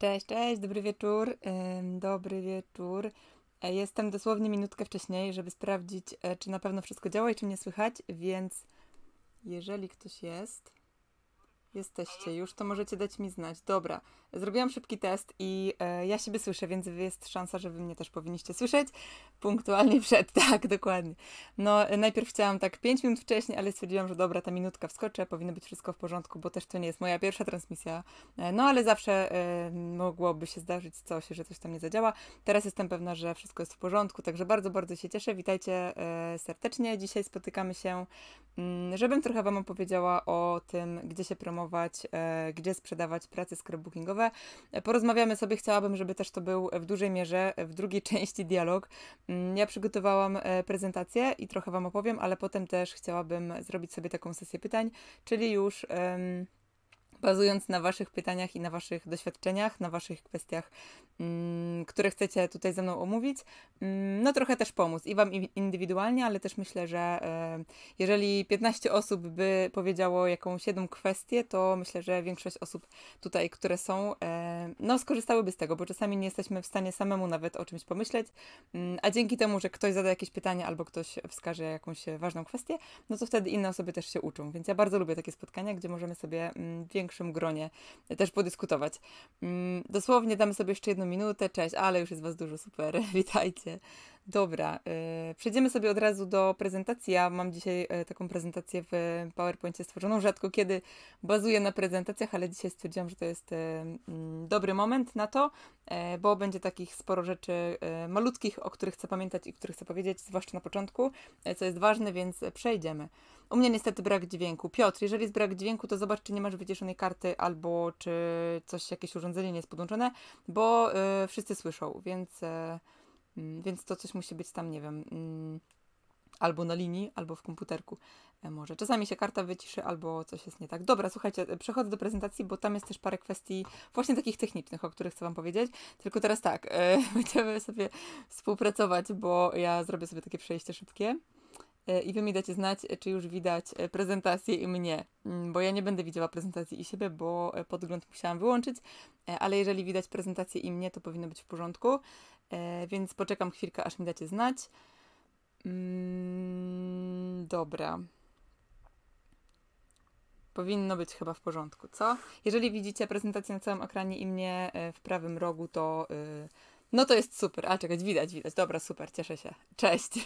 Cześć, cześć, dobry wieczór. Dobry wieczór. E, jestem dosłownie minutkę wcześniej, żeby sprawdzić, e, czy na pewno wszystko działa i czy mnie słychać, więc jeżeli ktoś jest, Jesteście już, to możecie dać mi znać. Dobra, zrobiłam szybki test i e, ja siebie słyszę, więc jest szansa, że wy mnie też powinniście słyszeć. Punktualnie przed, tak, dokładnie. No, najpierw chciałam tak 5 minut wcześniej, ale stwierdziłam, że dobra, ta minutka wskoczę, powinno być wszystko w porządku, bo też to nie jest moja pierwsza transmisja. E, no, ale zawsze e, mogłoby się zdarzyć coś, że coś tam nie zadziała. Teraz jestem pewna, że wszystko jest w porządku, także bardzo, bardzo się cieszę. Witajcie e, serdecznie. Dzisiaj spotykamy się, m, mm, żebym trochę wam opowiedziała o tym, gdzie się promować E, gdzie sprzedawać prace scrapbookingowe. E, porozmawiamy sobie, chciałabym, żeby też to był w dużej mierze e, w drugiej części dialog. Mm, ja przygotowałam prezentację i trochę Wam opowiem, ale potem też chciałabym zrobić sobie taką sesję pytań, czyli już. Um, bazując na Waszych pytaniach i na Waszych doświadczeniach, na Waszych kwestiach, mm, które chcecie tutaj ze mną omówić, mm, no trochę też pomóc i Wam indywidualnie, ale też myślę, że e, jeżeli 15 osób by powiedziało jakąś jedną kwestię, to myślę, że większość osób tutaj, które są, e, no skorzystałyby z tego, bo czasami nie jesteśmy w stanie samemu nawet o czymś pomyśleć, mm, a dzięki temu, że ktoś zada jakieś pytanie albo ktoś wskaże jakąś ważną kwestię, no to wtedy inne osoby też się uczą, więc ja bardzo lubię takie spotkania, gdzie możemy sobie większość większym gronie e, też podyskutować. Mm, dosłownie damy sobie jeszcze jedną minutę. Cześć, ale już jest Was dużo, super, witajcie. Dobra, e, przejdziemy sobie od razu do prezentacji. Ja mam dzisiaj e, taką prezentację w PowerPoincie stworzoną. Rzadko kiedy bazuję na prezentacjach, ale dzisiaj stwierdziłam, że to jest mm, dobry moment na to, bo będzie takich sporo rzeczy malutkich, o których chcę pamiętać i których chcę powiedzieć, zwłaszcza na początku, co jest ważne, więc przejdziemy. U mnie niestety brak dźwięku. Piotr, jeżeli jest brak dźwięku, to zobacz, czy nie masz wyciszonej karty albo czy coś, jakieś urządzenie nie jest podłączone, bo y, wszyscy słyszą, więc, y, mm, więc to coś musi być tam, nie wiem, y, albo na linii, albo w komputerku. E, może czasami się karta wyciszy, albo coś jest nie tak. Dobra, słuchajcie, przechodzę do prezentacji, bo tam jest też parę kwestii właśnie takich technicznych, o których chcę Wam powiedzieć. Tylko teraz tak, e, będziemy sobie współpracować, bo ja zrobię sobie takie przejście szybkie. E, i wy mi dacie znać, e, czy już widać e, prezentację i mnie, mm, bo ja nie będę widziała prezentacji i siebie, bo podgląd musiałam wyłączyć, ale jeżeli widać prezentację i mnie, to powinno być w porządku, więc poczekam chwilkę, aż mi dacie znać. Mm, dobra. Powinno być chyba w porządku, co? Jeżeli widzicie prezentację na całym ekranie i mnie w prawym rogu, to... Y, no to jest super. A, czekać, widać, widać. Dobra, super, cieszę się. Cześć.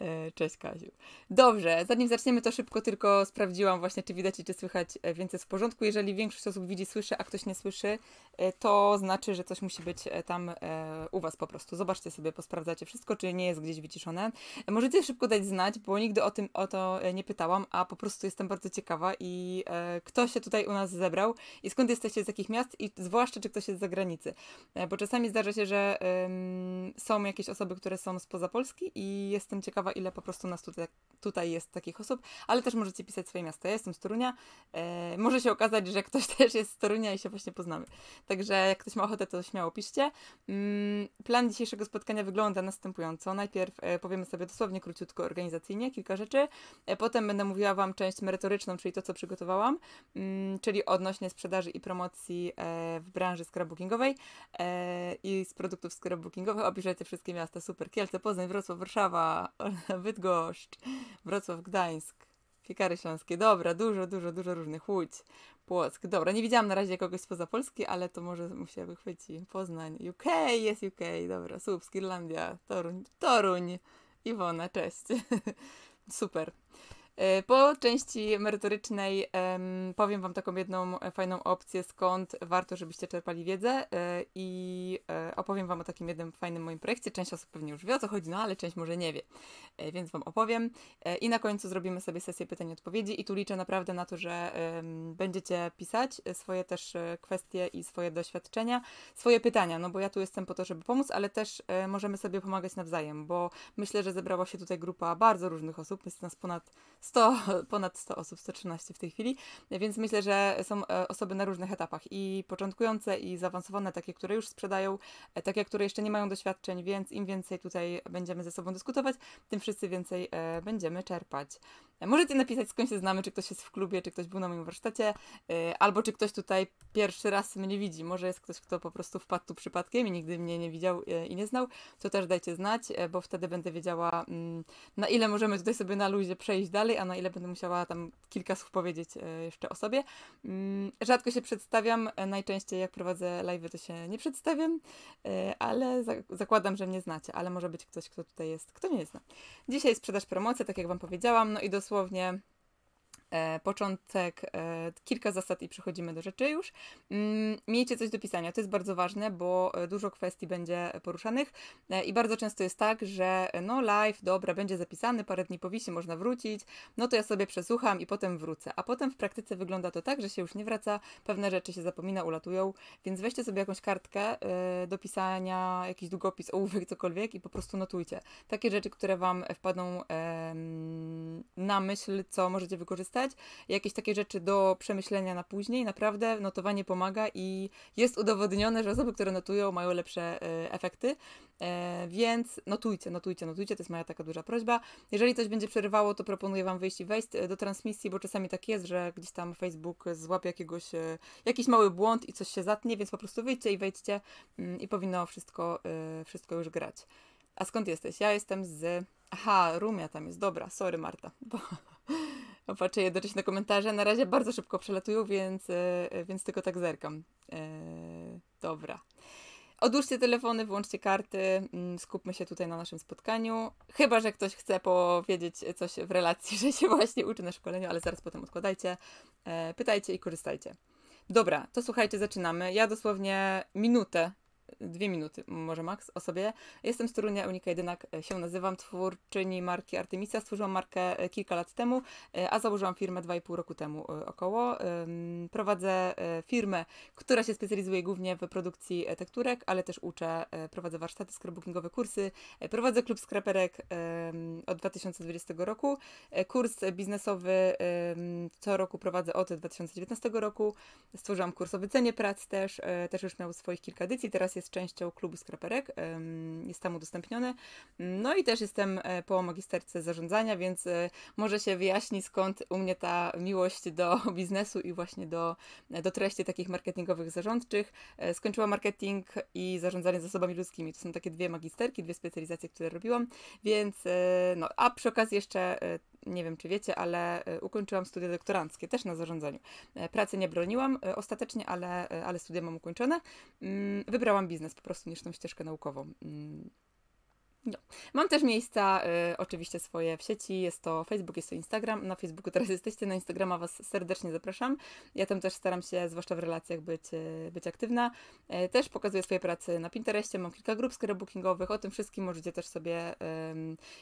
E, cześć Kaziu. Dobrze, zanim zaczniemy, to szybko tylko sprawdziłam właśnie, czy widać i czy słychać, e, więc w porządku. Jeżeli większość osób widzi, słyszy, a ktoś nie słyszy, e, to znaczy, że coś musi być tam u Was po prostu. Zobaczcie sobie, posprawdzacie wszystko, czy nie jest gdzieś wyciszone. Możecie szybko dać znać, bo nigdy o, tym, o to nie pytałam, a po prostu jestem bardzo ciekawa i kto się tutaj u nas zebrał i skąd jesteście, z jakich miast i zwłaszcza, czy ktoś jest z zagranicy. Bo czasami zdarza się, że są jakieś osoby, które są spoza Polski i jestem ciekawa, ciekawa, ile po prostu nas tutaj, tutaj jest takich osób, ale też możecie pisać swoje miasta. Ja jestem z Torunia. E, może się okazać, że ktoś też jest z Torunia i się właśnie poznamy. Także jak ktoś ma ochotę, to śmiało piszcie. Mm, plan dzisiejszego spotkania wygląda następująco. Najpierw e, powiemy sobie dosłownie króciutko organizacyjnie kilka rzeczy. E, potem będę mówiła Wam część merytoryczną, czyli to, co przygotowałam, mm, czyli odnośnie sprzedaży i promocji e, w branży scrapbookingowej i z produktów scrapbookingowych. Opiszę te wszystkie miasta. Super. Kielce, Poznań, Wrocław, Warszawa, Bydgoszcz, Wrocław, Gdańsk, Piekary Śląskie, dobra, dużo, dużo, dużo różnych, Łódź, Płock, dobra, nie widziałam na razie kogoś spoza Polski, ale to może mu się wychwyci, Poznań, UK, jest UK, dobra, Słupsk, Irlandia, Toruń, Toruń, Iwona, cześć, super. E, po części merytorycznej powiem Wam taką jedną e, fajną opcję, skąd warto, żebyście czerpali wiedzę e, i opowiem Wam o takim jednym fajnym moim projekcie. Część osób pewnie już wie o co chodzi, no ale część może nie wie, więc Wam opowiem. I na końcu zrobimy sobie sesję pytań-odpowiedzi i tu liczę naprawdę na to, że będziecie pisać swoje też kwestie i swoje doświadczenia, swoje pytania, no bo ja tu jestem po to, żeby pomóc, ale też możemy sobie pomagać nawzajem, bo myślę, że zebrała się tutaj grupa bardzo różnych osób, jest nas ponad 100, ponad 100 osób, 113 w tej chwili, więc myślę, że są e, osoby na różnych etapach i początkujące, i zaawansowane, takie, które już sprzedają, e, takie, które jeszcze nie mają doświadczeń, więc im więcej tutaj będziemy ze sobą dyskutować, tym wszyscy więcej e, będziemy czerpać. E, możecie napisać, skąd się znamy, czy ktoś jest w klubie, czy ktoś był na moim warsztacie, e, albo czy ktoś tutaj pierwszy raz mnie widzi. Może jest ktoś, kto po prostu wpadł tu przypadkiem i nigdy mnie nie widział e, i nie znał, to też dajcie znać, bo wtedy będę wiedziała, mm, na ile możemy tutaj sobie na luzie przejść dalej, a na ile będę musiała tam kilka słów powiedzieć jeszcze o sobie. Mm, rzadko się przedstawiam, najczęściej jak prowadzę live, to się nie przedstawiam, ale zakładam, że mnie znacie, ale może być ktoś, kto tutaj jest, kto nie zna. Dzisiaj sprzedaż promocja, tak jak Wam powiedziałam, no i dosłownie dosłownie E, początek, e, kilka zasad i przechodzimy do rzeczy już. Mm, miejcie coś do pisania, to jest bardzo ważne, bo e, dużo kwestii będzie poruszanych i bardzo często jest tak, że no live, dobra, będzie zapisany, parę dni powisi, można wrócić, no to ja sobie przesłucham i potem wrócę. A potem w praktyce wygląda to tak, że się już nie wraca, pewne rzeczy się zapomina, ulatują, więc weźcie sobie jakąś kartkę do pisania, jakiś długopis, ołówek, cokolwiek i po prostu notujcie. Takie rzeczy, które Wam wpadną na myśl, co możecie wykorzystać Jakieś takie rzeczy do przemyślenia na później. Naprawdę notowanie pomaga i jest udowodnione, że osoby, które notują, mają lepsze e, efekty. E, więc notujcie, notujcie, notujcie. To jest moja taka duża prośba. Jeżeli coś będzie przerywało, to proponuję Wam wyjść i wejść e, do transmisji, bo czasami tak jest, że gdzieś tam Facebook złapie jakiegoś, jakiś mały błąd i coś się zatnie, więc po prostu wyjdźcie i wejdźcie mm, i powinno wszystko, wszystko już grać. A skąd jesteś? Ja jestem z. Aha, Rumia tam jest. Dobra, sorry Marta. Bo do jednocześnie na komentarze. Na razie bardzo szybko przelatują, więc, e, e, więc tylko tak zerkam. E, dobra. Odłóżcie telefony, włączcie karty, mm, skupmy się tutaj na naszym spotkaniu. Chyba, że ktoś chce powiedzieć coś w relacji, że się właśnie uczy na szkoleniu, ale zaraz potem odkładajcie, pytajcie i korzystajcie. Dobra, to słuchajcie, zaczynamy. Ja dosłownie minutę dwie minuty, może maks, o sobie. Jestem z Torunia, Unika Jedynak e, się nazywam, twórczyni marki Artemisa. Stworzyłam markę e, kilka lat temu, e, a założyłam firmę 2,5 roku temu około. Prowadzę firmę, która się specjalizuje głównie w produkcji tekturek, ale też uczę, prowadzę warsztaty scrapbookingowe, kursy. Prowadzę klub skreperek od 2020 roku. Kurs biznesowy co roku prowadzę od 2019 roku. Stworzyłam kurs o wycenie prac też, też już miał swoich kilka edycji, teraz jest częścią klubu skraperek, jest tam udostępniony. No i też jestem e, po magisterce zarządzania, więc e, może się wyjaśni skąd u mnie ta miłość do biznesu i właśnie do, e, do treści takich marketingowych zarządczych. Skończyłam marketing i zarządzanie zasobami ludzkimi. To są takie dwie magisterki, dwie specjalizacje, które robiłam, więc no, a przy okazji jeszcze nie wiem czy wiecie, ale e, ukończyłam studia doktoranckie, też na zarządzaniu. E, pracy nie broniłam e, ostatecznie, ale, ale studia mam ukończone. Mm, wybrałam biznes po prostu niż tą ścieżkę naukową. Mm, no. Mam też miejsca y, oczywiście swoje w sieci, jest to Facebook, jest to Instagram, na Facebooku teraz jesteście, na Instagrama Was serdecznie zapraszam. Ja tam też staram się, zwłaszcza w relacjach, być, y, być aktywna. Y, też pokazuję swoje prace na Pinterestie, mam kilka grup scrapbookingowych, o tym wszystkim możecie też sobie,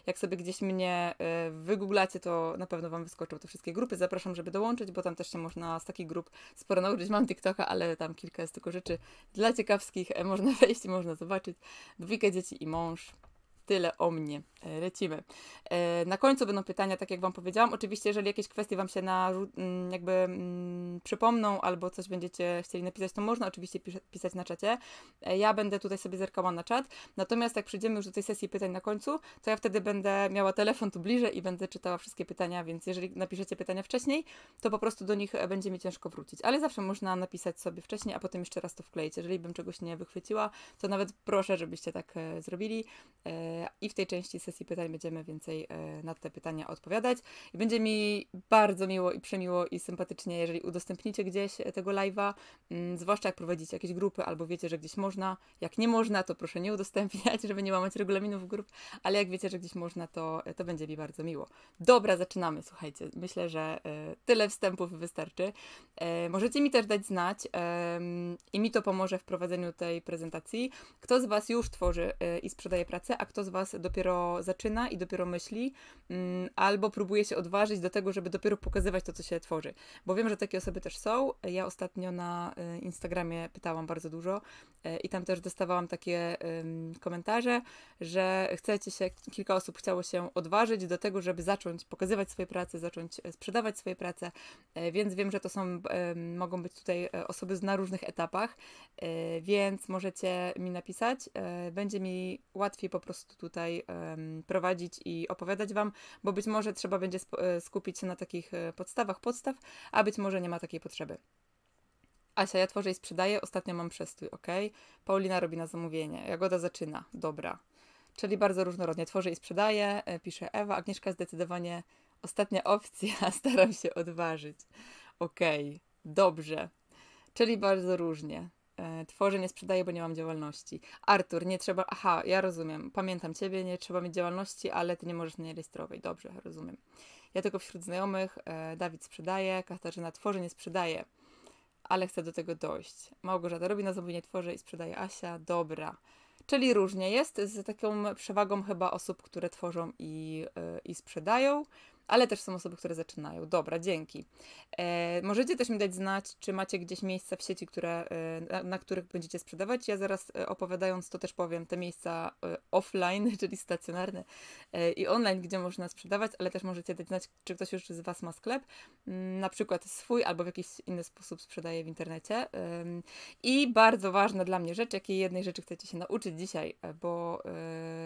jak sobie gdzieś mnie y, wygooglacie, to na pewno Wam wyskoczą te wszystkie grupy. Zapraszam, żeby dołączyć, bo tam też się można z takich grup sporo nauczyć. Mam TikToka, ale tam kilka jest tylko rzeczy dla ciekawskich, e, można wejść i można zobaczyć. Dwójkę dzieci i mąż tyle o mnie. E, lecimy. E, na końcu będą pytania, tak jak Wam powiedziałam. Oczywiście, jeżeli jakieś kwestie Wam się na, mm, jakby mm, przypomną albo coś będziecie chcieli napisać, to można oczywiście pisać na czacie. E, ja będę tutaj sobie zerkała na czat. Natomiast jak przyjdziemy już do tej sesji pytań na końcu, to ja wtedy będę miała telefon tu bliżej i będę czytała wszystkie pytania, więc jeżeli napiszecie pytania wcześniej, to po prostu do nich będzie mi ciężko wrócić. Ale zawsze można napisać sobie wcześniej, a potem jeszcze raz to wkleić. Jeżeli bym czegoś nie wychwyciła, to nawet proszę, żebyście tak zrobili. I w tej części sesji pytań będziemy więcej e, na te pytania odpowiadać. I będzie mi bardzo miło i przemiło i sympatycznie, jeżeli udostępnicie gdzieś e, tego live'a, mm, zwłaszcza jak prowadzicie jakieś grupy albo wiecie, że gdzieś można. Jak nie można, to proszę nie udostępniać, żeby nie łamać regulaminów grup, ale jak wiecie, że gdzieś można, to, e, to będzie mi bardzo miło. Dobra, zaczynamy, słuchajcie. Myślę, że tyle wstępów wystarczy. Możecie mi też dać znać i mi to pomoże w prowadzeniu tej prezentacji. Kto z Was już tworzy i sprzedaje pracę, a kto z Was dopiero zaczyna i dopiero myśli, mm, albo próbuje się odważyć do tego, żeby dopiero pokazywać to, co się tworzy. Bo wiem, że takie osoby też są. Ja ostatnio na y, Instagramie pytałam bardzo dużo y, i tam też dostawałam takie komentarze, że chcecie się, kilka osób chciało się odważyć do tego, żeby zacząć pokazywać swoje prace, zacząć y, sprzedawać swoje prace, więc wiem, że to są, mogą być tutaj osoby na różnych etapach, więc możecie mi napisać. Będzie mi łatwiej po prostu tutaj prowadzić i opowiadać Wam, bo być może trzeba będzie e, skupić się na takich e, podstawach podstaw, a być może nie ma takiej potrzeby. Asia, ja tworzę i sprzedaję, ostatnio mam przestój, ok? Paulina robi na zamówienie, Jagoda zaczyna, dobra. Czyli bardzo różnorodnie, tworzę i sprzedaję, e, pisze Ewa, Agnieszka zdecydowanie ostatnia opcja, staram się odważyć. ok, dobrze. Czyli bardzo różnie. E, Tworzę, nie sprzedaję, bo nie mam działalności. Artur, nie trzeba. Aha, ja rozumiem. Pamiętam ciebie, nie trzeba mieć działalności, ale ty nie możesz mnie rejestrować. Dobrze, rozumiem. Ja tego wśród znajomych. E, Dawid sprzedaje, Katarzyna tworzy, nie sprzedaje, ale chcę do tego dojść. Małgorzata robi na zamówienie, tworzy i sprzedaje. Asia, dobra. Czyli różnie jest, z taką przewagą chyba osób, które tworzą i, e, i sprzedają ale też są osoby, które zaczynają. Dobra, dzięki. E, możecie też mi dać znać, czy macie gdzieś miejsca w sieci, które, e, na, na, których będziecie sprzedawać. Ja zaraz e, opowiadając to też powiem, te miejsca e, offline, czyli stacjonarne i online, gdzie można sprzedawać, ale też możecie dać znać, czy ktoś już z Was ma sklep, mm, na przykład swój albo w jakiś inny sposób sprzedaje w internecie. I bardzo ważna dla mnie rzecz, jakiej jednej rzeczy chcecie się nauczyć dzisiaj, bo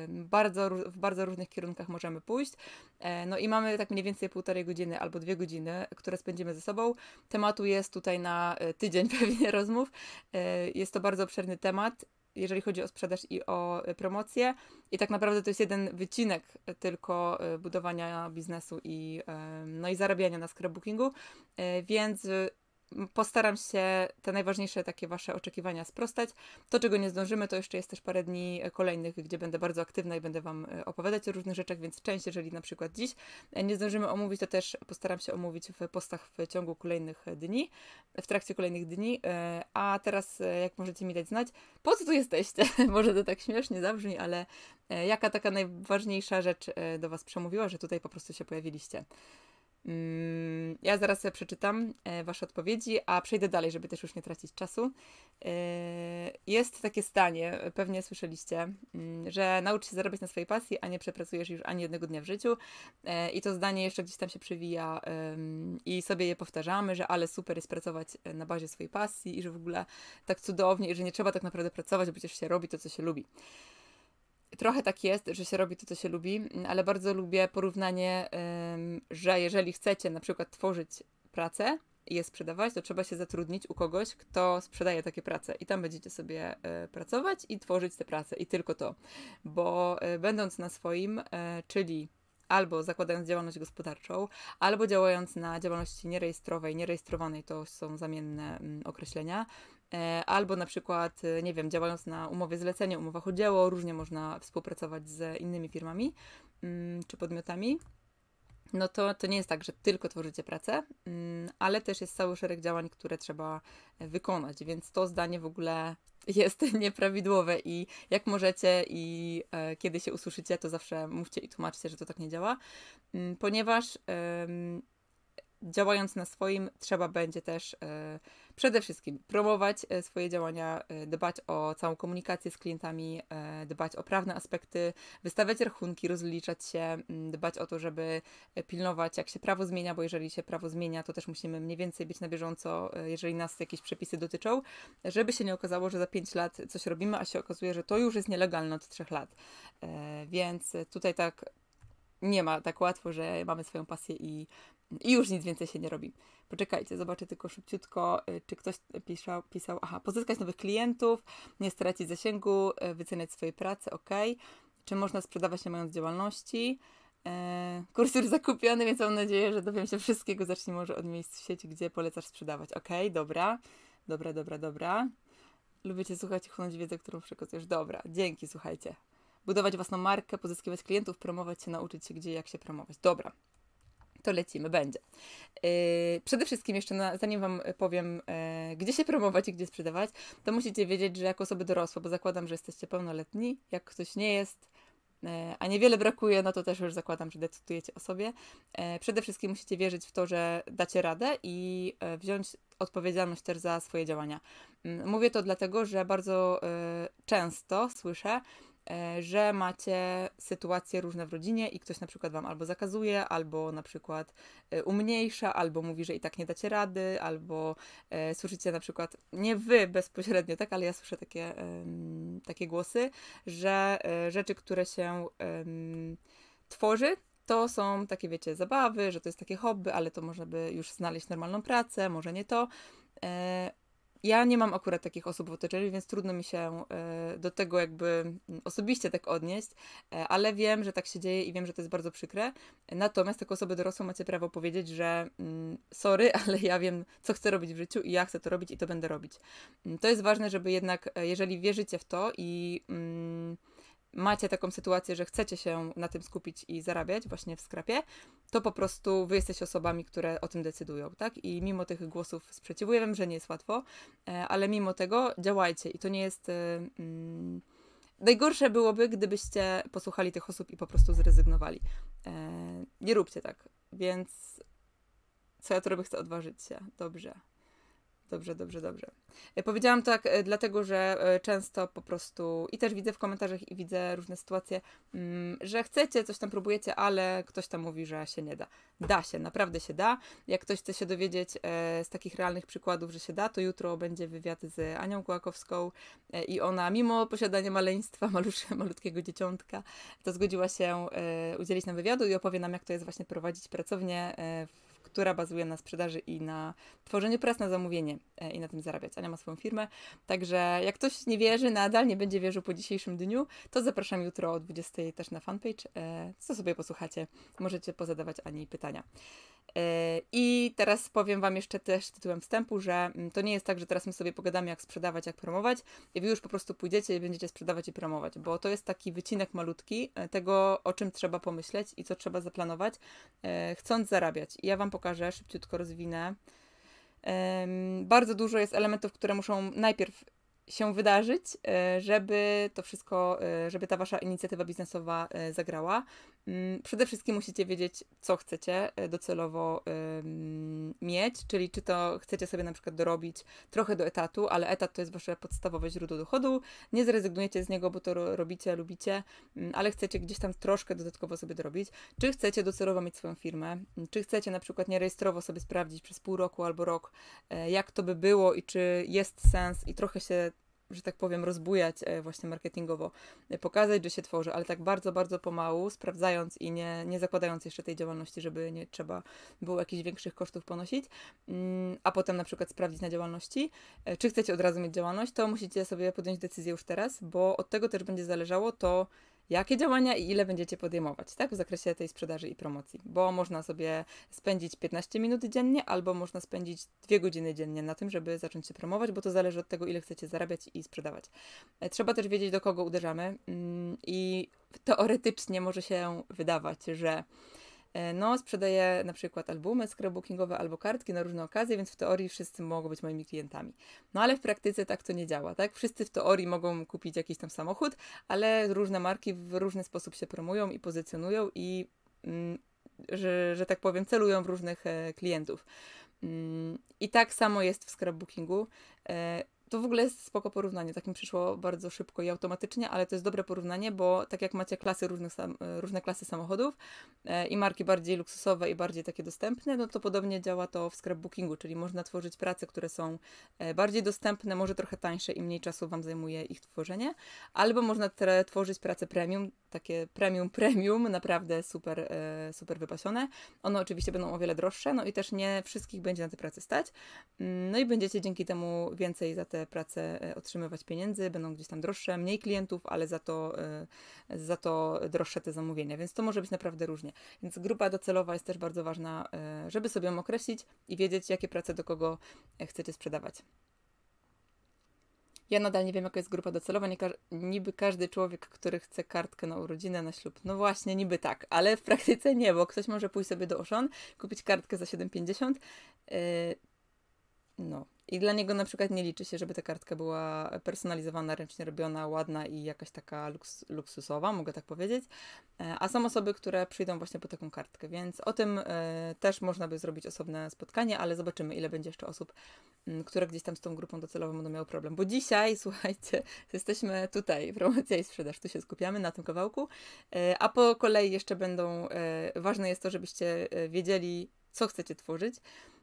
bardzo, w bardzo różnych kierunkach możemy pójść. No i mamy tak tak mniej więcej półtorej godziny albo dwie godziny, które spędzimy ze sobą. Tematu jest tutaj na e, tydzień pewnie rozmów. E, jest to bardzo obszerny temat, jeżeli chodzi o sprzedaż i o e, promocję. I tak naprawdę to jest jeden wycinek tylko budowania biznesu i, no i zarabiania na scrapbookingu. Więc Postaram się te najważniejsze takie Wasze oczekiwania sprostać. To, czego nie zdążymy, to jeszcze jest też parę dni e, kolejnych, gdzie będę bardzo aktywna i będę Wam e, opowiadać o różnych rzeczach, więc część, jeżeli na przykład dziś e, nie zdążymy omówić, to też postaram się omówić w postach w ciągu kolejnych dni, w trakcie kolejnych dni. A teraz, jak możecie mi dać znać, po co tu jesteście? Może to tak śmiesznie zabrzmi, ale jaka taka najważniejsza rzecz do Was przemówiła, że tutaj po prostu się pojawiliście? Mm, ja zaraz sobie przeczytam e, Wasze odpowiedzi, a przejdę dalej, żeby też już nie tracić czasu. E, jest takie stanie, pewnie słyszeliście, mm, że naucz się zarabiać na swojej pasji, a nie przepracujesz już ani jednego dnia w życiu. E, I to zdanie jeszcze gdzieś tam się przewija i sobie je powtarzamy, że ale super jest pracować na bazie swojej pasji i że w ogóle tak cudownie, i że nie trzeba tak naprawdę pracować, bo przecież się robi to, co się lubi trochę tak jest, że się robi to, co się lubi, mm, ale bardzo lubię porównanie, że jeżeli chcecie na przykład tworzyć pracę i je sprzedawać, to trzeba się zatrudnić u kogoś, kto sprzedaje takie prace i tam będziecie sobie e, pracować i tworzyć te prace i tylko to. Bo e, będąc na swoim, e, czyli albo zakładając działalność gospodarczą, albo działając na działalności nierejestrowej, nierejestrowanej to są zamienne mm, określenia, E, albo na przykład, e, nie wiem, działając na umowie zlecenia, umowach o dzieło, różnie można współpracować z innymi firmami mm, czy podmiotami. No to, to nie jest tak, że tylko tworzycie pracę, mm, ale też jest cały szereg działań, które trzeba e, wykonać, więc to zdanie w ogóle jest nieprawidłowe i jak możecie i kiedy się usłyszycie, to zawsze mówcie i tłumaczcie, że to tak nie działa, mm, ponieważ działając na swoim, trzeba będzie też e, przede wszystkim promować e, swoje działania, e, dbać o całą komunikację z klientami, dbać o prawne aspekty, wystawiać rachunki, rozliczać się, mm, dbać o to, żeby pilnować, jak się prawo zmienia, bo jeżeli się prawo zmienia, to też musimy mniej więcej być na bieżąco, jeżeli nas jakieś przepisy dotyczą, żeby się nie okazało, że za 5 lat coś robimy, a się okazuje, że to już jest nielegalne od 3 lat. Więc tutaj tak nie ma tak łatwo, że mamy swoją pasję i i już nic więcej się nie robi. Poczekajcie, zobaczę tylko szybciutko, y, czy ktoś pisał, pisał aha, pozyskać nowych klientów, nie stracić zasięgu, y, wyceniać swoje prace, ok. Czy można sprzedawać nie mając działalności? E, kursor zakupiony, więc mam nadzieję, że dowiem się wszystkiego. Zacznij może od miejsc w sieci, gdzie polecasz sprzedawać. Ok, dobra, dobra, dobra, dobra. Lubię Cię słuchać i chłonąć wiedzę, którą przekazujesz. Dobra, dzięki, słuchajcie. Budować własną markę, pozyskiwać klientów, promować się, nauczyć się gdzie i jak się promować. Dobra, to lecimy, będzie. Yy, przede wszystkim jeszcze, na, zanim Wam powiem, yy, gdzie się promować i gdzie sprzedawać, to musicie wiedzieć, że jako osoby dorosłe, bo zakładam, że jesteście pełnoletni, jak ktoś nie jest, yy, a niewiele brakuje, no to też już zakładam, że decydujecie o sobie. Przede wszystkim musicie wierzyć w to, że dacie radę i wziąć odpowiedzialność też za swoje działania. Mówię to dlatego, że bardzo często słyszę, E, że macie sytuacje różne w rodzinie i ktoś na przykład wam albo zakazuje, albo na przykład e, umniejsza, albo mówi, że i tak nie dacie rady, albo e, słyszycie na przykład, nie wy bezpośrednio, tak, ale ja słyszę takie, takie głosy, że rzeczy, które się tworzy, to są takie, wiecie, zabawy, że to jest takie hobby, ale to można by już znaleźć normalną pracę, może nie to ja nie mam akurat takich osób w otoczeniu, więc trudno mi się e, do tego jakby osobiście tak odnieść, e, ale wiem, że tak się dzieje i wiem, że to jest bardzo przykre. Natomiast tak osoby dorosłe macie prawo powiedzieć, że mm, sorry, ale ja wiem, co chcę robić w życiu i ja chcę to robić i to będę robić. Mm, to jest ważne, żeby jednak, e, jeżeli wierzycie w to i. Mm, macie taką sytuację, że chcecie się na tym skupić i zarabiać właśnie w skrapie, to po prostu wy jesteście osobami, które o tym decydują, tak? I mimo tych głosów sprzeciwu, ja wiem, że nie jest łatwo, e, ale mimo tego działajcie i to nie jest... E, mm, Najgorsze byłoby, gdybyście posłuchali tych osób i po prostu zrezygnowali. E, nie róbcie tak. Więc co ja zrobię, robię, chcę odważyć się. Dobrze. Dobrze, dobrze, dobrze. E, powiedziałam tak e, dlatego, że e, często po prostu i też widzę w komentarzach i widzę różne sytuacje, mm, że chcecie, coś tam próbujecie, ale ktoś tam mówi, że się nie da. Da się, naprawdę się da. Jak ktoś chce się dowiedzieć z takich realnych przykładów, że się da, to jutro będzie wywiad z Anią Kłakowską i ona mimo posiadania maleństwa, malusz, malutkiego dzieciątka, to zgodziła się udzielić nam wywiadu i opowie nam, jak to jest właśnie prowadzić pracownię w która bazuje na sprzedaży i na tworzeniu prac na zamówienie e, i na tym zarabiać. Ania ma swoją firmę, także jak ktoś nie wierzy nadal, nie będzie wierzył po dzisiejszym dniu, to zapraszam jutro o 20 też na fanpage, e, co sobie posłuchacie. Możecie pozadawać Ani pytania. Y, I teraz powiem Wam jeszcze też tytułem wstępu, że mm, to nie jest tak, że teraz my sobie pogadamy, jak sprzedawać, jak promować, i Wy już po prostu pójdziecie i będziecie sprzedawać i promować, bo to jest taki wycinek malutki y, tego, o czym trzeba pomyśleć i co trzeba zaplanować, y, chcąc zarabiać. I ja Wam pokażę, szybciutko rozwinę. Bardzo dużo jest elementów, które muszą najpierw się wydarzyć, żeby to wszystko, żeby ta wasza inicjatywa biznesowa zagrała. Mm, przede wszystkim musicie wiedzieć, co chcecie e, docelowo mieć, czyli czy to chcecie sobie na przykład dorobić trochę do etatu, ale etat to jest wasze podstawowe źródło dochodu, nie zrezygnujecie z niego, bo to robicie, lubicie, mm, ale chcecie gdzieś tam troszkę dodatkowo sobie dorobić, czy chcecie docelowo mieć swoją firmę, mm, czy chcecie na przykład nierejestrowo sobie sprawdzić przez pół roku albo rok, e, jak to by było i czy jest sens i trochę się że tak powiem, rozbujać e, właśnie marketingowo, e, pokazać, że się tworzy, ale tak bardzo, bardzo pomału, sprawdzając i nie, nie zakładając jeszcze tej działalności, żeby nie trzeba było jakichś większych kosztów ponosić, mm, a potem na przykład sprawdzić na działalności, e, czy chcecie od razu mieć działalność, to musicie sobie podjąć decyzję już teraz, bo od tego też będzie zależało to, jakie działania i ile będziecie podejmować, tak, w zakresie tej sprzedaży i promocji, bo można sobie spędzić 15 minut dziennie albo można spędzić 2 godziny dziennie na tym, żeby zacząć się promować, bo to zależy od tego, ile chcecie zarabiać i sprzedawać. E, trzeba też wiedzieć, do kogo uderzamy mm, i teoretycznie może się wydawać, że E, no, sprzedaję na przykład albumy scrapbookingowe albo kartki na różne okazje, więc w teorii wszyscy mogą być moimi klientami. No ale w praktyce tak to nie działa, tak? Wszyscy w teorii mogą kupić jakiś tam samochód, ale różne marki w różny sposób się promują i pozycjonują i, mm, że, że tak powiem, celują w różnych e, klientów. Mm, I tak samo jest w scrapbookingu. E, to w ogóle jest spoko porównanie, tak mi przyszło bardzo szybko i automatycznie, ale to jest dobre porównanie, bo tak jak macie klasy różnych sam, e, różne klasy samochodów e, i marki bardziej luksusowe i bardziej takie dostępne, no to podobnie działa to w scrapbookingu, czyli można tworzyć prace, które są e, bardziej dostępne, może trochę tańsze i mniej czasu Wam zajmuje ich tworzenie, albo można tworzyć prace premium, takie premium, premium, naprawdę super, e, super wypasione. One oczywiście będą o wiele droższe, no i też nie wszystkich będzie na te prace stać. Mm, no i będziecie dzięki temu więcej za te prace e, otrzymywać pieniędzy, będą gdzieś tam droższe, mniej klientów, ale za to, e, za to droższe te zamówienia, więc to może być naprawdę różnie. Więc grupa docelowa jest też bardzo ważna, żeby sobie ją określić i wiedzieć, jakie prace do kogo chcecie sprzedawać. Ja nadal nie wiem, jaka jest grupa docelowa. Nie ka niby każdy człowiek, który chce kartkę na urodzinę, na ślub. No właśnie, niby tak, ale w praktyce nie, bo ktoś może pójść sobie do Oszon, kupić kartkę za 7,50, yy, no. I dla niego na przykład nie liczy się, żeby ta kartka była personalizowana, ręcznie robiona, ładna i jakaś taka luks luksusowa, mogę tak powiedzieć. E, a są osoby, które przyjdą właśnie po taką kartkę, więc o tym e, też można by zrobić osobne spotkanie, ale zobaczymy, ile będzie jeszcze osób, mm, które gdzieś tam z tą grupą docelową będą miały problem. Bo dzisiaj, słuchajcie, jesteśmy tutaj, promocja i sprzedaż, tu się skupiamy na tym kawałku. E, a po kolei jeszcze będą, ważne jest to, żebyście wiedzieli, co chcecie tworzyć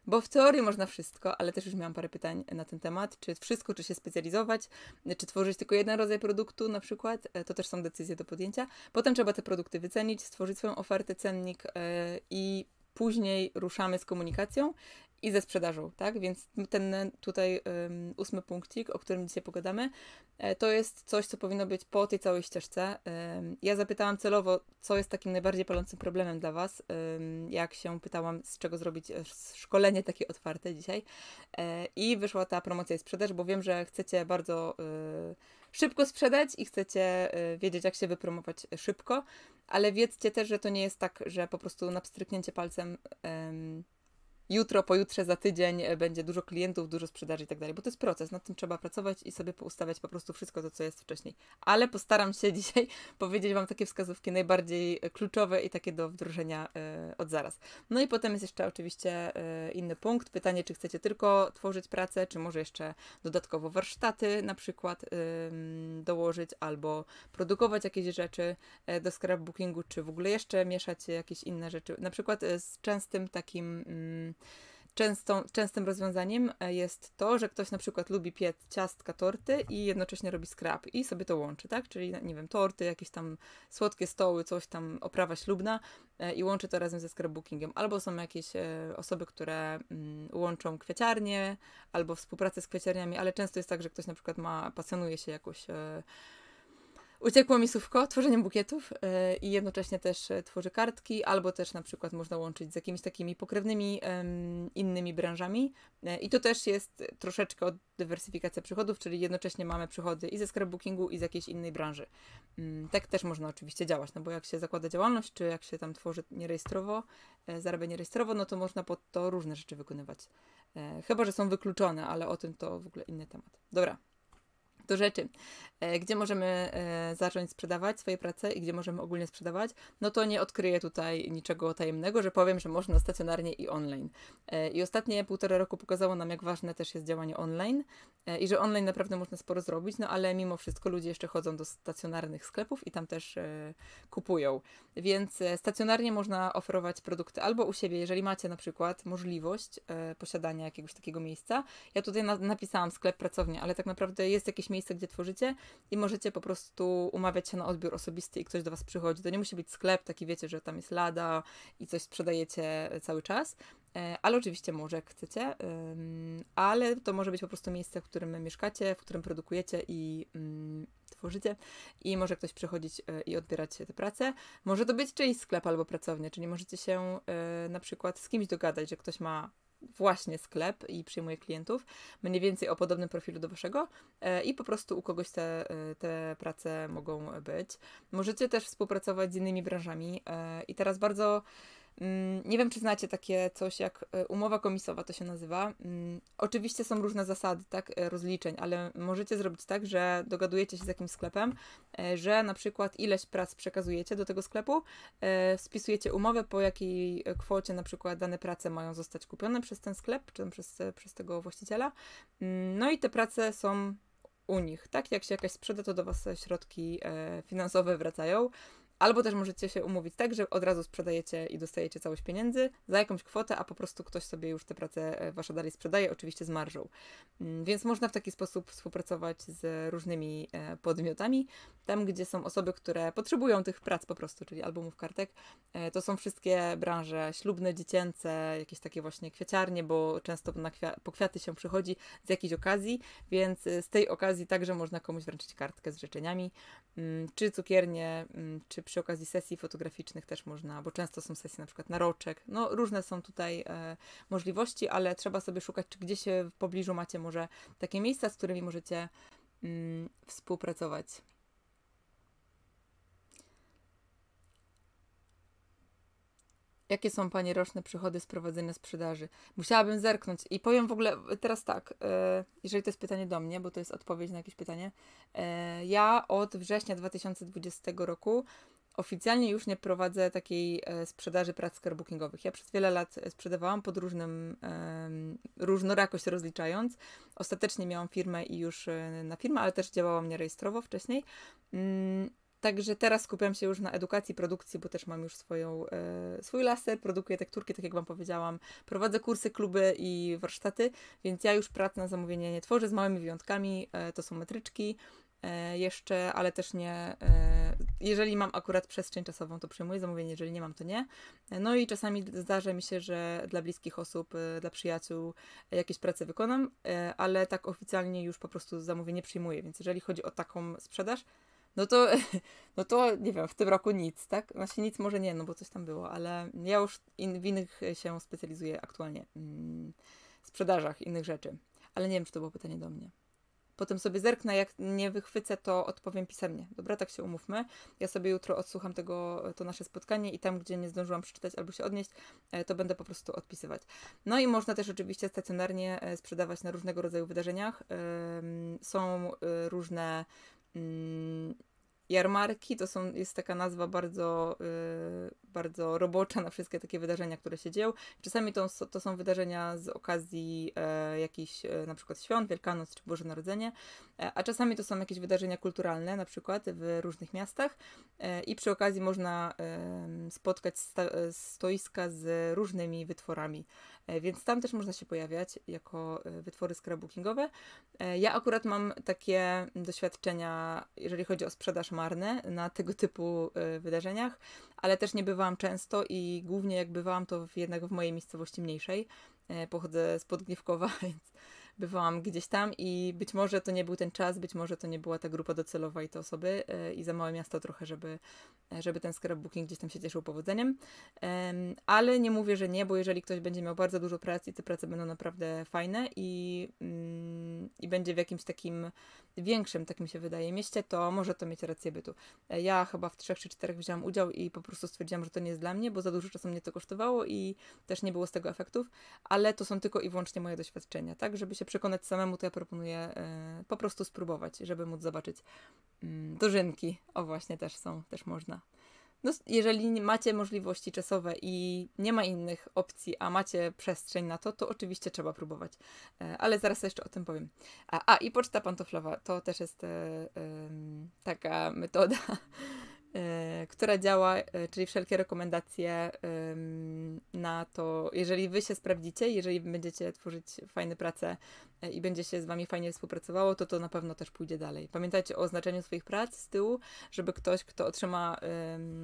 bo w teorii można wszystko, ale też już miałam parę pytań na ten temat. Czy wszystko, czy się specjalizować, czy tworzyć tylko jeden rodzaj produktu na przykład, e, to też są decyzje do podjęcia. Potem trzeba te produkty wycenić, stworzyć swoją ofertę, cennik e, i później ruszamy z komunikacją i ze sprzedażą, tak? Więc ten tutaj um, ósmy punkcik, o którym dzisiaj pogadamy, e, to jest coś, co powinno być po tej całej ścieżce. Um, ja zapytałam celowo, co jest takim najbardziej palącym problemem dla Was, um, jak się pytałam, z czego zrobić e, szkolenie takie otwarte dzisiaj e, i wyszła ta promocja i sprzedaż, bo wiem, że chcecie bardzo y, szybko sprzedać i chcecie y, wiedzieć, jak się wypromować szybko, ale wiedzcie też, że to nie jest tak, że po prostu na palcem jutro, pojutrze, za tydzień e, będzie dużo klientów, dużo sprzedaży i tak dalej, bo to jest proces, nad tym trzeba pracować i sobie poustawiać po prostu wszystko to, co jest wcześniej. Ale postaram się dzisiaj powiedzieć Wam takie wskazówki najbardziej e, kluczowe i takie do wdrożenia e, od zaraz. No i potem jest jeszcze oczywiście inny punkt, pytanie, czy chcecie tylko tworzyć pracę, czy może jeszcze dodatkowo warsztaty na przykład dołożyć, albo produkować jakieś rzeczy do scrapbookingu, czy w ogóle jeszcze mieszać jakieś inne rzeczy. Na przykład z częstym takim mm, Częstą, częstym rozwiązaniem e, jest to, że ktoś na przykład lubi piec ciastka, torty i jednocześnie robi skrap i sobie to łączy, tak? Czyli, no, nie wiem, torty, jakieś tam słodkie stoły, coś tam, oprawa ślubna e, i łączy to razem ze scrapbookingiem. Albo są jakieś e, osoby, które mm, łączą kwieciarnie albo współpracę z kwieciarniami, ale często jest tak, że ktoś na przykład ma, pasjonuje się jakoś Uciekło mi słówko, bukietów e, i jednocześnie też e, tworzy kartki, albo też na przykład można łączyć z jakimiś takimi pokrewnymi innymi branżami. E, I to też jest troszeczkę dywersyfikacja przychodów, czyli jednocześnie mamy przychody i ze scrapbookingu, i z jakiejś innej branży. Mm, tak też można oczywiście działać, no bo jak się zakłada działalność, czy jak się tam tworzy nierejestrowo, zarabia nierejestrowo, no to można pod to różne rzeczy wykonywać. chyba, że są wykluczone, ale o tym to w ogóle inny temat. Dobra, do rzeczy, e, gdzie możemy e, zacząć sprzedawać swoje prace i gdzie możemy ogólnie sprzedawać, no to nie odkryję tutaj niczego tajemnego, że powiem, że można stacjonarnie i online. E, I ostatnie półtora roku pokazało nam, jak ważne też jest działanie online i że online naprawdę można sporo zrobić, no ale mimo wszystko ludzie jeszcze chodzą do stacjonarnych sklepów i tam też kupują. Więc stacjonarnie można oferować produkty albo u siebie, jeżeli macie na przykład możliwość posiadania jakiegoś takiego miejsca. Ja tutaj napisałam sklep pracownia, ale tak naprawdę jest jakieś miejsce, gdzie tworzycie i możecie po prostu umawiać się na odbiór osobisty i ktoś do Was przychodzi. To nie musi być sklep taki, wiecie, że tam jest lada i coś sprzedajecie cały czas, e, ale oczywiście może, jak chcecie, ale to może być po prostu miejsce, w którym mieszkacie, w którym produkujecie i mm, tworzycie i może ktoś przychodzić e, i odbierać tę pracę. Może to być czyjś sklep albo pracownia, czyli możecie się e, na przykład z kimś dogadać, że ktoś ma właśnie sklep i przyjmuje klientów, mniej więcej o podobnym profilu do waszego e, i po prostu u kogoś te, e, te prace mogą być. Możecie też współpracować z innymi branżami e, i teraz bardzo Mm, nie wiem, czy znacie takie coś jak e, umowa komisowa, to się nazywa. Mm, oczywiście są różne zasady, tak, e, rozliczeń, ale możecie zrobić tak, że dogadujecie się z jakimś sklepem, e, że na przykład ileś prac przekazujecie do tego sklepu, spisujecie umowę, po jakiej kwocie na przykład dane prace mają zostać kupione przez ten sklep, czy przez, przez tego właściciela. Mm, no i te prace są u nich, tak? Jak się jakaś sprzeda, to do Was środki finansowe wracają. Albo też możecie się umówić tak, że od razu sprzedajecie i dostajecie całość pieniędzy za jakąś kwotę, a po prostu ktoś sobie już te prace e, wasze dalej sprzedaje, oczywiście z marżą. Mm, więc można w taki sposób współpracować z różnymi e, podmiotami. Tam, gdzie są osoby, które potrzebują tych prac po prostu, czyli albumów kartek, e, to są wszystkie branże ślubne, dziecięce, jakieś takie właśnie kwiaciarnie, bo często kwia po kwiaty się przychodzi z jakiejś okazji, więc z tej okazji także można komuś wręczyć kartkę z życzeniami, mm, czy cukiernie, mm, czy przy okazji sesji fotograficznych też można, bo często są sesje na przykład na roczek. No różne są tutaj e, możliwości, ale trzeba sobie szukać, czy gdzieś w pobliżu macie może takie miejsca, z którymi możecie mm, współpracować. Jakie są Pani roczne przychody z prowadzenia sprzedaży? Musiałabym zerknąć i powiem w ogóle teraz tak, e, jeżeli to jest pytanie do mnie, bo to jest odpowiedź na jakieś pytanie. E, ja od września 2020 roku oficjalnie już nie prowadzę takiej e, sprzedaży prac scarbookingowych. Ja przez wiele lat sprzedawałam pod różnym, różnorakość rozliczając. Ostatecznie miałam firmę i już na firmę, ale też działałam nierejestrowo wcześniej. Mm, Także teraz skupiam się już na edukacji, produkcji, bo też mam już swoją, e, swój laser, produkuję tekturki, tak jak Wam powiedziałam, prowadzę kursy, kluby i warsztaty, więc ja już prac na zamówienie nie tworzę, z małymi wyjątkami, e, to są metryczki e, jeszcze, ale też nie, e, jeżeli mam akurat przestrzeń czasową, to przyjmuję zamówienie, jeżeli nie mam, to nie. No i czasami zdarza mi się, że dla bliskich osób, e, dla przyjaciół e, jakieś prace wykonam, ale tak oficjalnie już po prostu zamówienie przyjmuję, więc jeżeli chodzi o taką sprzedaż, no to, no to nie wiem, w tym roku nic, tak? Właśnie znaczy nic może nie, no bo coś tam było, ale ja już in, w innych się specjalizuję aktualnie, mm, sprzedażach innych rzeczy. Ale nie wiem, czy to było pytanie do mnie. Potem sobie zerknę, jak nie wychwycę, to odpowiem pisemnie. Dobra, tak się umówmy. Ja sobie jutro odsłucham tego, to nasze spotkanie i tam, gdzie nie zdążyłam przeczytać albo się odnieść, e, to będę po prostu odpisywać. No i można też oczywiście stacjonarnie e, sprzedawać na różnego rodzaju wydarzeniach. Są e, różne Mm, jarmarki to są, jest taka nazwa bardzo, y, bardzo robocza na wszystkie takie wydarzenia, które się dzieją. Czasami to, to są wydarzenia z okazji e, jakichś e, na przykład świąt, Wielkanoc czy Boże Narodzenie, e, a czasami to są jakieś wydarzenia kulturalne na przykład w różnych miastach e, i przy okazji można spotkać sta, e, stoiska z różnymi wytworami E, więc tam też można się pojawiać jako e, wytwory scrapbookingowe. E, ja akurat mam takie doświadczenia, jeżeli chodzi o sprzedaż marne na tego typu wydarzeniach, ale też nie bywałam często i głównie jak bywałam to jednak w mojej miejscowości mniejszej. Pochodzę z Podgniewkowa, więc bywałam gdzieś tam i być może to nie był ten czas, być może to nie była ta grupa docelowa i te osoby e, i za małe miasto trochę, żeby, e, żeby ten scrapbooking gdzieś tam się cieszył powodzeniem. Ale nie mówię, że nie, bo jeżeli ktoś będzie miał bardzo dużo pracy i te prace będą naprawdę fajne i, mm, i będzie w jakimś takim większym, tak mi się wydaje, mieście, to może to mieć rację bytu. E, ja chyba w trzech czy czterech wzięłam udział i po prostu stwierdziłam, że to nie jest dla mnie, bo za dużo czasu mnie to kosztowało i też nie było z tego efektów, ale to są tylko i wyłącznie moje doświadczenia, tak? Żeby się przekonać samemu, to ja proponuję y, po prostu spróbować, żeby móc zobaczyć. Mm, dożynki, o właśnie, też są, też można no, jeżeli macie możliwości czasowe i nie ma innych opcji, a macie przestrzeń na to, to oczywiście trzeba próbować. E, ale zaraz jeszcze o tym powiem. A, a i poczta pantoflowa to też jest e, e, taka metoda Y, która działa, y, czyli wszelkie rekomendacje na to, jeżeli wy się sprawdzicie, jeżeli będziecie tworzyć fajne prace y, i będzie się z wami fajnie współpracowało, to to na pewno też pójdzie dalej. Pamiętajcie o oznaczeniu swoich prac z tyłu, żeby ktoś, kto otrzyma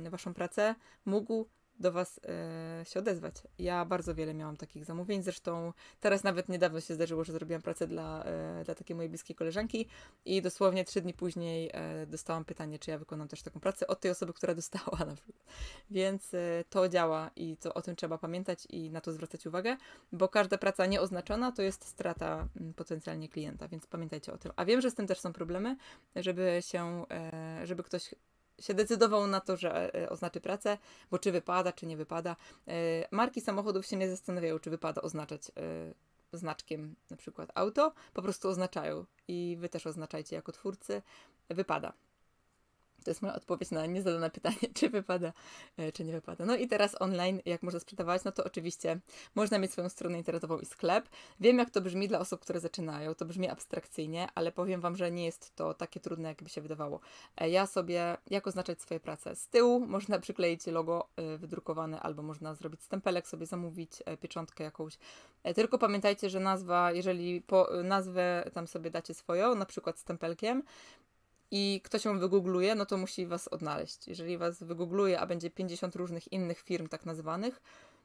waszą pracę, mógł do Was e, się odezwać. Ja bardzo wiele miałam takich zamówień, zresztą teraz nawet niedawno się zdarzyło, że zrobiłam pracę dla, e, dla takiej mojej bliskiej koleżanki i dosłownie trzy dni później e, dostałam pytanie, czy ja wykonam też taką pracę od tej osoby, która dostała na przykład. Więc e, to działa i to o tym trzeba pamiętać i na to zwracać uwagę, bo każda praca nieoznaczona to jest strata m, mm, potencjalnie klienta, więc pamiętajcie o tym. A wiem, że z tym też są problemy, żeby się, e, żeby ktoś się decydował na to, że e, oznaczy pracę, bo czy wypada, czy nie wypada. E, marki samochodów się nie zastanawiają, czy wypada oznaczać e, znaczkiem na przykład auto, po prostu oznaczają i wy też oznaczajcie jako twórcy, wypada. To jest moja odpowiedź na niezadane pytanie, czy wypada, e, czy nie wypada. No i teraz online, jak można sprzedawać, no to oczywiście można mieć swoją stronę internetową i sklep. Wiem, jak to brzmi dla osób, które zaczynają, to brzmi abstrakcyjnie, ale powiem Wam, że nie jest to takie trudne, jakby się wydawało. E, ja sobie, jak oznaczać swoje prace? Z tyłu można przykleić logo e, wydrukowane, albo można zrobić stempelek, sobie zamówić pieczątkę jakąś. Tylko pamiętajcie, że nazwa, jeżeli po nazwę tam sobie dacie swoją, na przykład stempelkiem, i ktoś ją wygoogluje, no to musi was odnaleźć. Jeżeli was wygoogluje, a będzie 50 różnych innych firm tak nazwanych,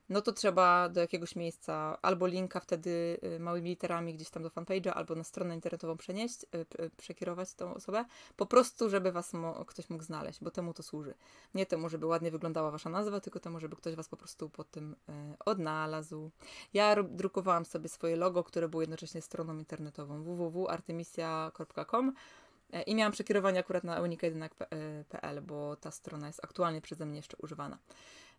no to trzeba do jakiegoś miejsca albo linka wtedy y, małymi literami gdzieś tam do fanpage'a, albo na stronę internetową przenieść, y, y, przekierować tą osobę, po prostu, żeby was mo ktoś mógł znaleźć, bo temu to służy. Nie temu, żeby ładnie wyglądała wasza nazwa, tylko temu, żeby ktoś was po prostu po tym odnalazł. Ja drukowałam sobie swoje logo, które było jednocześnie stroną internetową www.artemisia.com E, I miałam przekierowanie akurat na eunika bo ta strona jest aktualnie przeze mnie jeszcze używana.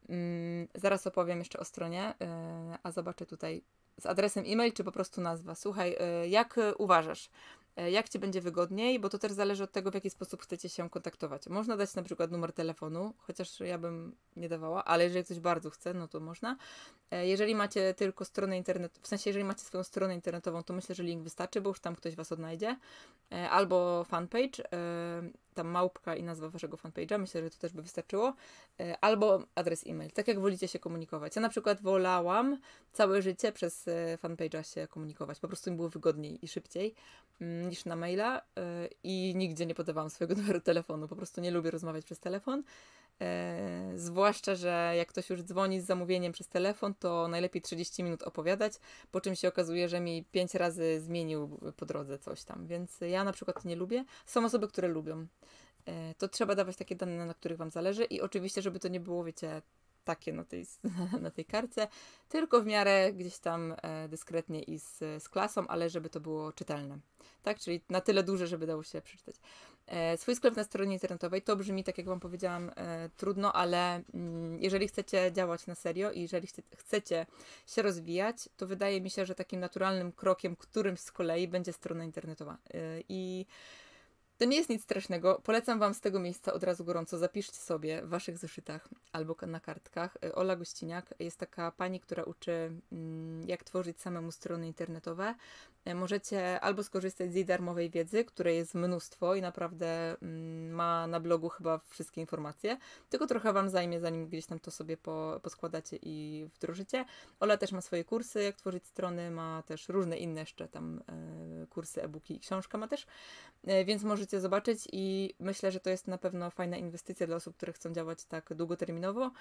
Mm, zaraz opowiem jeszcze o stronie, e, a zobaczę tutaj z adresem e-mail, czy po prostu nazwa. Słuchaj, e, jak uważasz? E, jak Ci będzie wygodniej, bo to też zależy od tego, w jaki sposób chcecie się kontaktować. Można dać na przykład numer telefonu, chociaż ja bym nie dawała, ale jeżeli ktoś bardzo chce, no to można. E, jeżeli macie tylko stronę internetową, w sensie jeżeli macie swoją stronę internetową, to myślę, że link wystarczy, bo już tam ktoś Was odnajdzie. E, albo fanpage tam małpka i nazwa waszego fanpage'a, myślę, że to też by wystarczyło, e, albo adres e-mail, tak jak wolicie się komunikować. Ja na przykład wolałam całe życie przez e, fanpage'a się komunikować, po prostu mi było wygodniej i szybciej mm, niż na maila e, i nigdzie nie podawałam swojego numeru telefonu, po prostu nie lubię rozmawiać przez telefon. zwłaszcza, że jak ktoś już dzwoni z zamówieniem przez telefon, to najlepiej 30 minut opowiadać, po czym się okazuje, że mi 5 razy zmienił po drodze coś tam, więc ja na przykład nie lubię. Są osoby, które lubią. E, to trzeba dawać takie dane, na których Wam zależy i oczywiście, żeby to nie było, wiecie, takie na tej, na tej kartce, tylko w miarę gdzieś tam e, dyskretnie i z, z klasą, ale żeby to było czytelne. Tak, czyli na tyle duże, żeby dało się przeczytać. E, swój sklep na stronie internetowej to brzmi, tak jak Wam powiedziałam, trudno, ale mm, jeżeli chcecie działać na serio i jeżeli chcecie się rozwijać, to wydaje mi się, że takim naturalnym krokiem którymś z kolei będzie strona internetowa. I to nie jest nic strasznego. Polecam Wam z tego miejsca od razu gorąco. Zapiszcie sobie w Waszych zeszytach albo na kartkach. E, Ola Gościniak jest taka pani, która uczy, mm, jak tworzyć samemu strony internetowe. E, możecie albo skorzystać z jej darmowej wiedzy, której jest mnóstwo i naprawdę mm, ma na blogu chyba wszystkie informacje, tylko trochę Wam zajmie, zanim gdzieś tam to sobie po, poskładacie i wdrożycie. Ola też ma swoje kursy, jak tworzyć strony, ma też różne inne jeszcze tam e, kursy, e-booki i książka ma też, e, więc możecie zobaczyć i myślę, że to jest na pewno fajna inwestycja dla osób, które chcą działać tak długoterminowo.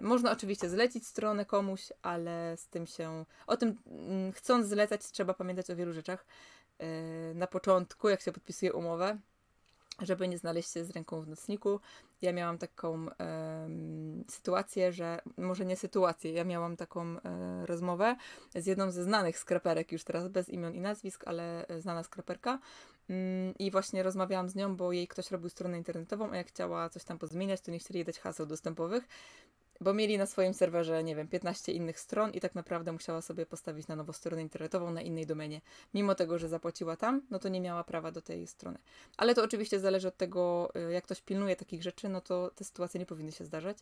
Można oczywiście zlecić stronę komuś, ale z tym się, o tym mm, chcąc zlecać trzeba pamiętać o wielu rzeczach e, na początku, jak się podpisuje umowę, żeby nie znaleźć się z ręką w nocniku. Ja miałam taką sytuację, że może nie sytuację, ja miałam taką e, rozmowę z jedną ze znanych skreperek, już teraz bez imion i nazwisk, ale znana skreperka. Mm, I właśnie rozmawiałam z nią, bo jej ktoś robił stronę internetową, a jak chciała coś tam pozmieniać, to nie chcieli dać haseł dostępowych bo mieli na swoim serwerze, nie wiem, 15 innych stron i tak naprawdę musiała sobie postawić na nowo stronę internetową na innej domenie. Mimo tego, że zapłaciła tam, no to nie miała prawa do tej strony. Ale to oczywiście zależy od tego, e, jak ktoś pilnuje takich rzeczy, no to te sytuacje nie powinny się zdarzać.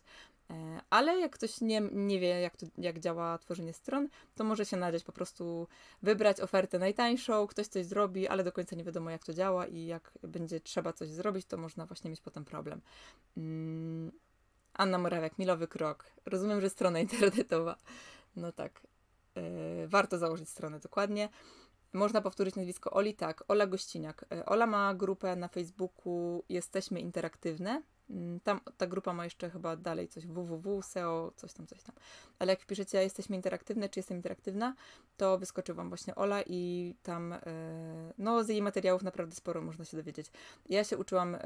E, ale jak ktoś nie, nie wie, jak, to, jak działa tworzenie stron, to może się nadzieć, po prostu wybrać ofertę najtańszą, ktoś coś zrobi, ale do końca nie wiadomo, jak to działa i jak będzie trzeba coś zrobić, to można właśnie mieć potem problem. Mm. Anna Morawiak, Milowy Krok. Rozumiem, że strona internetowa. No tak. Yy, warto założyć stronę, dokładnie. Można powtórzyć nazwisko Oli, tak. Ola Gościniak. E, Ola ma grupę na Facebooku Jesteśmy Interaktywne. Mm, tam ta grupa ma jeszcze chyba dalej coś www, SEO, coś tam, coś tam. Ale jak piszecie, jesteśmy interaktywne, czy jestem interaktywna, to wyskoczy Wam właśnie Ola i tam, e, no z jej materiałów naprawdę sporo można się dowiedzieć. Ja się uczyłam e,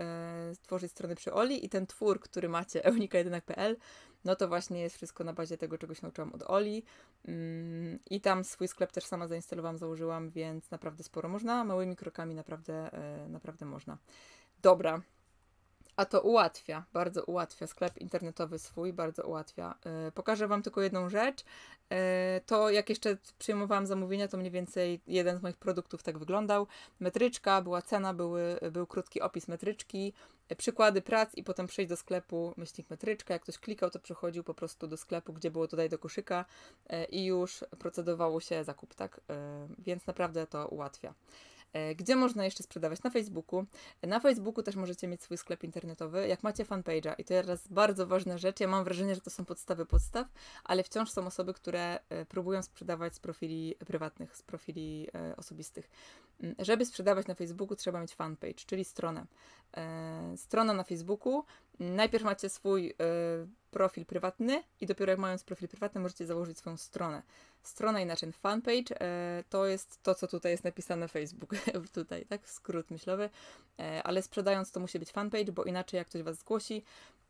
tworzyć strony przy Oli i ten twór, który macie, eunika1.pl, no to właśnie jest wszystko na bazie tego, czego się nauczyłam od Oli. Mm, I tam swój sklep też sama zainstalowałam, założyłam, więc naprawdę sporo można. Małymi krokami naprawdę, e, naprawdę można. Dobra, a to ułatwia, bardzo ułatwia sklep internetowy swój, bardzo ułatwia. Y, pokażę Wam tylko jedną rzecz. Y, to jak jeszcze przyjmowałam zamówienia, to mniej więcej jeden z moich produktów tak wyglądał. Metryczka, była cena, były, był krótki opis metryczki, przykłady prac i potem przejść do sklepu myślnik metryczka. Jak ktoś klikał, to przychodził po prostu do sklepu, gdzie było tutaj do koszyka y, i już procedowało się zakup, tak? Więc naprawdę to ułatwia. E, gdzie można jeszcze sprzedawać na Facebooku. Na Facebooku też możecie mieć swój sklep internetowy, jak macie fanpage'a. I to teraz bardzo ważna rzecz. Ja mam wrażenie, że to są podstawy podstaw, ale wciąż są osoby, które e, próbują sprzedawać z profili prywatnych, z profili e, osobistych. Mm, żeby sprzedawać na Facebooku, trzeba mieć fanpage, czyli stronę. Strona na Facebooku. Najpierw macie swój profil prywatny i dopiero jak mając profil prywatny, możecie założyć swoją stronę. Strona inaczej fanpage e, to jest to, co tutaj jest napisane na Facebook, tutaj, tak? Skrót myślowy, e, ale sprzedając to musi być fanpage, bo inaczej jak ktoś Was zgłosi,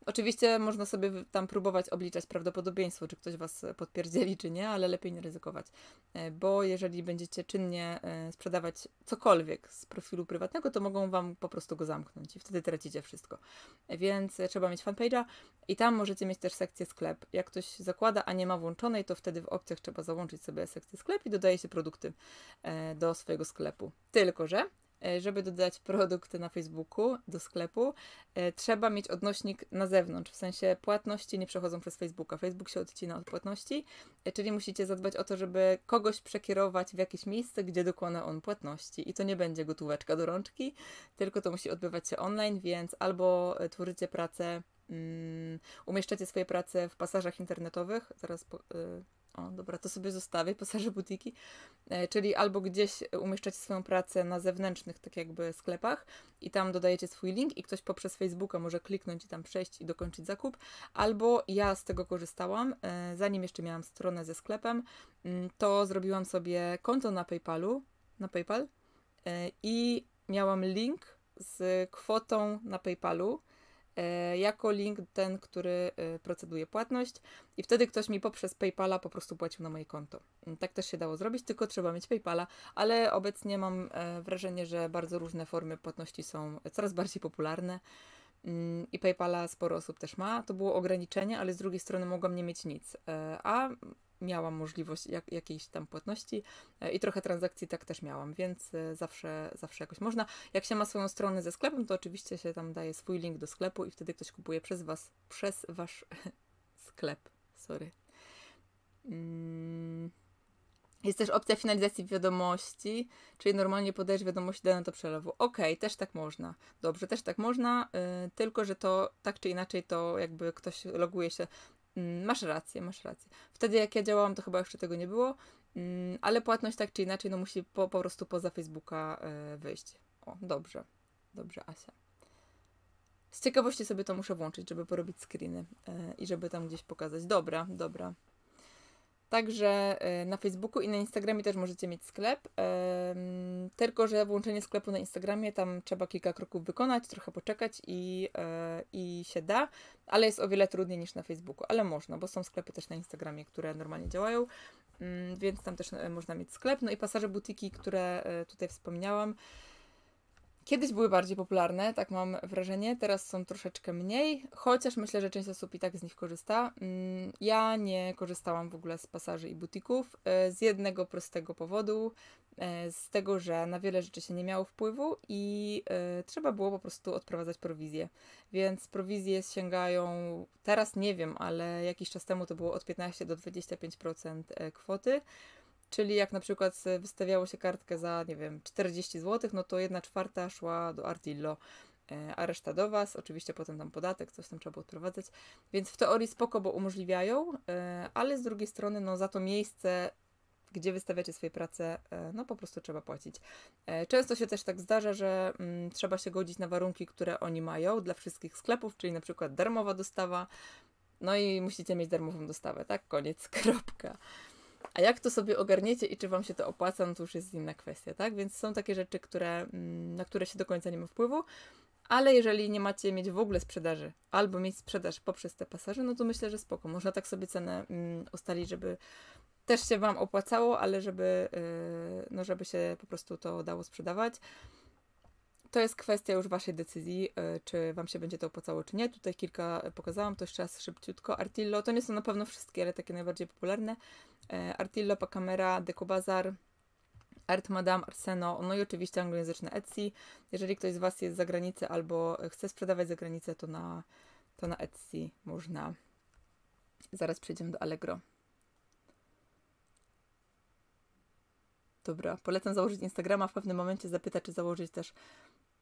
Oczywiście można sobie tam próbować obliczać prawdopodobieństwo, czy ktoś was e, podpierdzieli, czy nie, ale lepiej nie ryzykować. E, bo jeżeli będziecie czynnie e, sprzedawać cokolwiek z profilu prywatnego, to mogą wam po prostu go zamknąć i wtedy tracicie wszystko. Więc trzeba mieć fanpage'a i tam możecie mieć też sekcję sklep. Jak ktoś zakłada, a nie ma włączonej, to wtedy w opcjach trzeba załączyć sobie sekcję sklep i dodaje się produkty do swojego sklepu. Tylko, że E, żeby dodać produkt na Facebooku do sklepu, e, trzeba mieć odnośnik na zewnątrz, w sensie płatności nie przechodzą przez Facebooka. Facebook się odcina od płatności, e, czyli musicie zadbać o to, żeby kogoś przekierować w jakieś miejsce, gdzie dokona on płatności. I to nie będzie gotóweczka do rączki, tylko to musi odbywać się online, więc albo tworzycie pracę mm, umieszczacie swoje prace w pasażach internetowych, zaraz po, o, dobra, to sobie zostawię, pasaże butiki. E, czyli albo gdzieś umieszczacie swoją pracę na zewnętrznych, tak jakby sklepach i tam dodajecie swój link i ktoś poprzez Facebooka może kliknąć i tam przejść i dokończyć zakup. Albo ja z tego korzystałam, e, zanim jeszcze miałam stronę ze sklepem, mm, to zrobiłam sobie konto na PayPalu, na PayPal e, i miałam link z kwotą na PayPalu, E, jako link ten, który e, proceduje płatność i wtedy ktoś mi poprzez PayPala po prostu płacił na moje konto. Mm, tak też się dało zrobić, tylko trzeba mieć PayPala, ale obecnie mam e, wrażenie, że bardzo różne formy płatności są coraz bardziej popularne mm, i PayPala sporo osób też ma. To było ograniczenie, ale z drugiej strony mogłam nie mieć nic. A miałam możliwość jak, jakiejś tam płatności e, i trochę transakcji tak też miałam, więc e, zawsze, zawsze jakoś można. Jak się ma swoją stronę ze sklepem, to oczywiście się tam daje swój link do sklepu i wtedy ktoś kupuje przez Was, przez Wasz sklep. Sorry. Mm. Jest też opcja finalizacji wiadomości, czyli normalnie podajesz wiadomość dane do przelewu. Ok, też tak można. Dobrze, też tak można, yy, tylko że to tak czy inaczej to jakby ktoś loguje się Mm, masz rację, masz rację. Wtedy jak ja działałam, to chyba jeszcze tego nie było, mm, ale płatność tak czy inaczej, no musi po, po prostu poza Facebooka e, wyjść. O, dobrze, dobrze, Asia. Z ciekawości sobie to muszę włączyć, żeby porobić screeny e, i żeby tam gdzieś pokazać. Dobra, dobra. Także e, na Facebooku i na Instagramie też możecie mieć sklep, tylko że włączenie sklepu na Instagramie tam trzeba kilka kroków wykonać, trochę poczekać i, e, i się da, ale jest o wiele trudniej niż na Facebooku, ale można, bo są sklepy też na Instagramie, które normalnie działają, mm, więc tam też e, można mieć sklep. No i pasaże butiki, które tutaj wspomniałam. Kiedyś były bardziej popularne, tak mam wrażenie, teraz są troszeczkę mniej, chociaż myślę, że część osób i tak z nich korzysta. Mm, ja nie korzystałam w ogóle z pasaży i butików e, z jednego prostego powodu, e, z tego, że na wiele rzeczy się nie miało wpływu i e, trzeba było po prostu odprowadzać prowizje. Więc prowizje sięgają, teraz nie wiem, ale jakiś czas temu to było od 15 do 25% kwoty. Czyli jak na przykład wystawiało się kartkę za, nie wiem, 40 zł, no to jedna czwarta szła do Artillo, e, a reszta do Was. Oczywiście potem tam podatek, coś tam trzeba było odprowadzać. Więc w teorii spoko, bo umożliwiają, e, ale z drugiej strony, no za to miejsce gdzie wystawiacie swoje prace, e, no po prostu trzeba płacić. Często się też tak zdarza, że mm, trzeba się godzić na warunki, które oni mają dla wszystkich sklepów, czyli na przykład darmowa dostawa, no i musicie mieć darmową dostawę, tak? Koniec, kropka. A jak to sobie ogarniecie i czy Wam się to opłaca, no to już jest inna kwestia, tak? Więc są takie rzeczy, które, mm, na które się do końca nie ma wpływu. Ale jeżeli nie macie mieć w ogóle sprzedaży albo mieć sprzedaż poprzez te pasaże, no to myślę, że spoko. Można tak sobie cenę mm, ustalić, żeby też się Wam opłacało, ale żeby, y, no żeby się po prostu to dało sprzedawać. To jest kwestia już Waszej decyzji, e, czy Wam się będzie to opłacało, czy nie. Tutaj kilka e, pokazałam, to jeszcze raz szybciutko. Artillo, to nie są na pewno wszystkie, ale takie najbardziej popularne. E, Artillo, Pacamera, Decobazar, Art Madame, Arseno, no i oczywiście anglojęzyczne Etsy. Jeżeli ktoś z Was jest z zagranicy albo chce sprzedawać za granicę, to na, to na Etsy można. Zaraz przejdziemy do Allegro. Dobra, polecam założyć Instagrama. W pewnym momencie zapyta, czy założyć też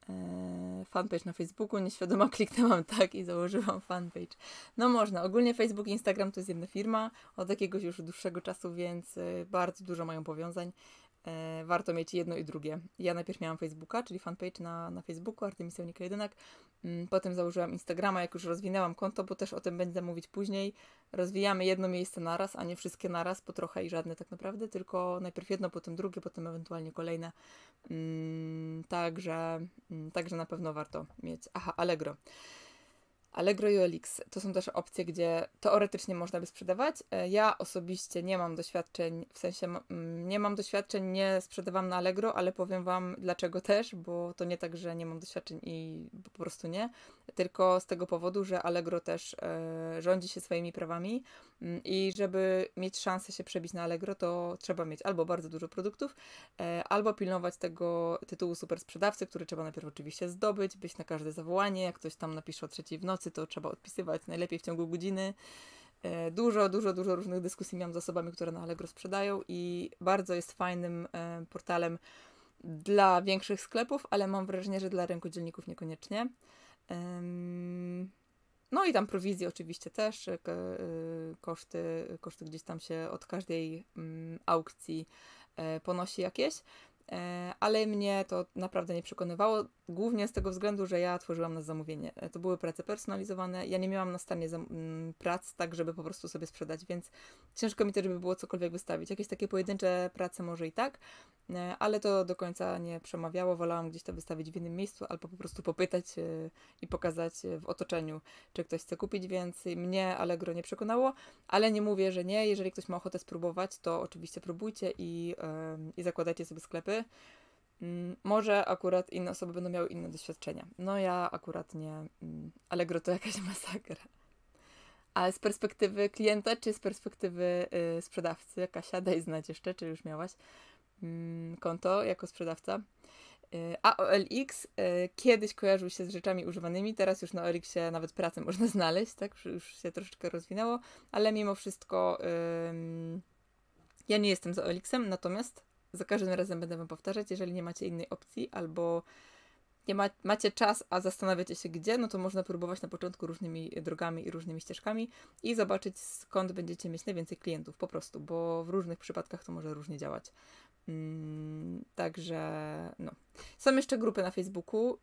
E, fanpage na Facebooku, nieświadoma kliknęłam tak i założyłam fanpage. No można, ogólnie Facebook i Instagram to jest jedna firma od jakiegoś już dłuższego czasu, więc e, bardzo dużo mają powiązań. E, warto mieć jedno i drugie. Ja najpierw miałam Facebooka, czyli fanpage na, na Facebooku, Artemisia Unika Jedynak, Mm, potem założyłam Instagrama, jak już rozwinęłam konto, bo też o tym będę mówić później. Rozwijamy jedno miejsce naraz, a nie wszystkie naraz, po trochę i żadne tak naprawdę, tylko najpierw jedno, potem drugie, potem ewentualnie kolejne. Mm, także, mm, także na pewno warto mieć. Aha, Allegro. Allegro i to są też opcje, gdzie teoretycznie można by sprzedawać. E, ja osobiście nie mam doświadczeń, w sensie nie mam doświadczeń, nie sprzedawam na Allegro, ale powiem Wam dlaczego też, bo to nie tak, że nie mam doświadczeń i po prostu nie, tylko z tego powodu, że Allegro też e, rządzi się swoimi prawami i żeby mieć szansę się przebić na Allegro, to trzeba mieć albo bardzo dużo produktów, e, albo pilnować tego tytułu super sprzedawcy, który trzeba najpierw oczywiście zdobyć, być na każde zawołanie, jak ktoś tam napisze o trzeciej w nocy, to trzeba odpisywać najlepiej w ciągu godziny. E, dużo, dużo, dużo różnych dyskusji miałam z osobami, które na Allegro sprzedają i bardzo jest fajnym e, portalem dla większych sklepów, ale mam wrażenie, że dla rynku dzielników niekoniecznie. No i tam prowizje oczywiście też, e, koszty, koszty gdzieś tam się od każdej mm, aukcji ponosi jakieś, ale mnie to naprawdę nie przekonywało. Głównie z tego względu, że ja tworzyłam na zamówienie. E, to były prace personalizowane. Ja nie miałam na stanie mm, prac, tak żeby po prostu sobie sprzedać, więc ciężko mi też by było cokolwiek wystawić. Jakieś takie pojedyncze prace może i tak, e, ale to do końca nie przemawiało. Wolałam gdzieś to wystawić w innym miejscu albo po prostu popytać e, i pokazać w otoczeniu, czy ktoś chce kupić, więc mnie Allegro nie przekonało, ale nie mówię, że nie. Jeżeli ktoś ma ochotę spróbować, to oczywiście próbujcie i, i zakładajcie sobie sklepy. Mm, może akurat inne osoby będą miały inne doświadczenia. No ja akurat nie. Mm, Allegro to jakaś masakra. Ale z perspektywy klienta, czy z perspektywy sprzedawcy, sprzedawcy, Kasia, daj znać jeszcze, czy już miałaś mm, konto jako sprzedawca. Y, a OLX y, kiedyś kojarzył się z rzeczami używanymi, teraz już na OLX-ie nawet pracę można znaleźć, tak? Już się troszeczkę rozwinęło, ale mimo wszystko ja nie jestem za OLX-em, natomiast za każdym razem będę Wam powtarzać, jeżeli nie macie innej opcji albo nie ma, macie czas, a zastanawiacie się gdzie, no to można próbować na początku różnymi drogami i różnymi ścieżkami i zobaczyć skąd będziecie mieć najwięcej klientów po prostu, bo w różnych przypadkach to może różnie działać. Mm, także no. Są jeszcze grupy na Facebooku,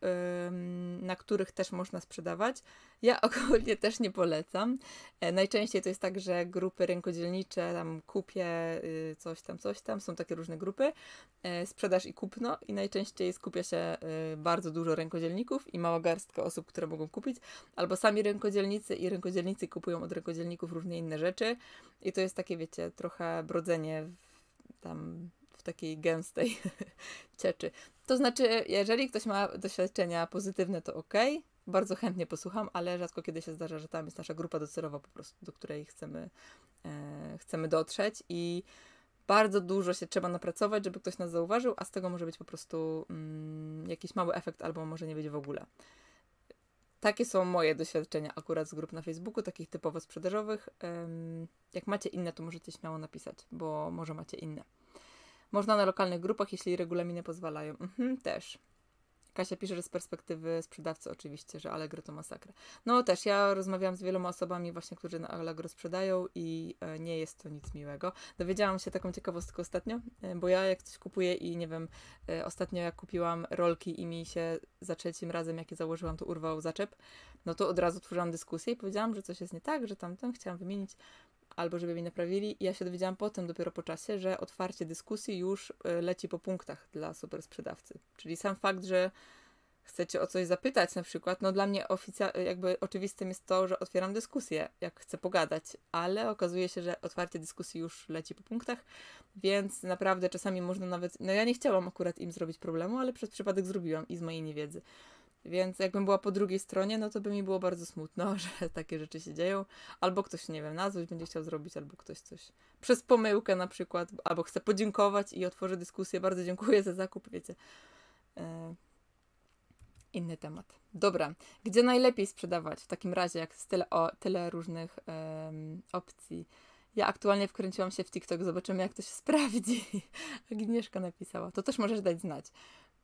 na których też można sprzedawać. Ja ogólnie też nie polecam. E, najczęściej to jest tak, że grupy rękodzielnicze, tam kupię y, coś tam, coś tam, są takie różne grupy. E, sprzedaż i kupno i najczęściej skupia się y, bardzo dużo rękodzielników i mała garstka osób, które mogą kupić. Albo sami rękodzielnicy i rękodzielnicy kupują od rękodzielników różne inne rzeczy. I to jest takie, wiecie, trochę brodzenie w tam w takiej gęstej cieczy. To znaczy, jeżeli ktoś ma doświadczenia pozytywne, to ok, bardzo chętnie posłucham, ale rzadko kiedy się zdarza, że tam jest nasza grupa docelowa, po prostu, do której chcemy, e, chcemy dotrzeć i bardzo dużo się trzeba napracować, żeby ktoś nas zauważył, a z tego może być po prostu mm, jakiś mały efekt, albo może nie być w ogóle. Takie są moje doświadczenia akurat z grup na Facebooku, takich typowo sprzedażowych. Jak macie inne, to możecie śmiało napisać, bo może macie inne. Można na lokalnych grupach, jeśli regulaminy pozwalają. Mhm, też. Kasia pisze, że z perspektywy sprzedawcy oczywiście, że Allegro to masakra. No też, ja rozmawiałam z wieloma osobami właśnie, którzy na Allegro sprzedają i e, nie jest to nic miłego. Dowiedziałam się taką ciekawostkę ostatnio, e, bo ja jak coś kupuję i nie wiem, e, ostatnio jak kupiłam rolki i mi się za trzecim razem, jakie założyłam, to urwał zaczep, no to od razu otworzyłam dyskusję i powiedziałam, że coś jest nie tak, że tam, tam chciałam wymienić albo żeby mi naprawili. I ja się dowiedziałam potem, dopiero po czasie, że otwarcie dyskusji już y, leci po punktach dla super sprzedawcy. Czyli sam fakt, że chcecie o coś zapytać na przykład, no dla mnie y, jakby oczywistym jest to, że otwieram dyskusję, jak chcę pogadać, ale okazuje się, że otwarcie dyskusji już leci po punktach, więc naprawdę czasami można nawet, no ja nie chciałam akurat im zrobić problemu, ale przez przypadek zrobiłam i z mojej niewiedzy. Więc jakbym była po drugiej stronie, no to by mi było bardzo smutno, że takie rzeczy się dzieją. Albo ktoś, nie wiem, na coś będzie chciał zrobić, albo ktoś coś przez pomyłkę na przykład, albo chce podziękować i otworzy dyskusję. Bardzo dziękuję za zakup, wiecie. E... Inny temat. Dobra, gdzie najlepiej sprzedawać w takim razie, jak jest tyle, o, tyle różnych opcji? Ja aktualnie wkręciłam się w TikTok, zobaczymy jak to się sprawdzi. Agnieszka napisała. To też możesz dać znać.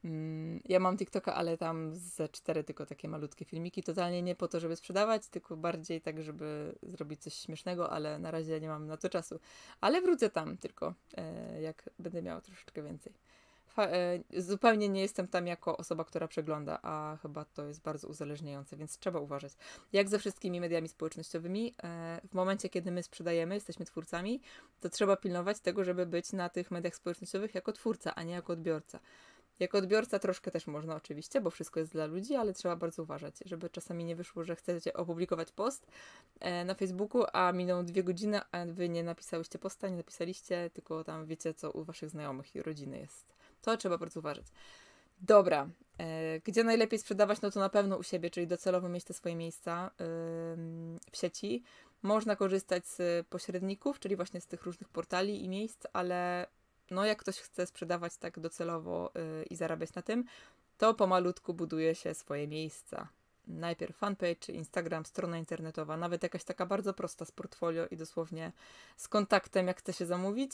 Mm, ja mam TikToka, ale tam ze cztery tylko takie malutkie filmiki, totalnie nie po to, żeby sprzedawać, tylko bardziej tak, żeby zrobić coś śmiesznego, ale na razie nie mam na to czasu. Ale wrócę tam tylko, e, jak będę miała troszeczkę więcej. E, zupełnie nie jestem tam jako osoba, która przegląda, a chyba to jest bardzo uzależniające, więc trzeba uważać. Jak ze wszystkimi mediami społecznościowymi, e, w momencie, kiedy my sprzedajemy, jesteśmy twórcami, to trzeba pilnować tego, żeby być na tych mediach społecznościowych jako twórca, a nie jako odbiorca. Jako odbiorca troszkę też można oczywiście, bo wszystko jest dla ludzi, ale trzeba bardzo uważać, żeby czasami nie wyszło, że chcecie opublikować post e, na Facebooku, a miną dwie godziny, a wy nie napisałyście posta, nie napisaliście, tylko tam wiecie, co u waszych znajomych i rodziny jest. To trzeba bardzo uważać. Dobra, e, gdzie najlepiej sprzedawać, no to na pewno u siebie, czyli docelowo mieć te swoje miejsca w sieci. Można korzystać z pośredników, czyli właśnie z tych różnych portali i miejsc, ale no jak ktoś chce sprzedawać tak docelowo y, i zarabiać na tym, to pomalutku buduje się swoje miejsca. Najpierw fanpage, Instagram, strona internetowa, nawet jakaś taka bardzo prosta z portfolio i dosłownie z kontaktem, jak chce się zamówić,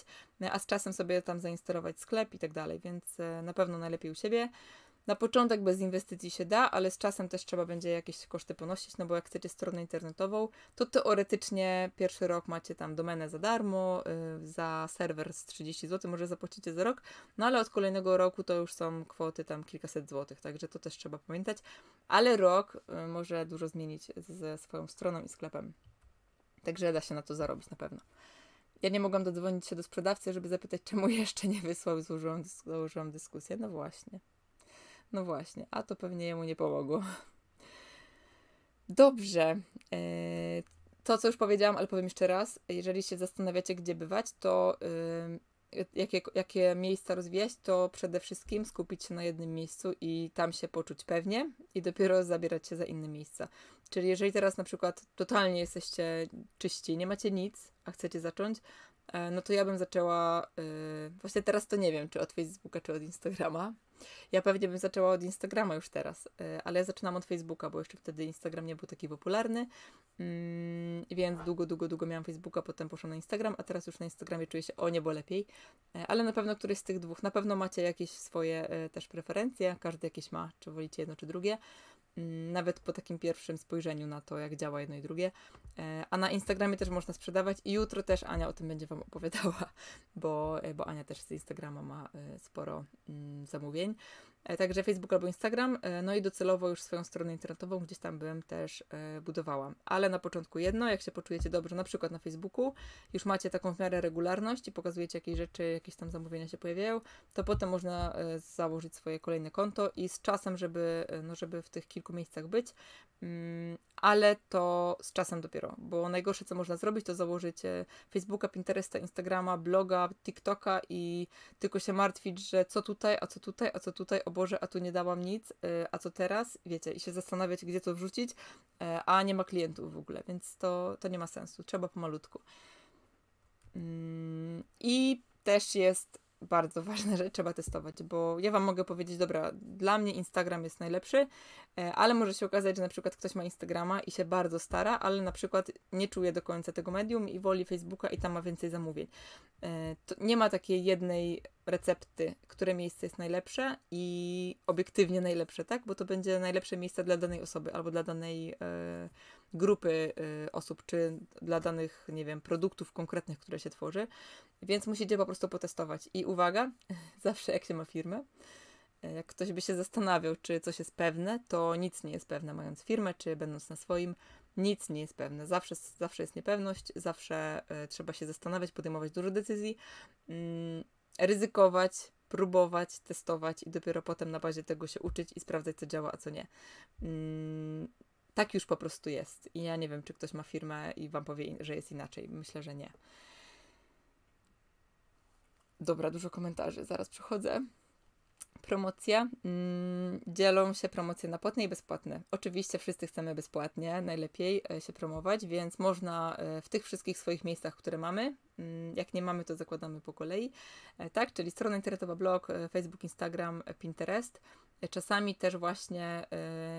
a z czasem sobie tam zainstalować sklep i tak dalej, więc y, na pewno najlepiej u siebie. Na początek bez inwestycji się da, ale z czasem też trzeba będzie jakieś koszty ponosić, no bo jak chcecie stronę internetową, to teoretycznie pierwszy rok macie tam domenę za darmo, y, za serwer z 30 zł może zapłacicie za rok, no ale od kolejnego roku to już są kwoty tam kilkaset złotych, także to też trzeba pamiętać, ale rok y, może dużo zmienić ze swoją stroną i sklepem. Także da się na to zarobić na pewno. Ja nie mogłam dodzwonić się do sprzedawcy, żeby zapytać, czemu jeszcze nie wysłał, złożyłam, złożyłam dyskusję. No właśnie. No właśnie, a to pewnie jemu nie pomogło. Dobrze. E, to, co już powiedziałam, ale powiem jeszcze raz. Jeżeli się zastanawiacie, gdzie bywać, to e, jakie, jakie miejsca rozwijać, to przede wszystkim skupić się na jednym miejscu i tam się poczuć pewnie i dopiero zabierać się za inne miejsca. Czyli jeżeli teraz na przykład totalnie jesteście czyści, nie macie nic, a chcecie zacząć, e, no to ja bym zaczęła, właśnie teraz to nie wiem, czy od Facebooka, czy od Instagrama, ja pewnie bym zaczęła od Instagrama już teraz, y, ale ja zaczynam od Facebooka, bo jeszcze wtedy Instagram nie był taki popularny, mm, więc długo, długo, długo miałam Facebooka, potem poszłam na Instagram, a teraz już na Instagramie czuję się o niebo lepiej, e, ale na pewno któryś z tych dwóch, na pewno macie jakieś swoje y, też preferencje, każdy jakieś ma, czy wolicie jedno, czy drugie. Mm, nawet po takim pierwszym spojrzeniu na to, jak działa jedno i drugie. E, a na Instagramie też można sprzedawać i jutro też Ania o tym będzie Wam opowiadała, bo, e, bo Ania też z Instagrama ma e, sporo mm, zamówień. E, także Facebook albo Instagram, e, no i docelowo już swoją stronę internetową gdzieś tam byłem też e, budowałam. Ale na początku jedno, jak się poczujecie dobrze, na przykład na Facebooku, już macie taką w miarę regularność i pokazujecie jakieś rzeczy, jakieś tam zamówienia się pojawiają, to potem można założyć swoje kolejne konto i z czasem, żeby, no żeby w tych kilku miejscach być, mm, ale to z czasem dopiero, bo najgorsze, co można zrobić, to założyć Facebooka, Pinteresta, Instagrama, bloga, TikToka i tylko się martwić, że co tutaj, a co tutaj, a co tutaj, o Boże, a tu nie dałam nic, y, a co teraz, wiecie, i się zastanawiać, gdzie to wrzucić, y, a nie ma klientów w ogóle, więc to, to nie ma sensu, trzeba pomalutku. Mm, I też jest bardzo ważna rzecz, trzeba testować, bo ja Wam mogę powiedzieć, dobra, dla mnie Instagram jest najlepszy, e, ale może się okazać, że na przykład ktoś ma Instagrama i się bardzo stara, ale na przykład nie czuje do końca tego medium i woli Facebooka i tam ma więcej zamówień. E, to nie ma takiej jednej recepty, które miejsce jest najlepsze i obiektywnie najlepsze, tak? Bo to będzie najlepsze miejsce dla danej osoby albo dla danej. Yy, grupy y, osób, czy dla danych, nie wiem, produktów konkretnych, które się tworzy. Więc musicie po prostu potestować. I uwaga, zawsze jak się ma firmę, e, jak ktoś by się zastanawiał, czy coś jest pewne, to nic nie jest pewne, mając firmę, czy będąc na swoim, nic nie jest pewne. Zawsze, zawsze jest niepewność, zawsze e, trzeba się zastanawiać, podejmować dużo decyzji, mm, ryzykować, próbować, testować i dopiero potem na bazie tego się uczyć i sprawdzać, co działa, a co nie. Mm, tak już po prostu jest. I ja nie wiem, czy ktoś ma firmę i wam powie, że jest inaczej. Myślę, że nie. Dobra, dużo komentarzy, zaraz przychodzę. Promocja. Mm, dzielą się promocje na płatne i bezpłatne. Oczywiście wszyscy chcemy bezpłatnie, najlepiej e, się promować, więc można e, w tych wszystkich swoich miejscach, które mamy, mm, jak nie mamy, to zakładamy po kolei, e, tak? Czyli strona internetowa, blog, Facebook, Instagram, Pinterest – Czasami też właśnie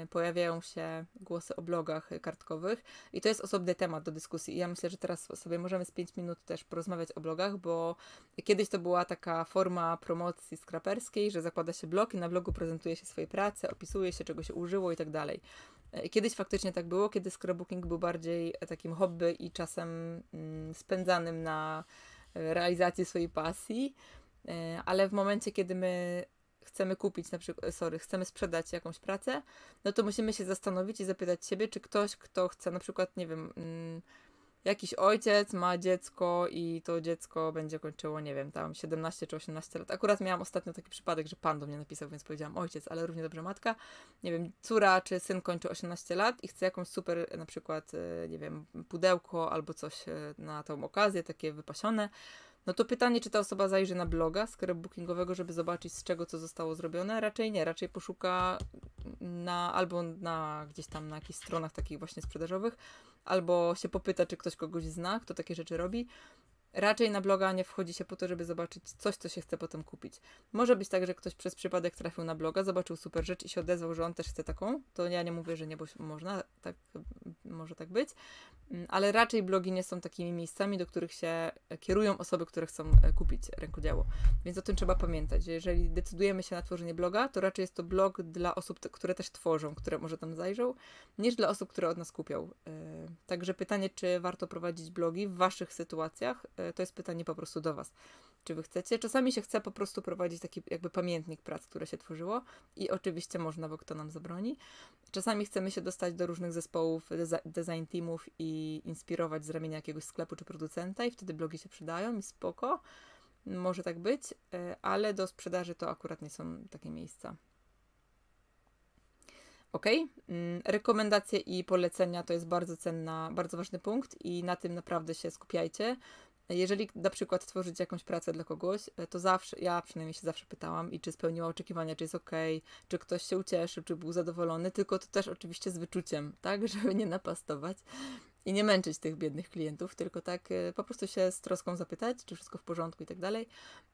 y, pojawiają się głosy o blogach kartkowych i to jest osobny temat do dyskusji. I ja myślę, że teraz sobie możemy z 5 minut też porozmawiać o blogach, bo kiedyś to była taka forma promocji skraperskiej, że zakłada się blog i na blogu prezentuje się swoje prace, opisuje się, czego się użyło i tak dalej. Kiedyś faktycznie tak było, kiedy scrapbooking był bardziej takim hobby i czasem mm, spędzanym na realizację swojej pasji y, ale w momencie, kiedy my chcemy kupić na przykład, sorry, chcemy sprzedać jakąś pracę, no to musimy się zastanowić i zapytać siebie, czy ktoś, kto chce na przykład, nie wiem, mm, jakiś ojciec ma dziecko i to dziecko będzie kończyło, nie wiem, tam 17 czy 18 lat. Akurat miałam ostatnio taki przypadek, że pan do mnie napisał, więc powiedziałam ojciec, ale równie dobrze matka. Nie wiem, córa czy syn kończy 18 lat i chce jakąś super, na przykład, e, nie wiem, pudełko albo coś e, na tą okazję, takie wypasione. No to pytanie, czy ta osoba zajrzy na bloga scrapbookingowego, żeby zobaczyć z czego co zostało zrobione? Raczej nie, raczej poszuka na, albo na gdzieś tam na jakichś stronach takich właśnie sprzedażowych, albo się popyta, czy ktoś kogoś zna, kto takie rzeczy robi. Raczej na bloga nie wchodzi się po to, żeby zobaczyć coś, co się chce potem kupić. Może być tak, że ktoś przez przypadek trafił na bloga, zobaczył super rzecz i się odezwał, że on też chce taką. To ja nie mówię, że nie, bo można, tak, może tak być. Mm, ale raczej blogi nie są takimi miejscami, do których się e, kierują osoby, które chcą e, kupić rękodzieło. Więc o tym trzeba pamiętać. Jeżeli decydujemy się na tworzenie bloga, to raczej jest to blog dla osób, które też tworzą, które może tam zajrzą, niż dla osób, które od nas kupią. E, także pytanie, czy warto prowadzić blogi w Waszych sytuacjach, E, to jest pytanie po prostu do Was. Czy Wy chcecie? Czasami się chce po prostu prowadzić taki jakby pamiętnik prac, które się tworzyło i oczywiście można, bo kto nam zabroni. Czasami chcemy się dostać do różnych zespołów, design teamów i inspirować z ramienia jakiegoś sklepu czy producenta i wtedy blogi się przydają i spoko. Może tak być, e, ale do sprzedaży to akurat nie są takie miejsca. Ok, mm, rekomendacje i polecenia to jest bardzo cenna, bardzo ważny punkt i na tym naprawdę się skupiajcie. Jeżeli na przykład tworzycie jakąś pracę dla kogoś, e, to zawsze, ja przynajmniej się zawsze pytałam, i czy spełniła oczekiwania, czy jest ok, czy ktoś się ucieszył, czy był zadowolony, tylko to też oczywiście z wyczuciem, tak, żeby nie napastować i nie męczyć tych biednych klientów, tylko tak e, po prostu się z troską zapytać, czy wszystko w porządku i tak dalej.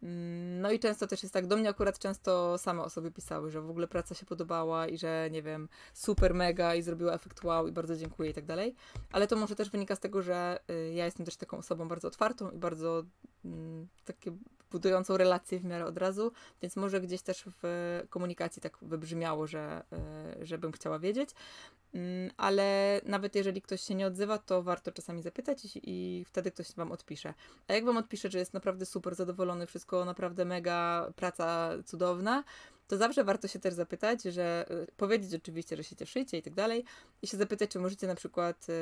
Mm, no i często też jest tak, do mnie akurat często same osoby pisały, że w ogóle praca się podobała i że nie wiem, super mega i zrobiła efekt wow i bardzo dziękuję i tak dalej. Ale to może też wynika z tego, że y, ja jestem też taką osobą bardzo otwartą i bardzo mm, takie budującą relację w miarę od razu, więc może gdzieś też w komunikacji tak wybrzmiało, że, e, że bym chciała wiedzieć. Mm, ale nawet jeżeli ktoś się nie odzywa, to warto czasami zapytać i, i wtedy ktoś Wam odpisze. A jak Wam odpisze, że jest naprawdę super zadowolony, wszystko naprawdę mega, praca cudowna, to zawsze warto się też zapytać, że y, powiedzieć oczywiście, że się cieszycie i tak dalej, i się zapytać, czy możecie na przykład y,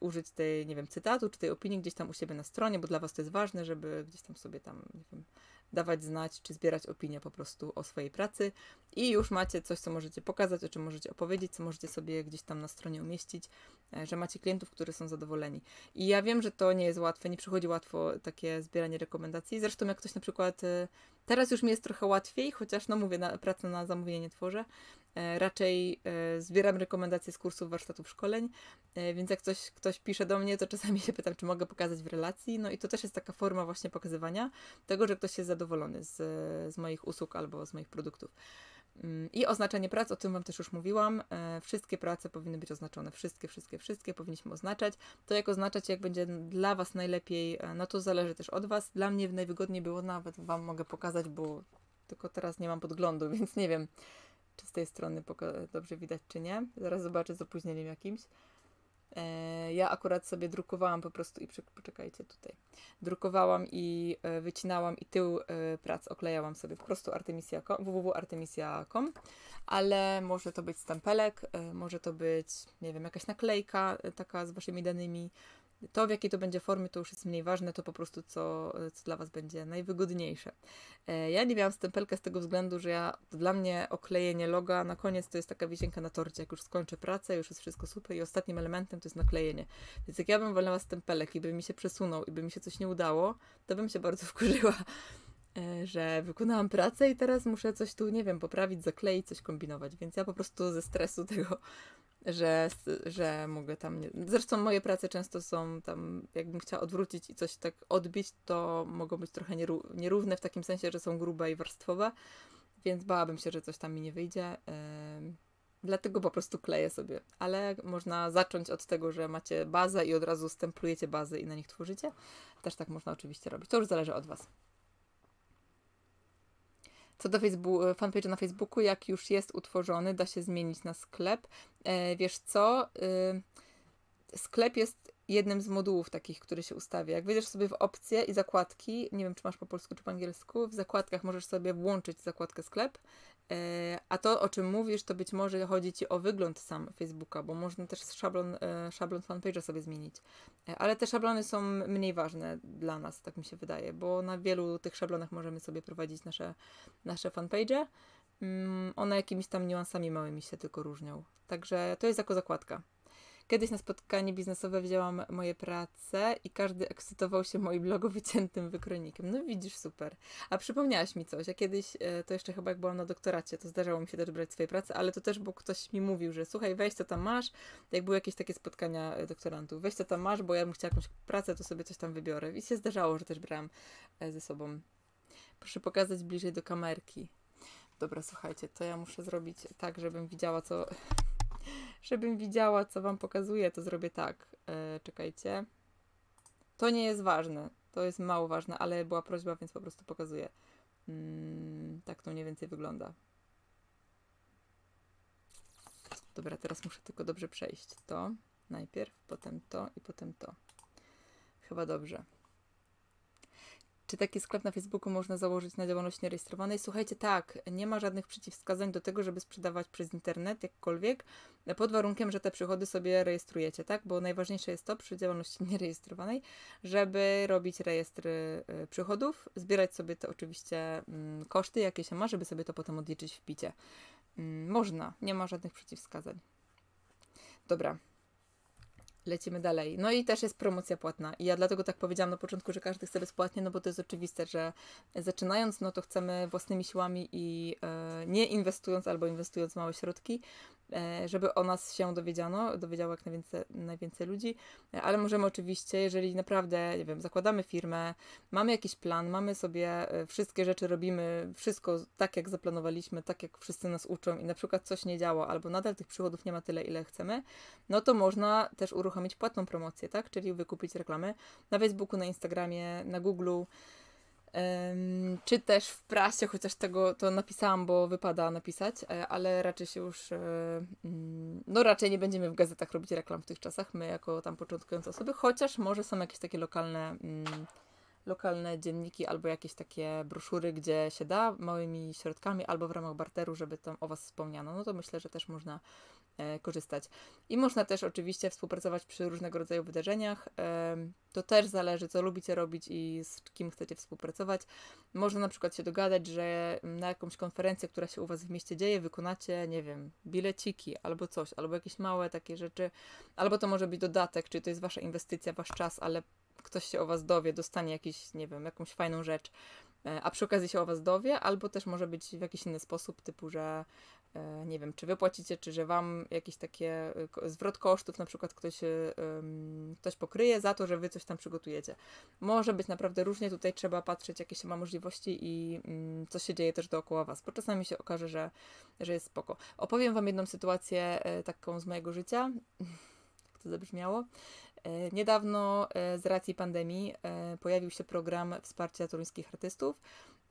użyć tej, nie wiem, cytatu, czy tej opinii gdzieś tam u siebie na stronie, bo dla was to jest ważne, żeby gdzieś tam sobie tam, nie wiem, dawać znać czy zbierać opinie po prostu o swojej pracy i już macie coś, co możecie pokazać, o czym możecie opowiedzieć, co możecie sobie gdzieś tam na stronie umieścić, e, że macie klientów, którzy są zadowoleni. I ja wiem, że to nie jest łatwe, nie przychodzi łatwo takie zbieranie rekomendacji. Zresztą jak ktoś na przykład, e, teraz już mi jest trochę łatwiej, chociaż no mówię, na, pracę na zamówienie tworzę, E, raczej e, zbieram rekomendacje z kursów, warsztatów, szkoleń, e, więc jak ktoś, ktoś pisze do mnie, to czasami się pytam, czy mogę pokazać w relacji, no i to też jest taka forma właśnie pokazywania tego, że ktoś jest zadowolony z, z moich usług albo z moich produktów. Mm, I oznaczenie prac, o tym Wam też już mówiłam. Wszystkie prace powinny być oznaczone. Wszystkie, wszystkie, wszystkie powinniśmy oznaczać. To, jak oznaczać, jak będzie dla Was najlepiej, no to zależy też od Was. Dla mnie najwygodniej było nawet Wam mogę pokazać, bo tylko teraz nie mam podglądu, więc nie wiem czy z tej strony dobrze widać, czy nie. Zaraz zobaczę z opóźnieniem jakimś. E, ja akurat sobie drukowałam po prostu i poczekajcie tutaj. Drukowałam i e, wycinałam i tył e, prac oklejałam sobie po prostu www.artemisia.com, ale może to być stempelek, e, może to być, nie wiem, jakaś naklejka e, taka z waszymi danymi to, w jakiej to będzie formie, to już jest mniej ważne, to po prostu co, co dla Was będzie najwygodniejsze. E, ja nie miałam stempelkę z tego względu, że ja, dla mnie oklejenie loga na koniec to jest taka wisienka na torcie. Jak już skończę pracę, już jest wszystko super i ostatnim elementem to jest naklejenie. Więc jak ja bym wolała stempelek i by mi się przesunął i by mi się coś nie udało, to bym się bardzo wkurzyła e, że wykonałam pracę i teraz muszę coś tu, nie wiem, poprawić, zakleić, coś kombinować. Więc ja po prostu ze stresu tego że, że mogę tam. Nie... Zresztą moje prace często są tam, jakbym chciała odwrócić i coś tak odbić, to mogą być trochę nierówne w takim sensie, że są grube i warstwowe, więc bałabym się, że coś tam mi nie wyjdzie. Dlatego po prostu kleję sobie. Ale można zacząć od tego, że macie bazę i od razu stemplujecie bazy i na nich tworzycie. Też tak można oczywiście robić. To już zależy od Was. Co do Facebooku, fanpage'a na Facebooku, jak już jest utworzony, da się zmienić na sklep. E, wiesz co? E, sklep jest jednym z modułów takich, który się ustawia. Jak wejdziesz sobie w opcje i zakładki, nie wiem czy masz po polsku czy po angielsku, w zakładkach możesz sobie włączyć zakładkę sklep a to, o czym mówisz, to być może chodzi ci o wygląd sam Facebooka, bo można też szablon, e, szablon fanpage'a sobie zmienić. E, ale te szablony są mniej ważne dla nas, tak mi się wydaje, bo na wielu tych szablonach możemy sobie prowadzić nasze, nasze fanpage'e. Mm, one jakimiś tam niuansami małymi się tylko różnią. Także to jest jako zakładka. Kiedyś na spotkanie biznesowe wzięłam moje prace i każdy ekscytował się moim logo wyciętym wykronikiem. No widzisz, super. A przypomniałaś mi coś. Ja kiedyś, e, to jeszcze chyba jak byłam na doktoracie, to zdarzało mi się też brać swoje prace, ale to też, bo ktoś mi mówił, że słuchaj, weź co tam masz. Jak były jakieś takie spotkania e, doktorantów, weź co tam masz, bo ja bym chciała jakąś pracę, to sobie coś tam wybiorę. I się zdarzało, że też brałam e, ze sobą. Proszę pokazać bliżej do kamerki. Dobra, słuchajcie, to ja muszę zrobić tak, żebym widziała, co Żebym widziała, co wam pokazuję, to zrobię tak. E, czekajcie. To nie jest ważne. To jest mało ważne, ale była prośba, więc po prostu pokazuję. Mm, tak to mniej więcej wygląda. Dobra, teraz muszę tylko dobrze przejść. To najpierw, potem to i potem to. Chyba dobrze. Czy taki sklep na Facebooku można założyć na działalność nierejestrowanej? Słuchajcie, tak, nie ma żadnych przeciwwskazań do tego, żeby sprzedawać przez internet jakkolwiek, pod warunkiem, że te przychody sobie rejestrujecie, tak? Bo najważniejsze jest to przy działalności nierejestrowanej, żeby robić rejestry przychodów, zbierać sobie te oczywiście mm, koszty, jakie się ma, żeby sobie to potem odliczyć w picie. Mm, można, nie ma żadnych przeciwwskazań. Dobra, lecimy dalej. No i też jest promocja płatna. I ja dlatego tak powiedziałam na początku, że każdy chce bezpłatnie, no bo to jest oczywiste, że zaczynając, no to chcemy własnymi siłami i e, nie inwestując albo inwestując małe środki, E, żeby o nas się dowiedziano, dowiedziało jak najwięcej, najwięcej ludzi, e, ale możemy oczywiście, jeżeli naprawdę, nie wiem, zakładamy firmę, mamy jakiś plan, mamy sobie e, wszystkie rzeczy, robimy wszystko tak, jak zaplanowaliśmy, tak, jak wszyscy nas uczą i na przykład coś nie działa, albo nadal tych przychodów nie ma tyle, ile chcemy, no to można też uruchomić płatną promocję, tak, czyli wykupić reklamy na Facebooku, na Instagramie, na Googleu, czy też w prasie, chociaż tego to napisałam, bo wypada napisać, e, ale raczej się już, e, mm, no raczej nie będziemy w gazetach robić reklam w tych czasach, my jako tam początkujące osoby, chociaż może są jakieś takie lokalne, mm, lokalne dzienniki albo jakieś takie broszury, gdzie się da małymi środkami albo w ramach barteru, żeby tam o Was wspomniano, no to myślę, że też można E, korzystać. I można też oczywiście współpracować przy różnego rodzaju wydarzeniach. E, to też zależy, co lubicie robić i z kim chcecie współpracować. Można na przykład się dogadać, że na jakąś konferencję, która się u Was w mieście dzieje, wykonacie, nie wiem, bileciki albo coś, albo jakieś małe takie rzeczy, albo to może być dodatek, czyli to jest Wasza inwestycja, Wasz czas, ale ktoś się o Was dowie, dostanie jakiś, nie wiem, jakąś fajną rzecz e, a przy okazji się o Was dowie, albo też może być w jakiś inny sposób, typu, że E, nie wiem, czy wypłacicie, czy że wam jakieś takie e, zwrot kosztów, na przykład ktoś, e, ktoś pokryje za to, że wy coś tam przygotujecie. Może być naprawdę różnie, tutaj trzeba patrzeć, jakie się ma możliwości i mm, co się dzieje też dookoła was, bo czasami się okaże, że, że jest spoko. Opowiem wam jedną sytuację taką z mojego życia, jak to zabrzmiało. Niedawno z racji pandemii pojawił się program wsparcia toruńskich artystów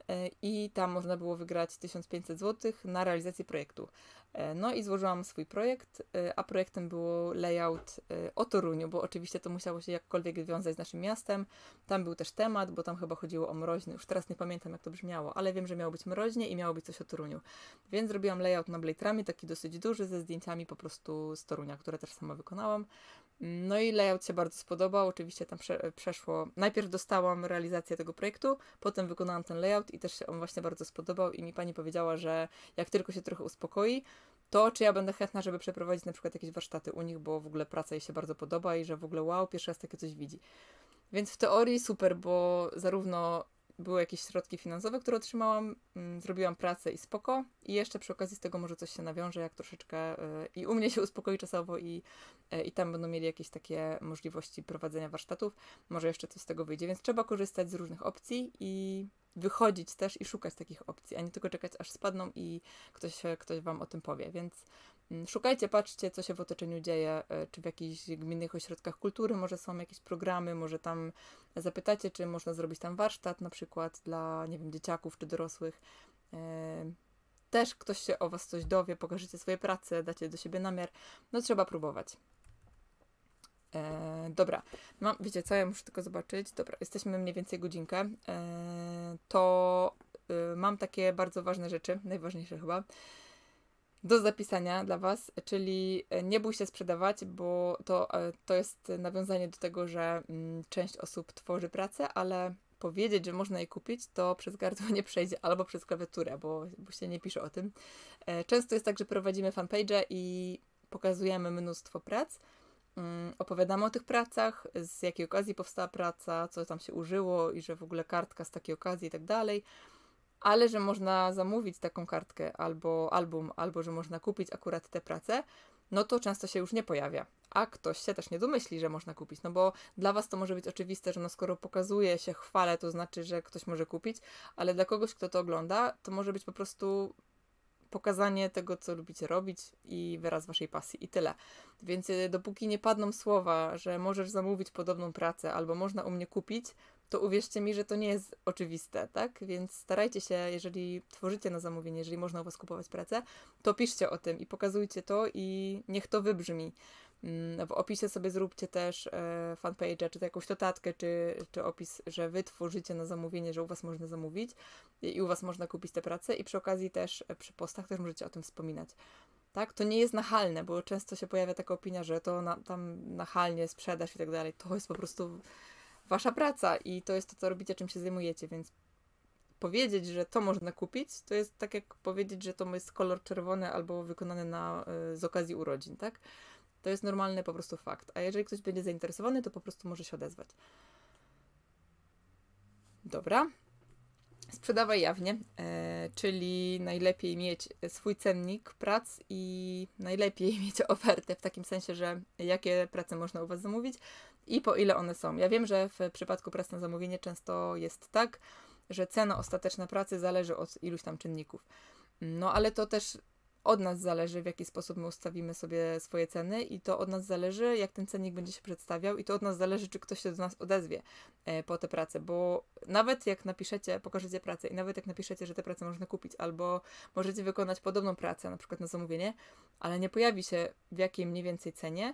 E, i tam można było wygrać 1500 zł na realizację projektu. E, no i złożyłam swój projekt, e, a projektem był layout o Toruniu, bo oczywiście to musiało się jakkolwiek wiązać z naszym miastem. Tam był też temat, bo tam chyba chodziło o mroźny. Już teraz nie pamiętam, jak to brzmiało, ale wiem, że miało być mroźnie i miało być coś o Toruniu. Więc zrobiłam layout na Blade Ramie, taki dosyć duży, ze zdjęciami po prostu z Torunia, które też sama wykonałam. No i layout się bardzo spodobał. Oczywiście tam prze przeszło. Najpierw dostałam realizację tego projektu, potem wykonałam ten layout i też się on właśnie bardzo spodobał. I mi pani powiedziała, że jak tylko się trochę uspokoi, to czy ja będę chętna, żeby przeprowadzić na przykład jakieś warsztaty u nich, bo w ogóle praca jej się bardzo podoba i że w ogóle wow, pierwszy raz takie coś widzi. Więc w teorii super, bo zarówno były jakieś środki finansowe, które otrzymałam, mm, zrobiłam pracę i spoko. I jeszcze przy okazji z tego może coś się nawiąże, jak troszeczkę y, i u mnie się uspokoi czasowo i, y, i tam będą mieli jakieś takie możliwości prowadzenia warsztatów. Może jeszcze coś z tego wyjdzie, więc trzeba korzystać z różnych opcji i wychodzić też i szukać takich opcji, a nie tylko czekać aż spadną i ktoś, ktoś Wam o tym powie. Więc mm, szukajcie, patrzcie, co się w otoczeniu dzieje, y, czy w jakichś gminnych ośrodkach kultury może są jakieś programy, może tam Zapytacie, czy można zrobić tam warsztat na przykład dla, nie wiem, dzieciaków czy dorosłych. E, też ktoś się o Was coś dowie, pokażecie swoje prace, dacie do siebie namiar. No trzeba próbować. E, dobra, mam, wiecie co, ja muszę tylko zobaczyć. Dobra, jesteśmy mniej więcej godzinkę. E, to y, mam takie bardzo ważne rzeczy, najważniejsze chyba do zapisania dla Was, czyli e, nie bój się sprzedawać, bo to, e, to jest nawiązanie do tego, że mm, część osób tworzy pracę, ale powiedzieć, że można je kupić, to przez gardło nie przejdzie albo przez klawiaturę, bo, bo się nie pisze o tym. E, często jest tak, że prowadzimy fanpage i pokazujemy mnóstwo prac, mm, opowiadamy o tych pracach, z jakiej okazji powstała praca, co tam się użyło i że w ogóle kartka z takiej okazji i tak dalej ale że można zamówić taką kartkę albo album, albo że można kupić akurat tę pracę, no to często się już nie pojawia. A ktoś się też nie domyśli, że można kupić, no bo dla was to może być oczywiste, że no skoro pokazuje się chwale, to znaczy, że ktoś może kupić, ale dla kogoś, kto to ogląda, to może być po prostu pokazanie tego, co lubicie robić i wyraz waszej pasji i tyle. Więc y, dopóki nie padną słowa, że możesz zamówić podobną pracę albo można u mnie kupić, to uwierzcie mi, że to nie jest oczywiste, tak? Więc starajcie się, jeżeli tworzycie na zamówienie, jeżeli można u Was kupować pracę, to piszcie o tym i pokazujcie to i niech to wybrzmi. Mm, w opisie sobie zróbcie też e, fanpage'a, czy to jakąś notatkę, czy, czy opis, że Wy tworzycie na zamówienie, że u Was można zamówić i u Was można kupić tę pracę i przy okazji też e, przy postach też możecie o tym wspominać. Tak? To nie jest nachalne, bo często się pojawia taka opinia, że to na, tam nachalnie sprzedaż i tak dalej. To jest po prostu wasza praca i to jest to, co robicie, czym się zajmujecie, więc powiedzieć, że to można kupić, to jest tak jak powiedzieć, że to jest kolor czerwony albo wykonany na, e, z okazji urodzin, tak? To jest normalny po prostu fakt. A jeżeli ktoś będzie zainteresowany, to po prostu może się odezwać. Dobra, Sprzedawaj jawnie, e, czyli najlepiej mieć swój cennik prac i najlepiej mieć ofertę w takim sensie, że jakie prace można u Was zamówić i po ile one są. Ja wiem, że w przypadku prac na zamówienie często jest tak, że cena ostateczna pracy zależy od iluś tam czynników. No ale to też od nas zależy, w jaki sposób my ustawimy sobie swoje ceny, i to od nas zależy, jak ten cennik będzie się przedstawiał, i to od nas zależy, czy ktoś się do nas odezwie e, po tę pracę, bo nawet jak napiszecie, pokażecie pracę, i nawet jak napiszecie, że tę pracę można kupić, albo możecie wykonać podobną pracę, na przykład na zamówienie, ale nie pojawi się w jakiej mniej więcej cenie,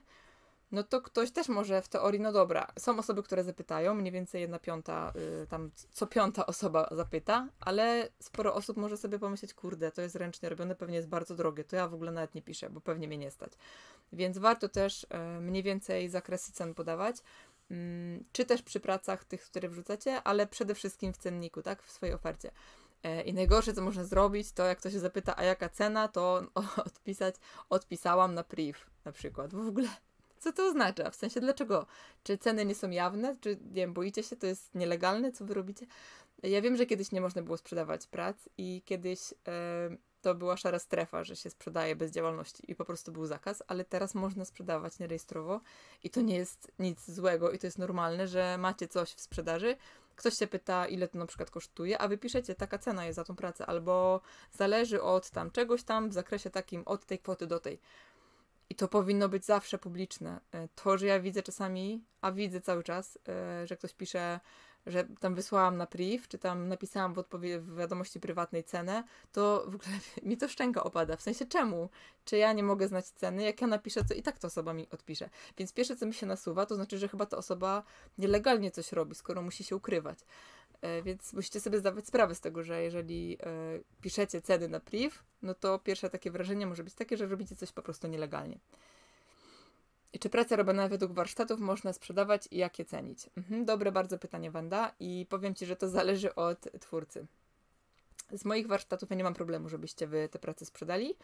no to ktoś też może w teorii, no dobra, są osoby, które zapytają, mniej więcej jedna piąta, y, tam co piąta osoba zapyta, ale sporo osób może sobie pomyśleć, kurde, to jest ręcznie robione, pewnie jest bardzo drogie, to ja w ogóle nawet nie piszę, bo pewnie mnie nie stać. Więc warto też y, mniej więcej zakresy cen podawać, y, czy też przy pracach tych, które wrzucacie, ale przede wszystkim w cenniku, tak, w swojej ofercie. E, I najgorsze, co można zrobić, to jak ktoś się zapyta, a jaka cena, to odpisać, odpisałam na priv na przykład, w ogóle co to oznacza? W sensie dlaczego? Czy ceny nie są jawne? Czy nie wiem, boicie się, to jest nielegalne, co wy robicie? Ja wiem, że kiedyś nie można było sprzedawać prac i kiedyś e, to była szara strefa, że się sprzedaje bez działalności i po prostu był zakaz, ale teraz można sprzedawać nierejestrowo i to nie jest nic złego i to jest normalne, że macie coś w sprzedaży, ktoś się pyta, ile to na przykład kosztuje, a wy piszecie, taka cena jest za tą pracę, albo zależy od tam czegoś tam w zakresie takim, od tej kwoty do tej. I to powinno być zawsze publiczne. E, to, że ja widzę czasami, a widzę cały czas, e, że ktoś pisze, że tam wysłałam na priv, czy tam napisałam w, w wiadomości prywatnej cenę, to w ogóle mi to szczęka opada. W sensie czemu? Czy ja nie mogę znać ceny? Jak ja napiszę, co i tak to osoba mi odpisze. Więc pierwsze, co mi się nasuwa, to znaczy, że chyba ta osoba nielegalnie coś robi, skoro musi się ukrywać. E, więc musicie sobie zdawać sprawę z tego, że jeżeli e, piszecie ceny na priv, no to pierwsze takie wrażenie może być takie, że robicie coś po prostu nielegalnie. I czy praca robione według warsztatów można sprzedawać i jak je cenić? Mhm, dobre bardzo pytanie, Wanda, i powiem Ci, że to zależy od twórcy. Z moich warsztatów ja nie mam problemu, żebyście Wy te prace sprzedali.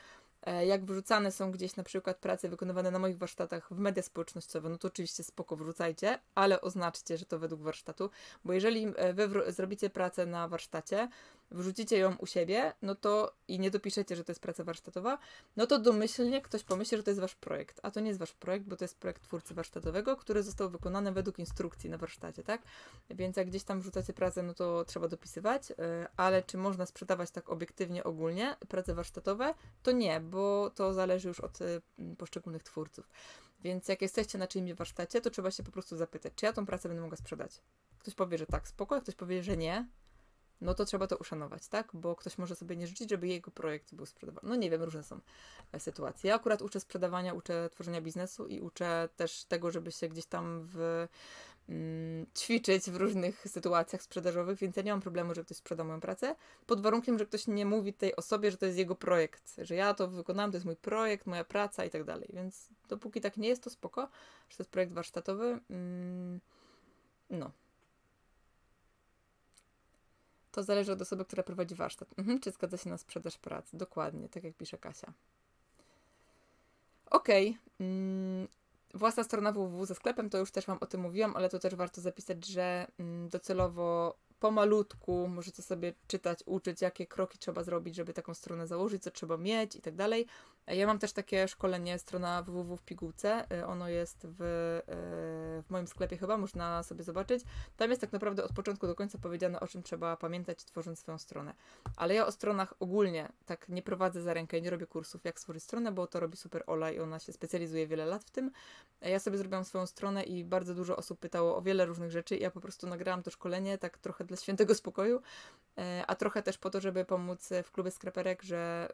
E, jak wrzucane są gdzieś na przykład prace wykonywane na moich warsztatach w media społecznościowe, no to oczywiście spoko wrzucajcie, ale oznaczcie, że to według warsztatu, bo jeżeli e, wy zrobicie pracę na warsztacie, wrzucicie ją u siebie, no to i nie dopiszecie, że to jest praca warsztatowa, no to domyślnie ktoś pomyśli, że to jest wasz projekt. A to nie jest wasz projekt, bo to jest projekt twórcy warsztatowego, który został wykonany według instrukcji na warsztacie, tak? Więc jak gdzieś tam wrzucacie pracę, no to trzeba dopisywać, e, ale czy można sprzedawać tak obiektywnie, ogólnie prace warsztatowe? To nie, bo to zależy już od e, poszczególnych twórców. Więc jak jesteście na czyimś warsztacie, to trzeba się po prostu zapytać, czy ja tą pracę będę mogła sprzedać. Ktoś powie, że tak, spoko, ktoś powie, że nie, no to trzeba to uszanować, tak? Bo ktoś może sobie nie życzyć, żeby jego projekt był sprzedawany. No nie wiem, różne są e, sytuacje. Ja akurat uczę sprzedawania, uczę tworzenia biznesu i uczę też tego, żeby się gdzieś tam w, mm, ćwiczyć w różnych sytuacjach sprzedażowych, więc ja nie mam problemu, że ktoś sprzeda moją pracę, pod warunkiem, że ktoś nie mówi tej osobie, że to jest jego projekt, że ja to wykonałam, to jest mój projekt, moja praca i tak dalej. Więc dopóki tak nie jest, to spoko, że to jest projekt warsztatowy. Mm, no, to zależy od osoby, która prowadzi warsztat. Mhm, czy zgadza się na sprzedaż pracy? Dokładnie, tak jak pisze Kasia. Okej. Okay. Mm, własna strona www ze sklepem, to już też Wam o tym mówiłam, ale to też warto zapisać, że mm, docelowo pomalutku możecie sobie czytać, uczyć, jakie kroki trzeba zrobić, żeby taką stronę założyć, co trzeba mieć i tak dalej. E, ja mam też takie szkolenie, strona www w pigułce. E, ono jest w, e, w moim sklepie chyba, można sobie zobaczyć. Tam jest tak naprawdę od początku do końca powiedziane, o czym trzeba pamiętać, tworząc swoją stronę. Ale ja o stronach ogólnie tak nie prowadzę za rękę, nie robię kursów, jak stworzyć stronę, bo to robi super Ola i ona się specjalizuje wiele lat w tym. Ja sobie zrobiłam swoją stronę i bardzo dużo osób pytało o wiele różnych rzeczy. I ja po prostu nagrałam to szkolenie tak trochę dla świętego spokoju, a trochę też po to, żeby pomóc w klubie skreperek, że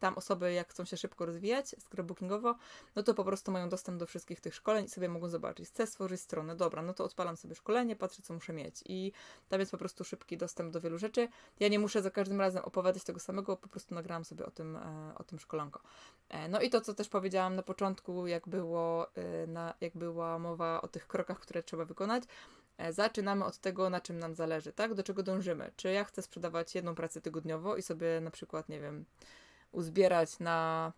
tam osoby, jak chcą się szybko szybko rozwijać scrapbookingowo, no to po prostu mają dostęp do wszystkich tych szkoleń i sobie mogą zobaczyć. Chcę stworzyć stronę, dobra, no to odpalam sobie szkolenie, patrzę, co muszę mieć. I tam jest po prostu szybki dostęp do wielu rzeczy. Ja nie muszę za każdym razem opowiadać tego samego, po prostu nagrałam sobie o tym, e, o tym szkolanko. E, no i to, co też powiedziałam na początku, jak, było, e, na, jak była mowa o tych krokach, które trzeba wykonać, Zaczynamy od tego, na czym nam zależy, tak? Do czego dążymy. Czy ja chcę sprzedawać jedną pracę tygodniowo i sobie na przykład, nie wiem, uzbierać na.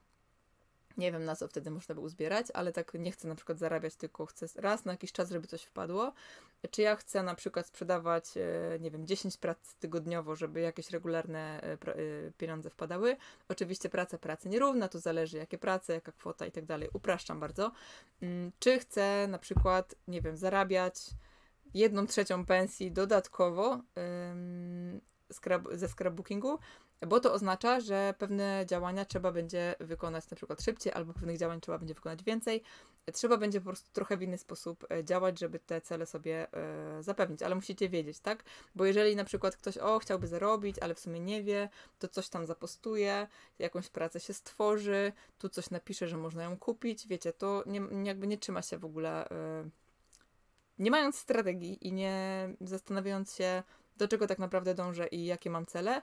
Nie wiem na co wtedy można by uzbierać, ale tak nie chcę na przykład zarabiać, tylko chcę raz na jakiś czas, żeby coś wpadło. Czy ja chcę na przykład sprzedawać, e, nie wiem, 10 prac tygodniowo, żeby jakieś regularne e, e, pieniądze wpadały? Oczywiście praca pracy nierówna, tu zależy jakie prace, jaka kwota i tak dalej. Upraszczam bardzo. Mm, czy chcę na przykład, nie wiem, zarabiać jedną trzecią pensji dodatkowo ze ze scrapbookingu, bo to oznacza, że pewne działania trzeba będzie wykonać na przykład szybciej, albo pewnych działań trzeba będzie wykonać więcej. Trzeba będzie po prostu trochę w inny sposób e, działać, żeby te cele sobie e, zapewnić, ale musicie wiedzieć, tak? Bo jeżeli na przykład ktoś, o, chciałby zarobić, ale w sumie nie wie, to coś tam zapostuje, jakąś pracę się stworzy, tu coś napisze, że można ją kupić, wiecie, to nie, jakby nie trzyma się w ogóle e, nie mając strategii i nie zastanawiając się, do czego tak naprawdę dążę i jakie mam cele,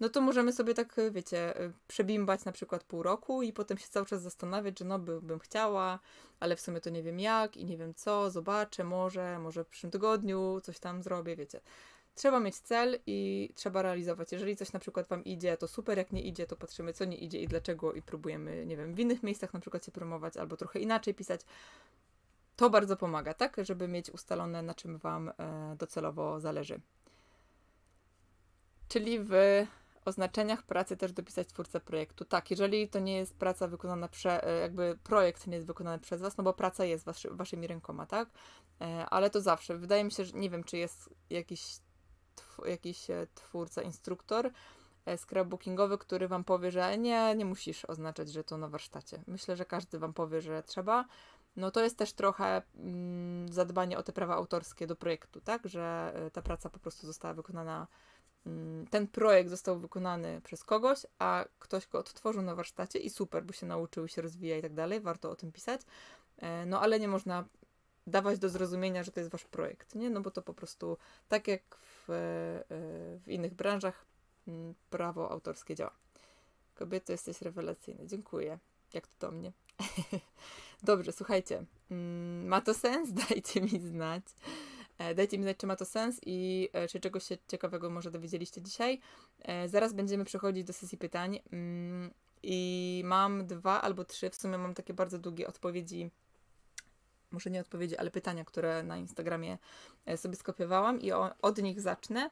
no to możemy sobie tak, e, wiecie, e, przebimbać na przykład pół roku i potem się cały czas zastanawiać, że no bym chciała, ale w sumie to nie wiem jak i nie wiem co, zobaczę, może, może w przyszłym tygodniu coś tam zrobię, wiecie. Trzeba mieć cel i trzeba realizować. Jeżeli coś na przykład Wam idzie, to super, jak nie idzie, to patrzymy, co nie idzie i dlaczego i próbujemy, nie wiem, w innych miejscach na przykład się promować albo trochę inaczej pisać. To bardzo pomaga, tak, żeby mieć ustalone, na czym Wam e, docelowo zależy. Czyli w o znaczeniach pracy też dopisać twórcę projektu. Tak, jeżeli to nie jest praca wykonana przez, e, jakby projekt nie jest wykonany przez was, no bo praca jest waszy, waszymi rękoma, tak? E, ale to zawsze. Wydaje mi się, że nie wiem, czy jest jakiś, tw jakiś e, twórca, instruktor scrapbookingowy, który wam powie, że nie, nie musisz oznaczać, że to na warsztacie. Myślę, że każdy wam powie, że trzeba no to jest też trochę mm, zadbanie o te prawa autorskie do projektu, tak? Że ta praca po prostu została wykonana Mm, ten projekt został wykonany przez kogoś, a ktoś go odtworzył na warsztacie i super, bo się nauczył, się rozwija i tak dalej, warto o tym pisać. E, no ale nie można dawać do zrozumienia, że to jest wasz projekt, nie? No bo to po prostu tak jak w, e, w innych branżach mm, prawo autorskie działa. Kobieto, jesteś rewelacyjny. Dziękuję. Jak to do mnie. Dobrze, słuchajcie. Mm, ma to sens? Dajcie mi znać. E, dajcie mi znać, czy ma to sens i e, czy czegoś się ciekawego może dowiedzieliście dzisiaj. E, zaraz będziemy przechodzić do sesji pytań mm, i mam dwa albo trzy, w sumie mam takie bardzo długie odpowiedzi może nie odpowiedzi, ale pytania, które na Instagramie e, sobie skopiowałam i od nich zacznę,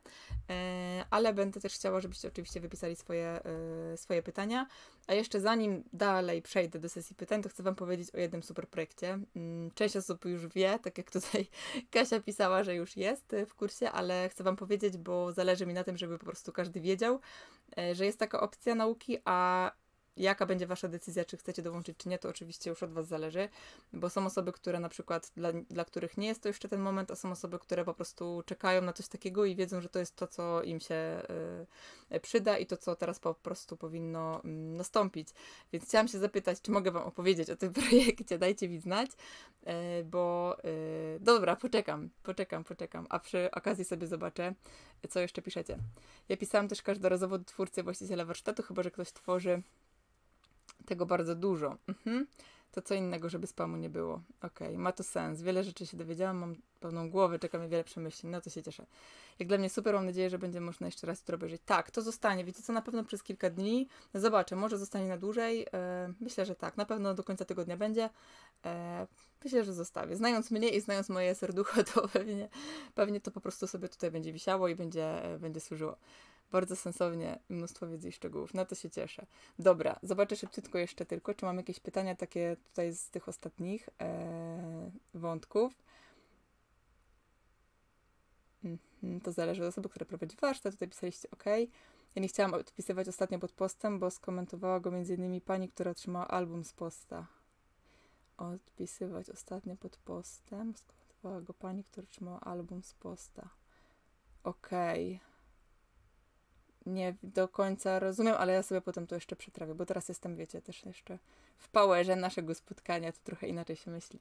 e, ale będę też chciała, żebyście oczywiście wypisali swoje, e, swoje pytania. A jeszcze zanim dalej przejdę do sesji pytań, to chcę Wam powiedzieć o jednym super projekcie. Mm, część osób już wie, tak jak tutaj Kasia pisała, że już jest w kursie, ale chcę Wam powiedzieć, bo zależy mi na tym, żeby po prostu każdy wiedział, że jest taka opcja nauki, a jaka będzie wasza decyzja, czy chcecie dołączyć, czy nie, to oczywiście już od was zależy, bo są osoby, które na przykład, dla, dla których nie jest to jeszcze ten moment, a są osoby, które po prostu czekają na coś takiego i wiedzą, że to jest to, co im się y, przyda i to, co teraz po prostu powinno y, nastąpić. Więc chciałam się zapytać, czy mogę wam opowiedzieć o tym projekcie, dajcie mi znać, y, bo y, no dobra, poczekam, poczekam, poczekam, a przy okazji sobie zobaczę, co jeszcze piszecie. Ja pisałam też każdorazowo twórcy właściciela warsztatu, chyba, że ktoś tworzy tego bardzo dużo. Mhm. To co innego, żeby spamu nie było. Ok, ma to sens. Wiele rzeczy się dowiedziałam, mam pełną głowę, czeka mnie wiele przemyśleń, no to się cieszę. Jak dla mnie super, mam nadzieję, że będzie można jeszcze raz jutro obejrzeć. Tak, to zostanie, wiecie co, na pewno przez kilka dni. Zobaczę, może zostanie na dłużej. E, myślę, że tak, na pewno do końca tygodnia będzie. E, myślę, że zostawię. Znając mnie i znając moje serducho, to pewnie, pewnie to po prostu sobie tutaj będzie wisiało i będzie, będzie służyło. Bardzo sensownie i mnóstwo wiedzy i szczegółów. Na to się cieszę. Dobra, zobaczę szybciutko jeszcze tylko, czy mam jakieś pytania takie tutaj z tych ostatnich e, wątków. Mhm, to zależy od osoby, która prowadzi warsztat. Tutaj pisaliście OK. Ja nie chciałam odpisywać ostatnio pod postem, bo skomentowała go m.in. pani, która otrzymała album z posta. Odpisywać ostatnio pod postem. Skomentowała go pani, która otrzymała album z posta. Okej. Okay nie do końca rozumiem, ale ja sobie potem to jeszcze przetrawię, bo teraz jestem, wiecie, też jeszcze w powerze naszego spotkania, to trochę inaczej się myśli.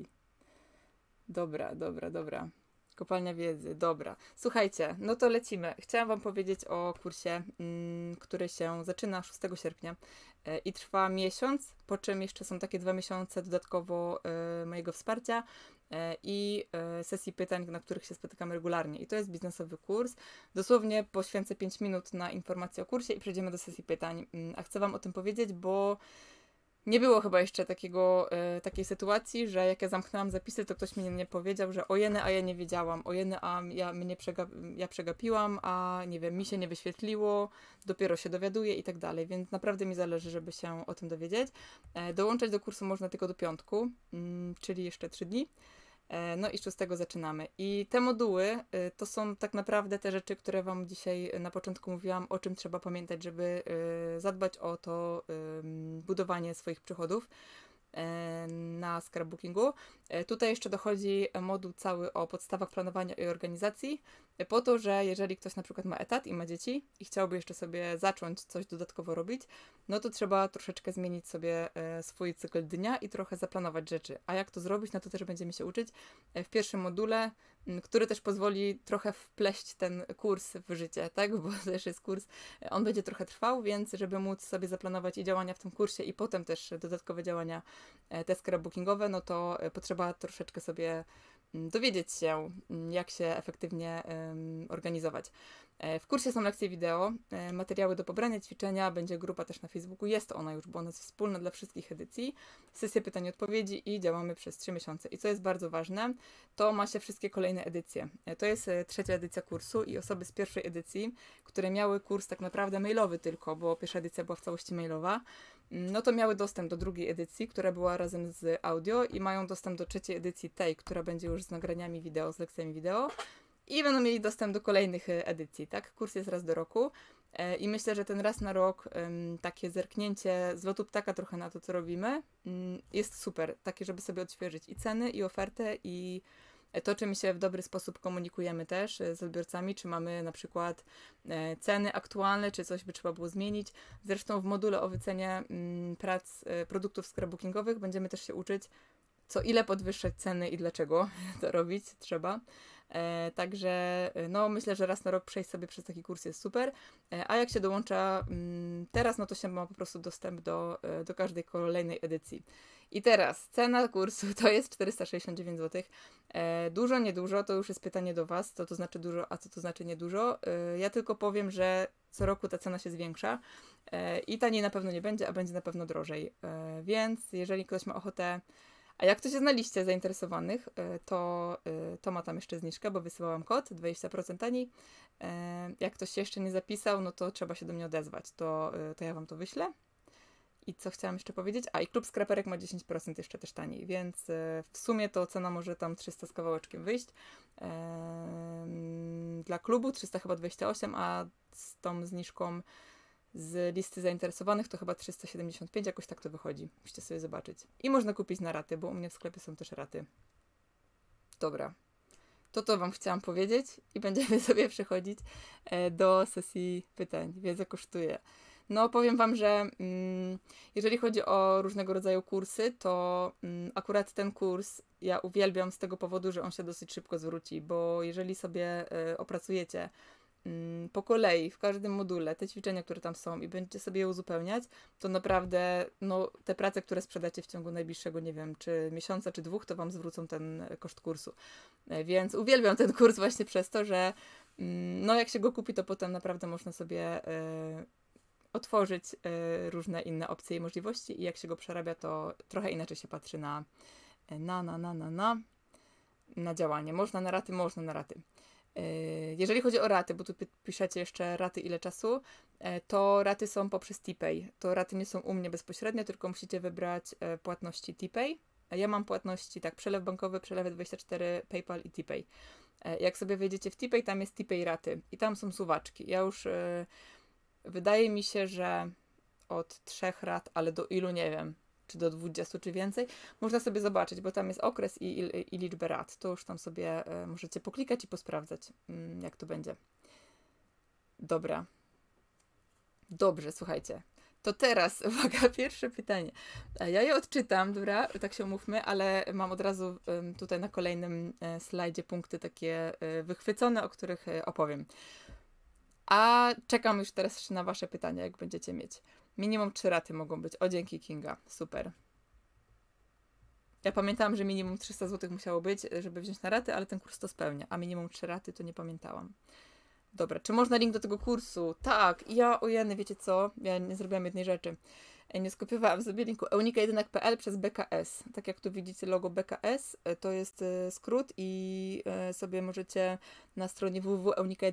Dobra, dobra, dobra. Kopalnia wiedzy, dobra. Słuchajcie, no to lecimy. Chciałam Wam powiedzieć o kursie, mm, który się zaczyna 6 sierpnia e, i trwa miesiąc, po czym jeszcze są takie dwa miesiące dodatkowo e, mojego wsparcia. E, i e, sesji pytań, na których się spotykamy regularnie. I to jest biznesowy kurs. Dosłownie poświęcę 5 minut na informację o kursie i przejdziemy do sesji pytań. Mm, a chcę Wam o tym powiedzieć, bo nie było chyba jeszcze takiego, e, takiej sytuacji, że jak ja zamknęłam zapisy, to ktoś mi nie powiedział, że o jeny, a ja nie wiedziałam, o jeny, a ja mnie przegap ja przegapiłam, a nie wiem, mi się nie wyświetliło, dopiero się dowiaduję i tak dalej, więc naprawdę mi zależy, żeby się o tym dowiedzieć. dołączać do kursu można tylko do piątku, mm, czyli jeszcze 3 dni. E, no i z tego zaczynamy. I te moduły e, to są tak naprawdę te rzeczy, które Wam dzisiaj na początku mówiłam, o czym trzeba pamiętać, żeby e, zadbać o to budowanie swoich przychodów. E, na scrapbookingu. E, tutaj jeszcze dochodzi moduł cały o podstawach planowania i organizacji, e, po to, że jeżeli ktoś na przykład ma etat i ma dzieci i chciałby jeszcze sobie zacząć coś dodatkowo robić, no to trzeba troszeczkę zmienić sobie swój cykl dnia i trochę zaplanować rzeczy. A jak to zrobić, no to też będziemy się uczyć w pierwszym module który też pozwoli trochę wpleść ten kurs w życie, tak? Bo też jest kurs, e, on będzie trochę trwał, więc żeby móc sobie zaplanować i działania w tym kursie i potem też dodatkowe działania e, te bookingowe, no to e, potrzeba troszeczkę sobie Mm, dowiedzieć się, mm, jak się efektywnie organizować. E, w kursie są lekcje wideo, e, materiały do pobrania, ćwiczenia, będzie grupa też na Facebooku, jest ona już, bo ona jest wspólna dla wszystkich edycji, sesje pytań i odpowiedzi i działamy przez 3 miesiące. I co jest bardzo ważne, to ma się wszystkie kolejne edycje. E, to jest trzecia edycja kursu i osoby z pierwszej edycji, które miały kurs tak naprawdę mailowy tylko, bo pierwsza edycja była w całości mailowa, no to miały dostęp do drugiej edycji, która była razem z audio i mają dostęp do trzeciej edycji tej, która będzie już z nagraniami wideo, z lekcjami wideo i będą mieli dostęp do kolejnych e, edycji, tak? Kurs jest raz do roku e, i myślę, że ten raz na rok takie zerknięcie z lotu ptaka trochę na to, co robimy mm, jest super, takie, żeby sobie odświeżyć i ceny, i ofertę, i to, czy my się w dobry sposób komunikujemy też e, z odbiorcami, czy mamy na przykład e, ceny aktualne, czy coś by trzeba było zmienić. Zresztą w module o wycenie mm, prac e, produktów scrapbookingowych będziemy też się uczyć, co ile podwyższać ceny i dlaczego to robić trzeba. także no, myślę, że raz na rok przejść sobie przez taki kurs jest super. a jak się dołącza mm, teraz, no to się ma po prostu dostęp do, do każdej kolejnej edycji. I teraz cena kursu to jest 469 zł. E, dużo, niedużo, to już jest pytanie do Was, co to znaczy dużo, a co to znaczy niedużo. E, ja tylko powiem, że co roku ta cena się zwiększa e, i taniej na pewno nie będzie, a będzie na pewno drożej. E, więc jeżeli ktoś ma ochotę a jak to się znaliście zainteresowanych, e, to, e, to ma tam jeszcze zniżkę, bo wysyłałam kod 20% taniej. E, jak ktoś się jeszcze nie zapisał, no to trzeba się do mnie odezwać. To, to ja wam to wyślę. I co chciałam jeszcze powiedzieć? A i klub skraperek ma 10% jeszcze też taniej, więc e, w sumie to cena może tam 300 z kawałeczkiem wyjść. Dla klubu 300 chyba 28, a z tą zniżką z listy zainteresowanych to chyba 375, jakoś tak to wychodzi. Musicie sobie zobaczyć. I można kupić na raty, bo u mnie w sklepie są też raty. Dobra. To to Wam chciałam powiedzieć i będziemy sobie przechodzić e, do sesji pytań. Wiedza kosztuje. No, powiem Wam, że mm, jeżeli chodzi o różnego rodzaju kursy, to mm, akurat ten kurs ja uwielbiam z tego powodu, że on się dosyć szybko zwróci, bo jeżeli sobie y, opracujecie mm, po kolei, w każdym module, te ćwiczenia, które tam są i będziecie sobie je uzupełniać, to naprawdę no, te prace, które sprzedacie w ciągu najbliższego, nie wiem, czy miesiąca, czy dwóch, to Wam zwrócą ten koszt kursu. E, więc uwielbiam ten kurs właśnie przez to, że mm, no, jak się go kupi, to potem naprawdę można sobie e, otworzyć y, różne inne opcje i możliwości i jak się go przerabia, to trochę inaczej się patrzy na y, na, na, na, na, na, na działanie. Można na raty, można na raty. Y, jeżeli chodzi o raty, bo tu piszecie jeszcze raty ile czasu, to raty są poprzez TPay. To raty nie są u mnie bezpośrednio, tylko musicie wybrać płatności TPay. Ja mam płatności tak, przelew bankowy, przelewy 24, PayPal i TPay. Jak sobie wejdziecie w TPay, tam jest TPay raty i tam są suwaczki. Ja już Wydaje mi się, że od trzech lat, ale do ilu nie wiem, czy do 20 czy więcej, można sobie zobaczyć, bo tam jest okres i, i, i liczbę rat. To już tam sobie y, możecie poklikać i posprawdzać, y, jak to będzie. Dobra. Dobrze, słuchajcie. To teraz, uwaga, pierwsze pytanie. E, ja je odczytam, dobra, tak się umówmy, ale mam od razu tutaj na kolejnym e, slajdzie punkty takie wychwycone, o których opowiem. A czekam już teraz na Wasze pytania, jak będziecie mieć. Minimum trzy raty mogą być. O, dzięki Kinga. Super. Ja pamiętałam, że minimum 300 zł musiało być, żeby wziąć na raty, ale ten kurs to spełnia, a minimum 3 raty to nie pamiętałam. Dobra, czy można link do tego kursu? Tak, ja, ujęny wiecie co? Ja nie zrobiłam jednej rzeczy. E, nie skopiowałam sobie linku, eunika jednak.pl przez BKS. Tak jak tu widzicie logo BKS, e, to jest e, skrót i sobie możecie na stronie wwweunika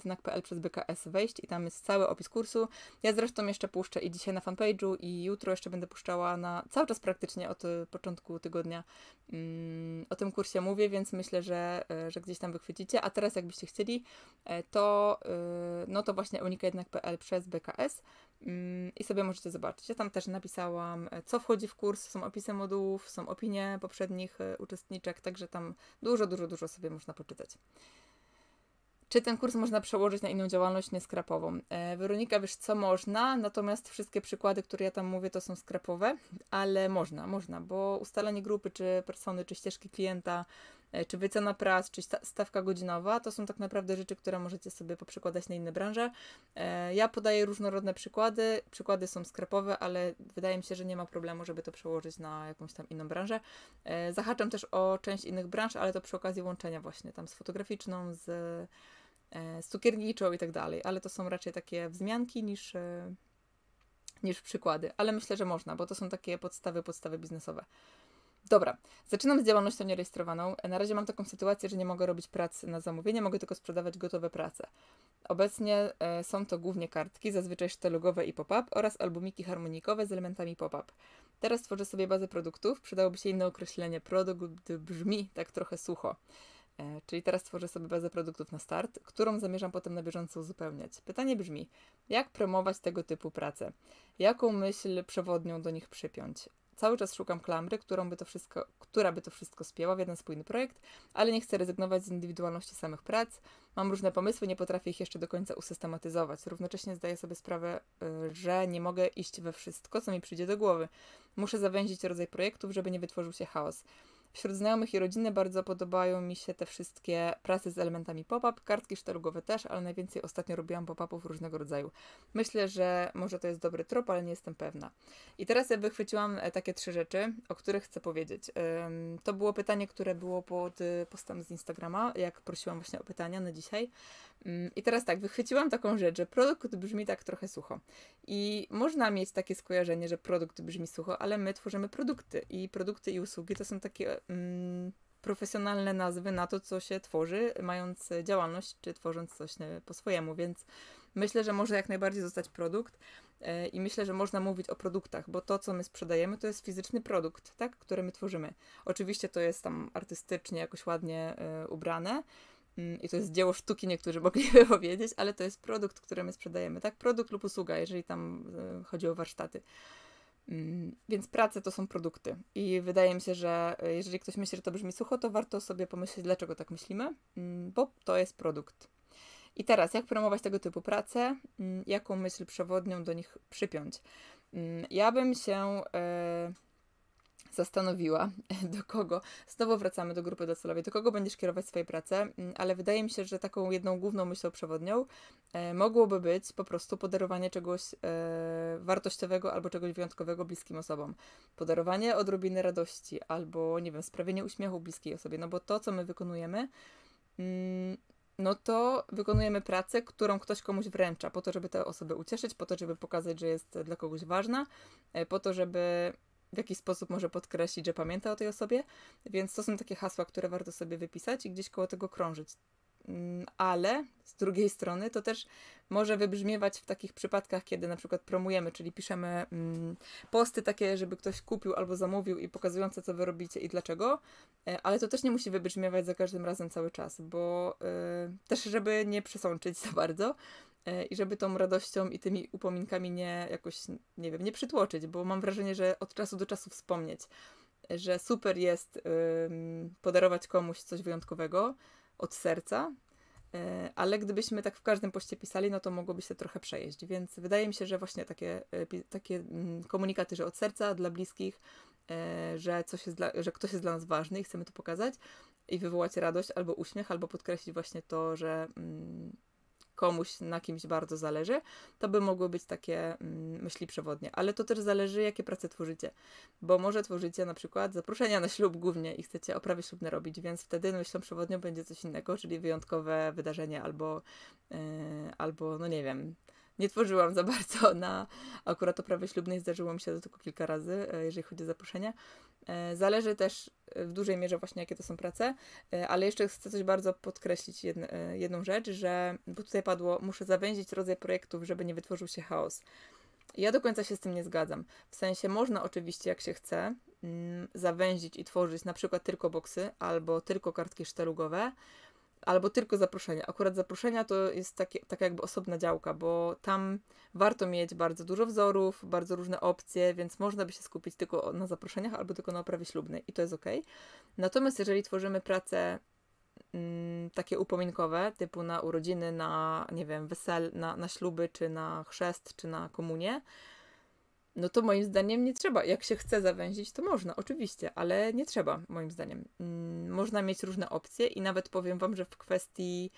przez BKS wejść i tam jest cały opis kursu. Ja zresztą jeszcze puszczę i dzisiaj na fanpage'u i jutro jeszcze będę puszczała na cały czas praktycznie od początku tygodnia mm, o tym kursie mówię, więc myślę, że, że gdzieś tam wychwycicie. A teraz jakbyście chcieli, to no to właśnie eunika jednak.pl przez BKS. Mm, i sobie możecie zobaczyć. Ja tam też napisałam, e, co wchodzi w kurs, są opisy modułów, są opinie poprzednich e, uczestniczek, także tam dużo, dużo, dużo sobie można poczytać. Czy ten kurs można przełożyć na inną działalność nieskrapową? E, Weronika, wiesz co, można, natomiast wszystkie przykłady, które ja tam mówię, to są skrapowe, ale można, można, bo ustalanie grupy, czy persony, czy ścieżki klienta, E, czy wycena prac, czy stawka godzinowa, to są tak naprawdę rzeczy, które możecie sobie poprzekładać na inne branże. E, ja podaję różnorodne przykłady, przykłady są sklepowe, ale wydaje mi się, że nie ma problemu, żeby to przełożyć na jakąś tam inną branżę. E, zahaczam też o część innych branż, ale to przy okazji łączenia właśnie tam z fotograficzną, z, z cukierniczą i tak dalej, ale to są raczej takie wzmianki niż niż przykłady, ale myślę, że można, bo to są takie podstawy, podstawy biznesowe. Dobra, zaczynam z działalnością nierejestrowaną. Na razie mam taką sytuację, że nie mogę robić pracy na zamówienie, mogę tylko sprzedawać gotowe prace. Obecnie e, są to głównie kartki, zazwyczaj sztelugowe i pop-up oraz albumiki harmonikowe z elementami pop-up. Teraz tworzę sobie bazę produktów, przydałoby się inne określenie produkt, brzmi tak trochę sucho. E, czyli teraz tworzę sobie bazę produktów na start, którą zamierzam potem na bieżąco uzupełniać. Pytanie brzmi, jak promować tego typu prace? Jaką myśl przewodnią do nich przypiąć? Cały czas szukam klamry, którą by to wszystko, która by to wszystko spięła w jeden spójny projekt, ale nie chcę rezygnować z indywidualności samych prac. Mam różne pomysły, nie potrafię ich jeszcze do końca usystematyzować. Równocześnie zdaję sobie sprawę, y, że nie mogę iść we wszystko, co mi przyjdzie do głowy. Muszę zawęzić rodzaj projektów, żeby nie wytworzył się chaos. Wśród znajomych i rodziny bardzo podobają mi się te wszystkie prace z elementami pop-up, kartki sztalugowe też, ale najwięcej ostatnio robiłam pop-upów różnego rodzaju. Myślę, że może to jest dobry trop, ale nie jestem pewna. I teraz ja wychwyciłam e, takie trzy rzeczy, o których chcę powiedzieć. To było pytanie, które było pod y, postem z Instagrama, jak prosiłam właśnie o pytania na dzisiaj. Mm, I teraz tak, wychwyciłam taką rzecz, że produkt brzmi tak trochę sucho. I można mieć takie skojarzenie, że produkt brzmi sucho, ale my tworzymy produkty i produkty i usługi to są takie mm, profesjonalne nazwy na to, co się tworzy, mając działalność czy tworząc coś po swojemu, więc myślę, że może jak najbardziej zostać produkt e, i myślę, że można mówić o produktach, bo to, co my sprzedajemy, to jest fizyczny produkt, tak, który my tworzymy. Oczywiście to jest tam artystycznie jakoś ładnie e, ubrane, mm, i to jest dzieło sztuki, niektórzy mogliby powiedzieć, ale to jest produkt, który my sprzedajemy, tak? Produkt lub usługa, jeżeli tam e, chodzi o warsztaty. Mm, więc prace to są produkty i wydaje mi się, że e, jeżeli ktoś myśli, że to brzmi sucho, to warto sobie pomyśleć, dlaczego tak myślimy, mm, bo to jest produkt. I teraz, jak promować tego typu prace? Mm, jaką myśl przewodnią do nich przypiąć? Ja bym się e, zastanowiła, do kogo, znowu wracamy do grupy docelowej, do kogo będziesz kierować swoje prace, mm, ale wydaje mi się, że taką jedną główną myślą przewodnią e, mogłoby być po prostu podarowanie czegoś e, wartościowego albo czegoś wyjątkowego bliskim osobom. Podarowanie odrobiny radości albo, nie wiem, sprawienie uśmiechu bliskiej osobie, no bo to, co my wykonujemy, mm, no to wykonujemy pracę, którą ktoś komuś wręcza, po to, żeby tę osobę ucieszyć, po to, żeby pokazać, że jest dla kogoś ważna, e, po to, żeby w jakiś sposób może podkreślić, że pamięta o tej osobie, więc to są takie hasła, które warto sobie wypisać i gdzieś koło tego krążyć. Mm, ale z drugiej strony to też może wybrzmiewać w takich przypadkach, kiedy na przykład promujemy, czyli piszemy mm, posty takie, żeby ktoś kupił albo zamówił i pokazujące, co wy robicie i dlaczego, e, ale to też nie musi wybrzmiewać za każdym razem cały czas, bo e, też żeby nie przesączyć za bardzo, E, i żeby tą radością i tymi upominkami nie jakoś, nie wiem, nie przytłoczyć, bo mam wrażenie, że od czasu do czasu wspomnieć, że super jest podarować komuś coś wyjątkowego od serca, e, ale gdybyśmy tak w każdym poście pisali, no to mogłoby się trochę przejeść, więc wydaje mi się, że właśnie takie, e, takie mm, komunikaty, że od serca dla bliskich, że, coś jest dla, że ktoś jest dla nas ważny i chcemy to pokazać i wywołać radość albo uśmiech, albo podkreślić właśnie to, że mm, komuś na kimś bardzo zależy, to by mogły być takie mm, myśli przewodnie. Ale to też zależy, jakie prace tworzycie, bo może tworzycie na przykład zaproszenia na ślub głównie i chcecie oprawy ślubne robić, więc wtedy myślą przewodnią będzie coś innego, czyli wyjątkowe wydarzenie albo, yy, albo no nie wiem, nie tworzyłam za bardzo na akurat oprawy ślubnej, zdarzyło mi się to tylko kilka razy, e, jeżeli chodzi o zaproszenia. E, zależy też e, w dużej mierze właśnie jakie to są prace, ale jeszcze chcę coś bardzo podkreślić, jedną rzecz, że, bo tutaj padło, muszę zawęzić rodzaj projektów, żeby nie wytworzył się chaos. Ja do końca się z tym nie zgadzam. W sensie można oczywiście, jak się chce, mm, zawęzić i tworzyć na przykład tylko boksy albo tylko kartki sztelugowe, albo tylko zaproszenia. Akurat zaproszenia to jest takie, taka jakby osobna działka, bo tam warto mieć bardzo dużo wzorów, bardzo różne opcje, więc można by się skupić tylko na zaproszeniach albo tylko na oprawie ślubnej i to jest ok. Natomiast jeżeli tworzymy prace mm, takie upominkowe, typu na urodziny, na nie wiem, wesel, na, na śluby, czy na chrzest, czy na komunię, no to moim zdaniem nie trzeba. Jak się chce zawęzić, to można, oczywiście, ale nie trzeba, moim zdaniem. Mm, można mieć różne opcje i nawet powiem Wam, że w kwestii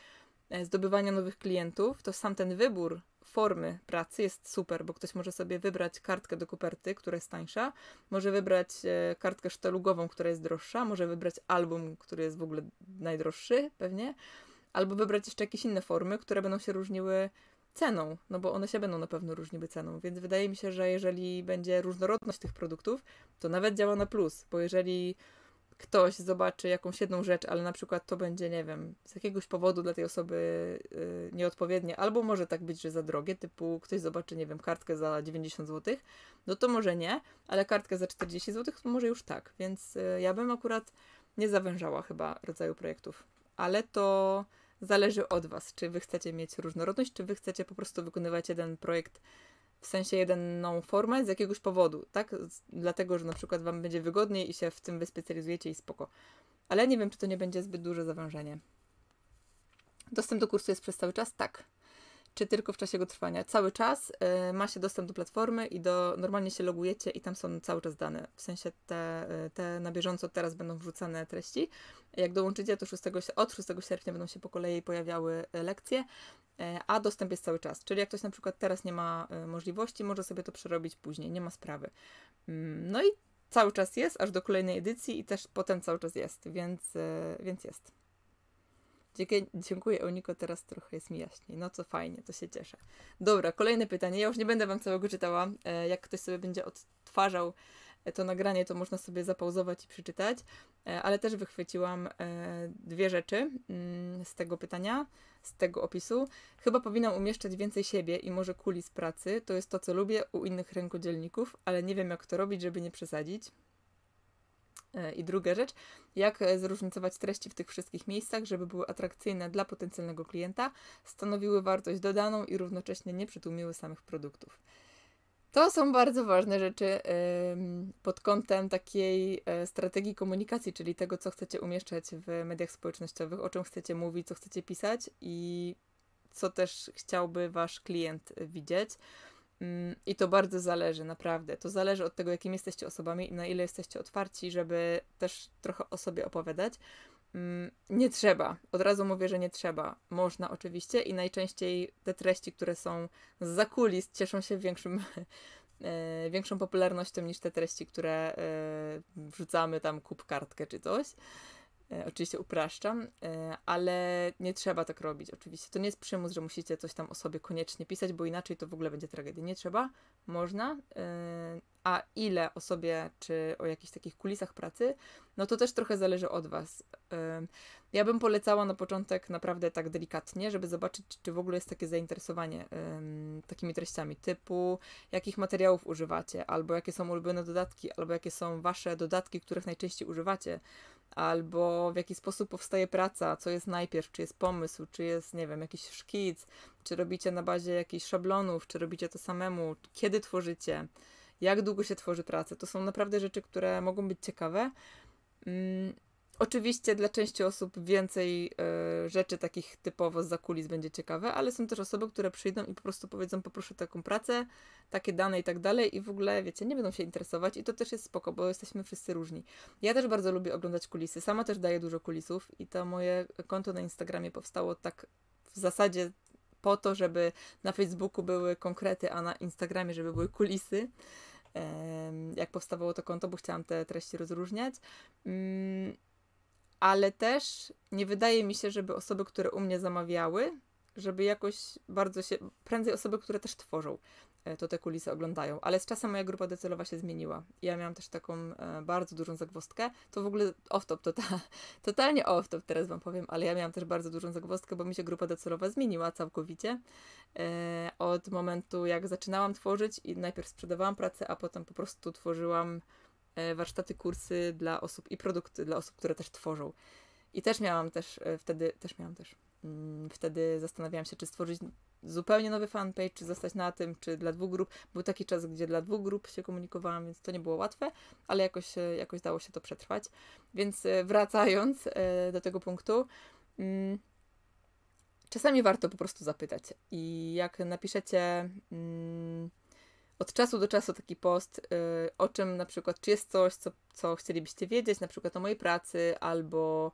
e, zdobywania nowych klientów, to sam ten wybór formy pracy jest super, bo ktoś może sobie wybrać kartkę do koperty, która jest tańsza, może wybrać e, kartkę sztalugową, która jest droższa, może wybrać album, który jest w ogóle najdroższy pewnie, albo wybrać jeszcze jakieś inne formy, które będą się różniły ceną, no bo one się będą na pewno różniły ceną, więc wydaje mi się, że jeżeli będzie różnorodność tych produktów, to nawet działa na plus, bo jeżeli ktoś zobaczy jakąś jedną rzecz, ale na przykład to będzie, nie wiem, z jakiegoś powodu dla tej osoby yy, nieodpowiednie, albo może tak być, że za drogie, typu ktoś zobaczy, nie wiem, kartkę za 90 zł, no to może nie, ale kartkę za 40 zł to może już tak, więc yy, ja bym akurat nie zawężała chyba rodzaju projektów, ale to zależy od Was, czy Wy chcecie mieć różnorodność, czy Wy chcecie po prostu wykonywać jeden projekt w sensie jedną formę z jakiegoś powodu, tak? Dlatego, że na przykład Wam będzie wygodniej i się w tym wyspecjalizujecie i spoko. Ale nie wiem, czy to nie będzie zbyt duże zawężenie. Dostęp do kursu jest przez cały czas? Tak czy tylko w czasie jego trwania. Cały czas y, ma się dostęp do platformy i do normalnie się logujecie i tam są cały czas dane. W sensie te, y, te na bieżąco teraz będą wrzucane treści. Jak dołączycie, to 6, od 6 sierpnia będą się po kolei pojawiały y, lekcje, y, a dostęp jest cały czas. Czyli jak ktoś na przykład teraz nie ma y, możliwości, może sobie to przerobić później, nie ma sprawy. Mm, no i cały czas jest, aż do kolejnej edycji i też potem cały czas jest, więc, więc jest. Dziękuję, dziękuję Uniko, teraz trochę jest mi jaśniej. No co fajnie, to się cieszę. Dobra, kolejne pytanie. Ja już nie będę Wam całego czytała. E, jak ktoś sobie będzie odtwarzał e, to nagranie, to można sobie zapauzować i przeczytać. E, ale też wychwyciłam dwie rzeczy mm, z tego pytania, z tego opisu. Chyba powinnam umieszczać więcej siebie i może kuli z pracy. To jest to, co lubię u innych rękodzielników, ale nie wiem, jak to robić, żeby nie przesadzić. E, I druga rzecz, jak e, zróżnicować treści w tych wszystkich miejscach, żeby były atrakcyjne dla potencjalnego klienta, stanowiły wartość dodaną i równocześnie nie przytłumiły samych produktów. To są bardzo ważne rzeczy pod kątem takiej e, strategii komunikacji, czyli tego, co chcecie umieszczać w mediach społecznościowych, o czym chcecie mówić, co chcecie pisać i co też chciałby wasz klient widzieć. Mm, I to bardzo zależy, naprawdę. To zależy od tego, jakimi jesteście osobami i na ile jesteście otwarci, żeby też trochę o sobie opowiadać. Mm, nie trzeba. Od razu mówię, że nie trzeba. Można oczywiście i najczęściej te treści, które są z zakulis, cieszą się większym, e, większą popularnością niż te treści, które e, wrzucamy tam kup kartkę czy coś. E, oczywiście upraszczam, e, ale nie trzeba tak robić. Oczywiście to nie jest przymus, że musicie coś tam o sobie koniecznie pisać, bo inaczej to w ogóle będzie tragedia. Nie trzeba, można. E, a ile o sobie, czy o jakichś takich kulisach pracy, no to też trochę zależy od Was. Ja bym polecała na początek naprawdę tak delikatnie, żeby zobaczyć, czy w ogóle jest takie zainteresowanie takimi treściami, typu jakich materiałów używacie, albo jakie są ulubione dodatki, albo jakie są Wasze dodatki, których najczęściej używacie albo w jaki sposób powstaje praca, co jest najpierw, czy jest pomysł, czy jest, nie wiem, jakiś szkic, czy robicie na bazie jakichś szablonów, czy robicie to samemu, kiedy tworzycie, jak długo się tworzy praca, To są naprawdę rzeczy, które mogą być ciekawe. Mm, Oczywiście dla części osób więcej y, rzeczy takich typowo z zakulis będzie ciekawe, ale są też osoby, które przyjdą i po prostu powiedzą, poproszę taką pracę, takie dane i tak dalej i w ogóle, wiecie, nie będą się interesować i to też jest spoko, bo jesteśmy wszyscy różni. Ja też bardzo lubię oglądać kulisy, sama też daję dużo kulisów i to moje konto na Instagramie powstało tak w zasadzie po to, żeby na Facebooku były konkrety, a na Instagramie, żeby były kulisy jak powstawało to konto, bo chciałam te treści rozróżniać. Mm, ale też nie wydaje mi się, żeby osoby, które u mnie zamawiały, żeby jakoś bardzo się, prędzej osoby, które też tworzą, e, to te kulisy oglądają. Ale z czasem moja grupa docelowa się zmieniła. Ja miałam też taką e, bardzo dużą zagwostkę. To w ogóle off-top, to ta, totalnie off-top teraz Wam powiem, ale ja miałam też bardzo dużą zagwostkę, bo mi się grupa docelowa zmieniła całkowicie. E, od momentu, jak zaczynałam tworzyć i najpierw sprzedawałam pracę, a potem po prostu tworzyłam E, warsztaty, kursy dla osób i produkty dla osób, które też tworzą. I też miałam też e, wtedy, też miałam też, mm, wtedy zastanawiałam się, czy stworzyć zupełnie nowy fanpage, czy zostać na tym, czy dla dwóch grup. Był taki czas, gdzie dla dwóch grup się komunikowałam, więc to nie było łatwe, ale jakoś, e, jakoś dało się to przetrwać. Więc wracając do tego punktu, mm, czasami warto po prostu zapytać. I jak napiszecie mm, od czasu do czasu taki post, y, o czym na przykład, czy jest coś, co, co chcielibyście wiedzieć, na przykład o mojej pracy, albo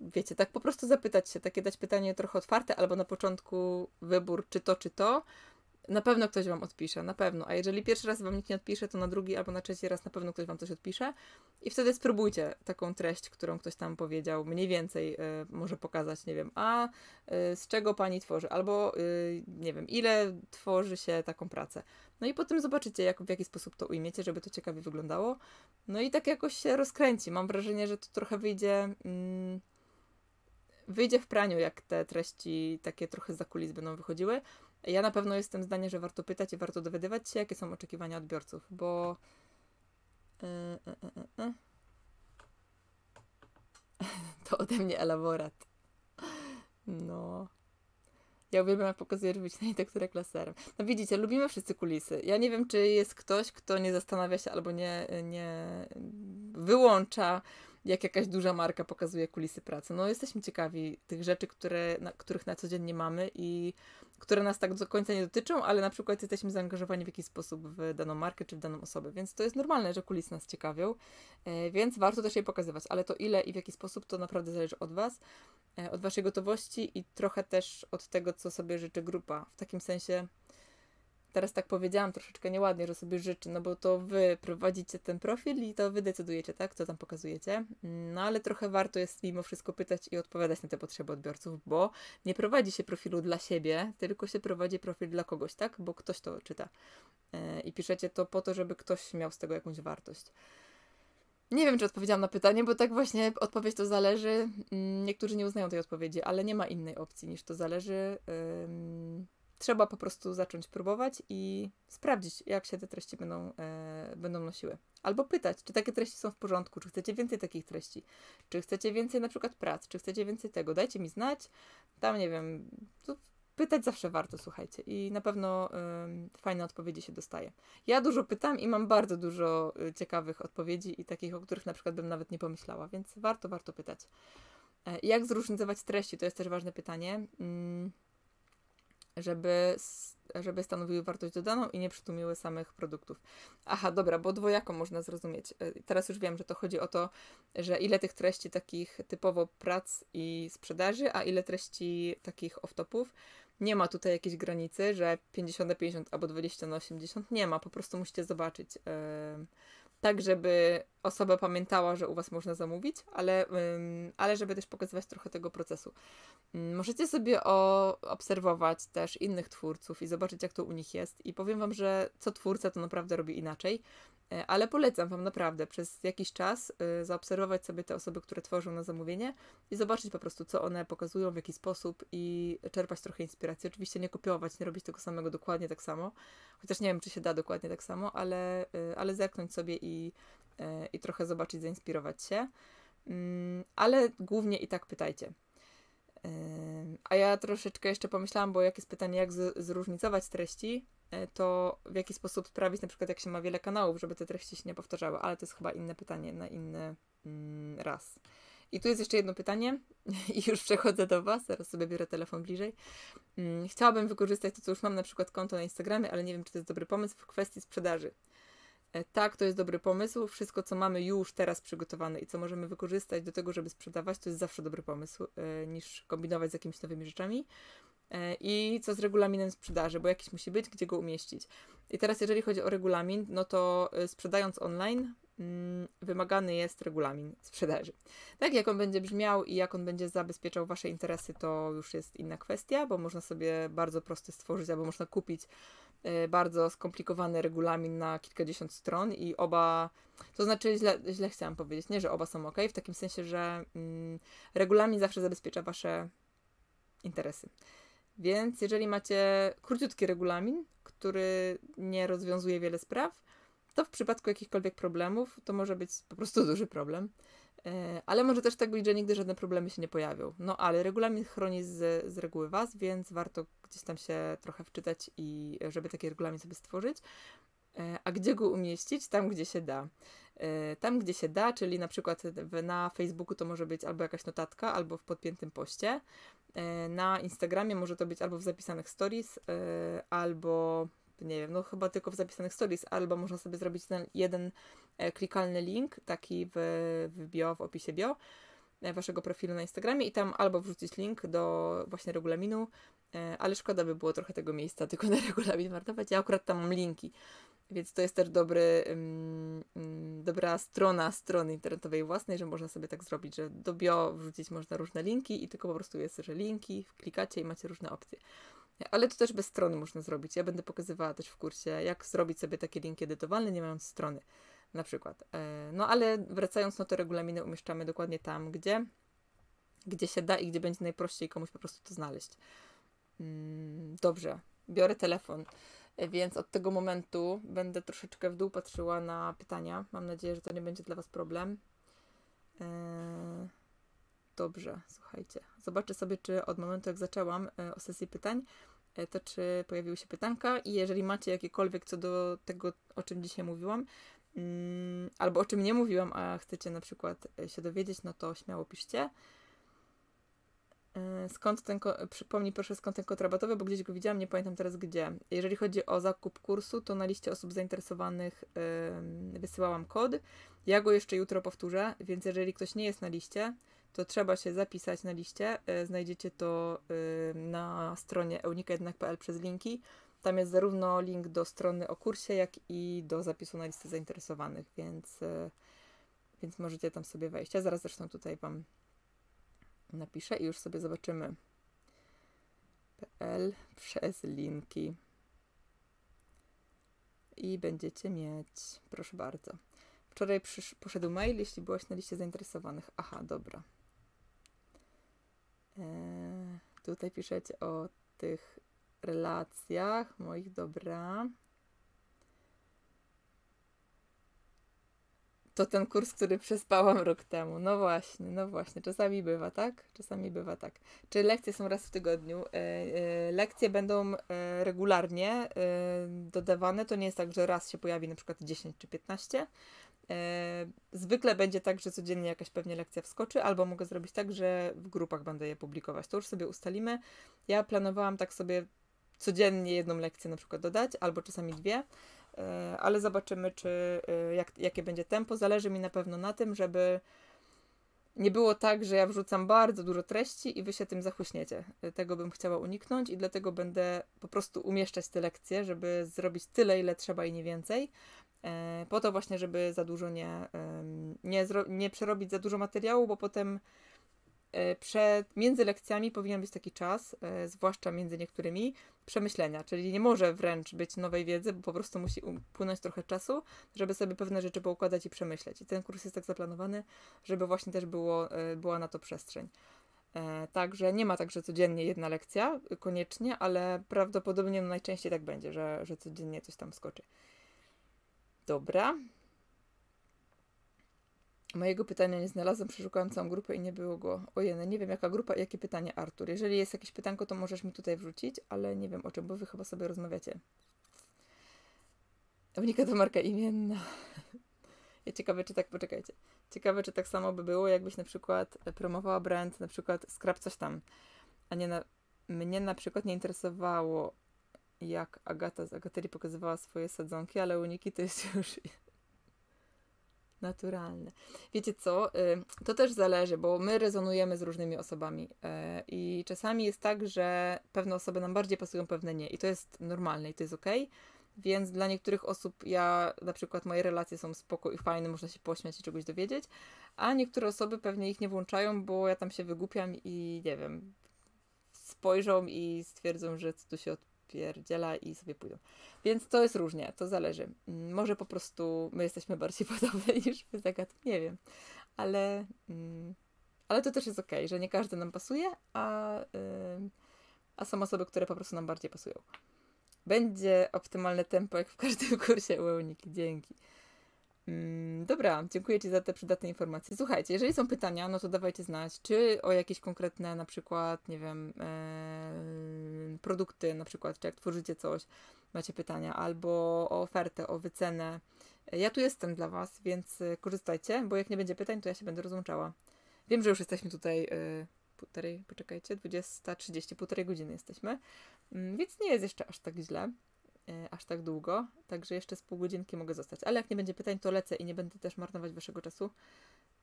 wiecie, tak po prostu zapytać się, takie dać pytanie trochę otwarte, albo na początku wybór, czy to, czy to. Na pewno ktoś Wam odpisze, na pewno. A jeżeli pierwszy raz Wam nikt nie odpisze, to na drugi albo na trzeci raz na pewno ktoś Wam coś odpisze. I wtedy spróbujcie taką treść, którą ktoś tam powiedział, mniej więcej y, może pokazać, nie wiem, a y, z czego Pani tworzy, albo nie wiem, ile tworzy się taką pracę. No i potem zobaczycie, jak, w jaki sposób to ujmiecie, żeby to ciekawie wyglądało. No i tak jakoś się rozkręci. Mam wrażenie, że to trochę wyjdzie. Mm, wyjdzie w praniu, jak te treści takie trochę za kulis będą wychodziły. Ja na pewno jestem zdania, że warto pytać i warto dowiadywać się, jakie są oczekiwania odbiorców, bo. E, e, e, to ode mnie elaborat. No. Ja uwielbiam, jak pokazuję robić i tekturek laserem. No widzicie, lubimy wszyscy kulisy. Ja nie wiem, czy jest ktoś, kto nie zastanawia się albo nie, nie wyłącza jak jakaś duża marka pokazuje kulisy pracy. No jesteśmy ciekawi tych rzeczy, które, na, których na co dzień nie mamy i które nas tak do końca nie dotyczą, ale na przykład jesteśmy zaangażowani w jakiś sposób w daną markę czy w daną osobę, więc to jest normalne, że kulisy nas ciekawią, e, więc warto też je pokazywać, ale to ile i w jaki sposób to naprawdę zależy od Was, e, od Waszej gotowości i trochę też od tego, co sobie życzy grupa. W takim sensie Teraz tak powiedziałam troszeczkę nieładnie, że sobie życzy, no bo to wy prowadzicie ten profil i to wy decydujecie, tak, co tam pokazujecie. No ale trochę warto jest mimo wszystko pytać i odpowiadać na te potrzeby odbiorców, bo nie prowadzi się profilu dla siebie, tylko się prowadzi profil dla kogoś, tak, bo ktoś to czyta. E, I piszecie to po to, żeby ktoś miał z tego jakąś wartość. Nie wiem, czy odpowiedziałam na pytanie, bo tak właśnie odpowiedź to zależy. Mm, niektórzy nie uznają tej odpowiedzi, ale nie ma innej opcji niż to zależy. Ym trzeba po prostu zacząć próbować i sprawdzić, jak się te treści będą, e, będą nosiły. Albo pytać, czy takie treści są w porządku, czy chcecie więcej takich treści, czy chcecie więcej na przykład prac, czy chcecie więcej tego. Dajcie mi znać. Tam nie wiem, pytać zawsze warto, słuchajcie, i na pewno y, fajne odpowiedzi się dostaje. Ja dużo pytam i mam bardzo dużo e, ciekawych odpowiedzi i takich, o których na przykład bym nawet nie pomyślała, więc warto, warto pytać. E, jak zróżnicować treści? To jest też ważne pytanie. Mm, żeby, żeby stanowiły wartość dodaną i nie przytłumiły samych produktów. Aha, dobra, bo dwojako można zrozumieć. E, teraz już wiem, że to chodzi o to, że ile tych treści takich typowo prac i sprzedaży, a ile treści takich off-topów. Nie ma tutaj jakiejś granicy, że 50 na 50 albo 20 na 80. Nie ma, po prostu musicie zobaczyć. Yy tak żeby osoba pamiętała, że u Was można zamówić, ale, ale żeby też pokazywać trochę tego procesu. Mm, możecie sobie o, obserwować też innych twórców i zobaczyć, jak to u nich jest. I powiem Wam, że co twórca to naprawdę robi inaczej. E, ale polecam Wam naprawdę przez jakiś czas e, zaobserwować sobie te osoby, które tworzą na zamówienie i zobaczyć po prostu, co one pokazują, w jaki sposób i czerpać trochę inspiracji. Oczywiście nie kopiować, nie robić tego samego dokładnie tak samo, chociaż nie wiem, czy się da dokładnie tak samo, ale, e, ale zerknąć sobie i, i trochę zobaczyć, zainspirować się. Mm, ale głównie i tak pytajcie. A ja troszeczkę jeszcze pomyślałam, bo jakie jest pytanie, jak zróżnicować treści, e, to w jaki sposób sprawić, na przykład jak się ma wiele kanałów, żeby te treści się nie powtarzały, ale to jest chyba inne pytanie na inny mm, raz. I tu jest jeszcze jedno pytanie, i już przechodzę do Was, zaraz sobie biorę telefon bliżej. Mm, chciałabym wykorzystać to, co już mam, na przykład konto na Instagramie, ale nie wiem, czy to jest dobry pomysł w kwestii sprzedaży. E, tak, to jest dobry pomysł. Wszystko, co mamy już teraz przygotowane i co możemy wykorzystać do tego, żeby sprzedawać, to jest zawsze dobry pomysł, e, niż kombinować z jakimiś nowymi rzeczami. E, I co z regulaminem sprzedaży, bo jakiś musi być, gdzie go umieścić. I teraz, jeżeli chodzi o regulamin, no to sprzedając online, mm, wymagany jest regulamin sprzedaży. Tak, jak on będzie brzmiał i jak on będzie zabezpieczał Wasze interesy, to już jest inna kwestia, bo można sobie bardzo prosto stworzyć, albo można kupić Y, bardzo skomplikowany regulamin na kilkadziesiąt stron i oba, to znaczy źle, źle chciałam powiedzieć, nie, że oba są ok, w takim sensie, że mm, regulamin zawsze zabezpiecza Wasze interesy. Więc jeżeli macie króciutki regulamin, który nie rozwiązuje wiele spraw, to w przypadku jakichkolwiek problemów to może być po prostu duży problem. E, ale może też tak być, że nigdy żadne problemy się nie pojawią. No ale regulamin chroni z, z reguły Was, więc warto gdzieś tam się trochę wczytać i żeby taki regulamin sobie stworzyć. E, a gdzie go umieścić? Tam, gdzie się da. E, tam, gdzie się da, czyli na przykład na Facebooku to może być albo jakaś notatka, albo w podpiętym poście. Na Instagramie może to być albo w zapisanych stories, albo nie wiem, no chyba tylko w zapisanych stories, albo można sobie zrobić ten jeden E, klikalny link, taki w, w bio, w opisie bio e, waszego profilu na Instagramie i tam albo wrzucić link do właśnie regulaminu, e, ale szkoda by było trochę tego miejsca tylko na regulamin marnować. Ja akurat tam mam linki, więc to jest też dobry, mm, mm, dobra strona strony internetowej własnej, że można sobie tak zrobić, że do bio wrzucić można różne linki i tylko po prostu jest, że linki, klikacie i macie różne opcje. Ale to też bez strony można zrobić. Ja będę pokazywała też w kursie, jak zrobić sobie takie linki edytowalne, nie mając strony na przykład. E, no ale wracając, no to regulaminy umieszczamy dokładnie tam, gdzie, gdzie się da i gdzie będzie najprościej komuś po prostu to znaleźć. Mm, dobrze, biorę telefon, e, więc od tego momentu będę troszeczkę w dół patrzyła na pytania. Mam nadzieję, że to nie będzie dla Was problem. E, dobrze, słuchajcie. Zobaczę sobie, czy od momentu, jak zaczęłam o sesji pytań, to czy pojawiły się pytanka i jeżeli macie jakiekolwiek co do tego, o czym dzisiaj mówiłam, Mm, albo o czym nie mówiłam, a chcecie na przykład e, się dowiedzieć, no to śmiało piszcie. E, skąd ten, przypomnij proszę skąd ten kod rabatowy, bo gdzieś go widziałam, nie pamiętam teraz gdzie. Jeżeli chodzi o zakup kursu, to na liście osób zainteresowanych wysyłałam kod. Ja go jeszcze jutro powtórzę, więc jeżeli ktoś nie jest na liście, to trzeba się zapisać na liście. E, znajdziecie to na stronie eunika.pl przez linki tam jest zarówno link do strony o kursie, jak i do zapisu na listę zainteresowanych, więc, e, więc możecie tam sobie wejść. Ja zaraz zresztą tutaj Wam napiszę i już sobie zobaczymy. PL przez linki. I będziecie mieć, proszę bardzo. Wczoraj przysz, poszedł mail, jeśli byłaś na liście zainteresowanych. Aha, dobra. Eee, tutaj piszecie o tych relacjach moich, dobra. To ten kurs, który przespałam rok temu. No właśnie, no właśnie. Czasami bywa tak, czasami bywa tak. Czy lekcje są raz w tygodniu? E, e, lekcje będą e, regularnie dodawane. To nie jest tak, że raz się pojawi na przykład 10 czy 15. Zwykle będzie tak, że codziennie jakaś pewnie lekcja wskoczy, albo mogę zrobić tak, że w grupach będę je publikować. To już sobie ustalimy. Ja planowałam tak sobie codziennie jedną lekcję na przykład dodać, albo czasami dwie, e, ale zobaczymy, czy e, jak, jakie będzie tempo. Zależy mi na pewno na tym, żeby nie było tak, że ja wrzucam bardzo dużo treści i wy się tym zachłyśniecie. E, tego bym chciała uniknąć i dlatego będę po prostu umieszczać te lekcje, żeby zrobić tyle, ile trzeba i nie więcej. Po to właśnie, żeby za dużo nie, nie, nie przerobić za dużo materiału, bo potem E, przed, między lekcjami powinien być taki czas, e, zwłaszcza między niektórymi, przemyślenia, czyli nie może wręcz być nowej wiedzy, bo po prostu musi upłynąć um, trochę czasu, żeby sobie pewne rzeczy poukładać i przemyśleć. I ten kurs jest tak zaplanowany, żeby właśnie też było, e, była na to przestrzeń. Także nie ma także codziennie jedna lekcja, koniecznie, ale prawdopodobnie no najczęściej tak będzie, że, że codziennie coś tam skoczy. Dobra, Mojego pytania nie znalazłam, przeszukałam całą grupę i nie było go. Ojej, no nie wiem jaka grupa i jakie pytanie, Artur. Jeżeli jest jakieś pytanko, to możesz mi tutaj wrzucić, ale nie wiem o czym, bo wy chyba sobie rozmawiacie. Unika to marka imienna. Ja ciekawe, czy tak, poczekajcie. Ciekawe, czy tak samo by było, jakbyś na przykład promowała brand, na przykład skrap coś tam, a nie na... Mnie na przykład nie interesowało, jak Agata z Agaterii pokazywała swoje sadzonki, ale u to jest już naturalne. Wiecie co? Y, to też zależy, bo my rezonujemy z różnymi osobami y, i czasami jest tak, że pewne osoby nam bardziej pasują, pewne nie i to jest normalne i to jest ok. Więc dla niektórych osób ja, na przykład moje relacje są spoko i fajne, można się pośmiać i czegoś dowiedzieć, a niektóre osoby pewnie ich nie włączają, bo ja tam się wygłupiam i nie wiem, spojrzą i stwierdzą, że co tu się odbywa pierdziela i sobie pójdą. Więc to jest różnie, to zależy. Mm, może po prostu my jesteśmy bardziej podobni niż my zagadki, tak, nie wiem. Ale, mm, ale to też jest okej, że nie każdy nam pasuje, a, a są osoby, które po prostu nam bardziej pasują. Będzie optymalne tempo, jak w każdym kursie Łeuniki. Dzięki. Mm, dobra, dziękuję Ci za te przydatne informacje. Słuchajcie, jeżeli są pytania, no to dawajcie znać, czy o jakieś konkretne na przykład, nie wiem, e, produkty na przykład, czy jak tworzycie coś, macie pytania, albo o ofertę, o wycenę. Ja tu jestem dla Was, więc e, korzystajcie, bo jak nie będzie pytań, to ja się będę rozłączała. Wiem, że już jesteśmy tutaj e, półtorej, poczekajcie, 20.30, półtorej godziny jesteśmy, mm, więc nie jest jeszcze aż tak źle. E, aż tak długo, także jeszcze z pół godzinki mogę zostać. Ale jak nie będzie pytań, to lecę i nie będę też marnować waszego czasu.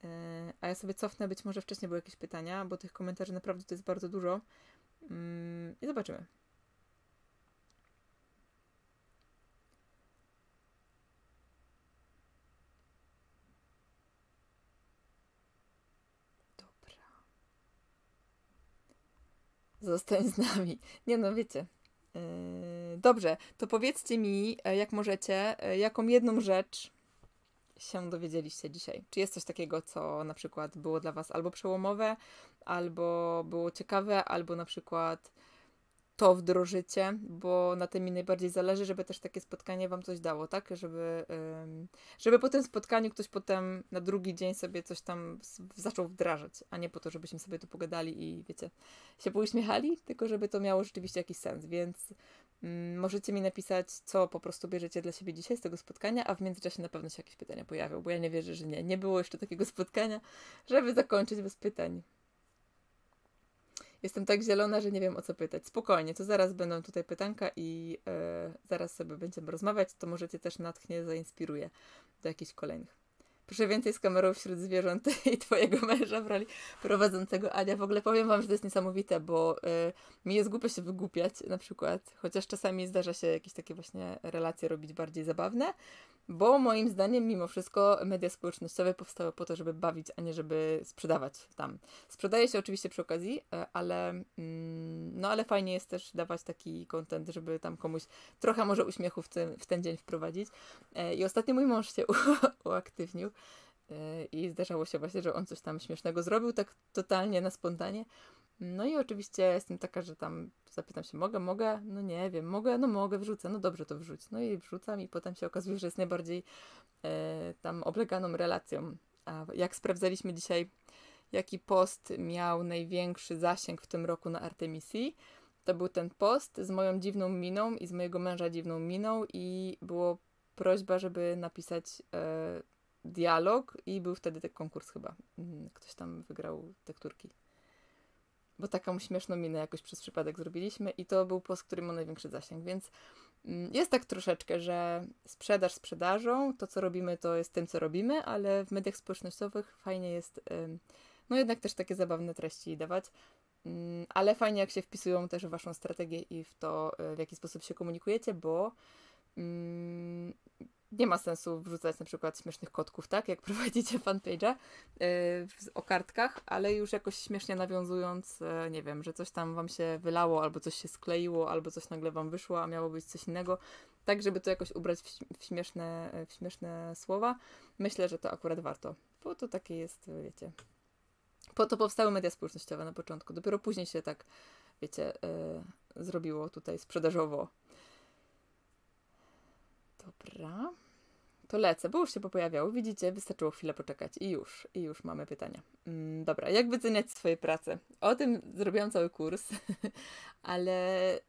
E, a ja sobie cofnę, być może wcześniej były jakieś pytania, bo tych komentarzy naprawdę to jest bardzo dużo. Mm, I zobaczymy. Dobra. Zostań z nami. Nie no, wiecie, Yy, dobrze, to powiedzcie mi, e, jak możecie, e, jaką jedną rzecz się dowiedzieliście dzisiaj? Czy jest coś takiego, co na przykład było dla Was albo przełomowe, albo było ciekawe, albo na przykład to wdrożycie, bo na tym mi najbardziej zależy, żeby też takie spotkanie Wam coś dało, tak? Żeby, żeby po tym spotkaniu ktoś potem na drugi dzień sobie coś tam zaczął wdrażać, a nie po to, żebyśmy sobie tu pogadali i wiecie, się pouśmiechali, tylko żeby to miało rzeczywiście jakiś sens, więc mm, Możecie mi napisać, co po prostu bierzecie dla siebie dzisiaj z tego spotkania, a w międzyczasie na pewno się jakieś pytania pojawią, bo ja nie wierzę, że nie. Nie było jeszcze takiego spotkania, żeby zakończyć bez pytań. Jestem tak zielona, że nie wiem o co pytać. Spokojnie, to zaraz będą tutaj pytanka i e, zaraz sobie będziemy rozmawiać, to może Cię też natchnie, zainspiruje do jakichś kolejnych. Proszę więcej z kamerą wśród zwierząt i twojego męża w roli prowadzącego Ania. W ogóle powiem wam, że to jest niesamowite, bo y, mi jest głupio się wygłupiać na przykład, chociaż czasami zdarza się jakieś takie właśnie relacje robić bardziej zabawne, bo moim zdaniem mimo wszystko media społecznościowe powstały po to, żeby bawić, a nie żeby sprzedawać tam. Sprzedaje się oczywiście przy okazji, e, ale mm, no ale fajnie jest też dawać taki content, żeby tam komuś trochę może uśmiechu w ten, w ten dzień wprowadzić. E, I ostatnio mój mąż się uaktywnił E, I zdarzało się właśnie, że on coś tam śmiesznego zrobił, tak totalnie na spontanie. No i oczywiście jestem taka, że tam zapytam się, mogę, mogę, no nie wiem, mogę, no mogę, wrzucę, no dobrze to wrzuć. No i wrzucam i potem się okazuje, że jest najbardziej e, tam obleganą relacją. A jak sprawdzaliśmy dzisiaj, jaki post miał największy zasięg w tym roku na Artemisji, to był ten post z moją dziwną miną i z mojego męża dziwną miną i było prośba, żeby napisać... E, dialog i był wtedy ten konkurs chyba. Mm, ktoś tam wygrał tekturki. Bo taką śmieszną minę jakoś przez przypadek zrobiliśmy i to był post, który ma największy zasięg, więc mm, jest tak troszeczkę, że sprzedaż sprzedażą, to co robimy to jest tym, co robimy, ale w mediach społecznościowych fajnie jest no jednak też takie zabawne treści dawać, mm, ale fajnie jak się wpisują też w Waszą strategię i w to, e, w jaki sposób się komunikujecie, bo nie ma sensu wrzucać na przykład śmiesznych kotków, tak? Jak prowadzicie fanpage'a yy, o kartkach, ale już jakoś śmiesznie nawiązując, yy, nie wiem, że coś tam wam się wylało, albo coś się skleiło, albo coś nagle wam wyszło, a miało być coś innego, tak żeby to jakoś ubrać w, śmieszne, y, w śmieszne słowa. Myślę, że to akurat warto, bo to takie jest, y, wiecie. Po to powstały media społecznościowe na początku, dopiero później się tak, wiecie, yy, zrobiło tutaj sprzedażowo Dobra. To lecę, bo już się pojawiało. Widzicie, wystarczyło chwilę poczekać i już, i już mamy pytania. Mm, dobra, jak wyceniać swoje prace? O tym zrobiłam cały kurs, ale y,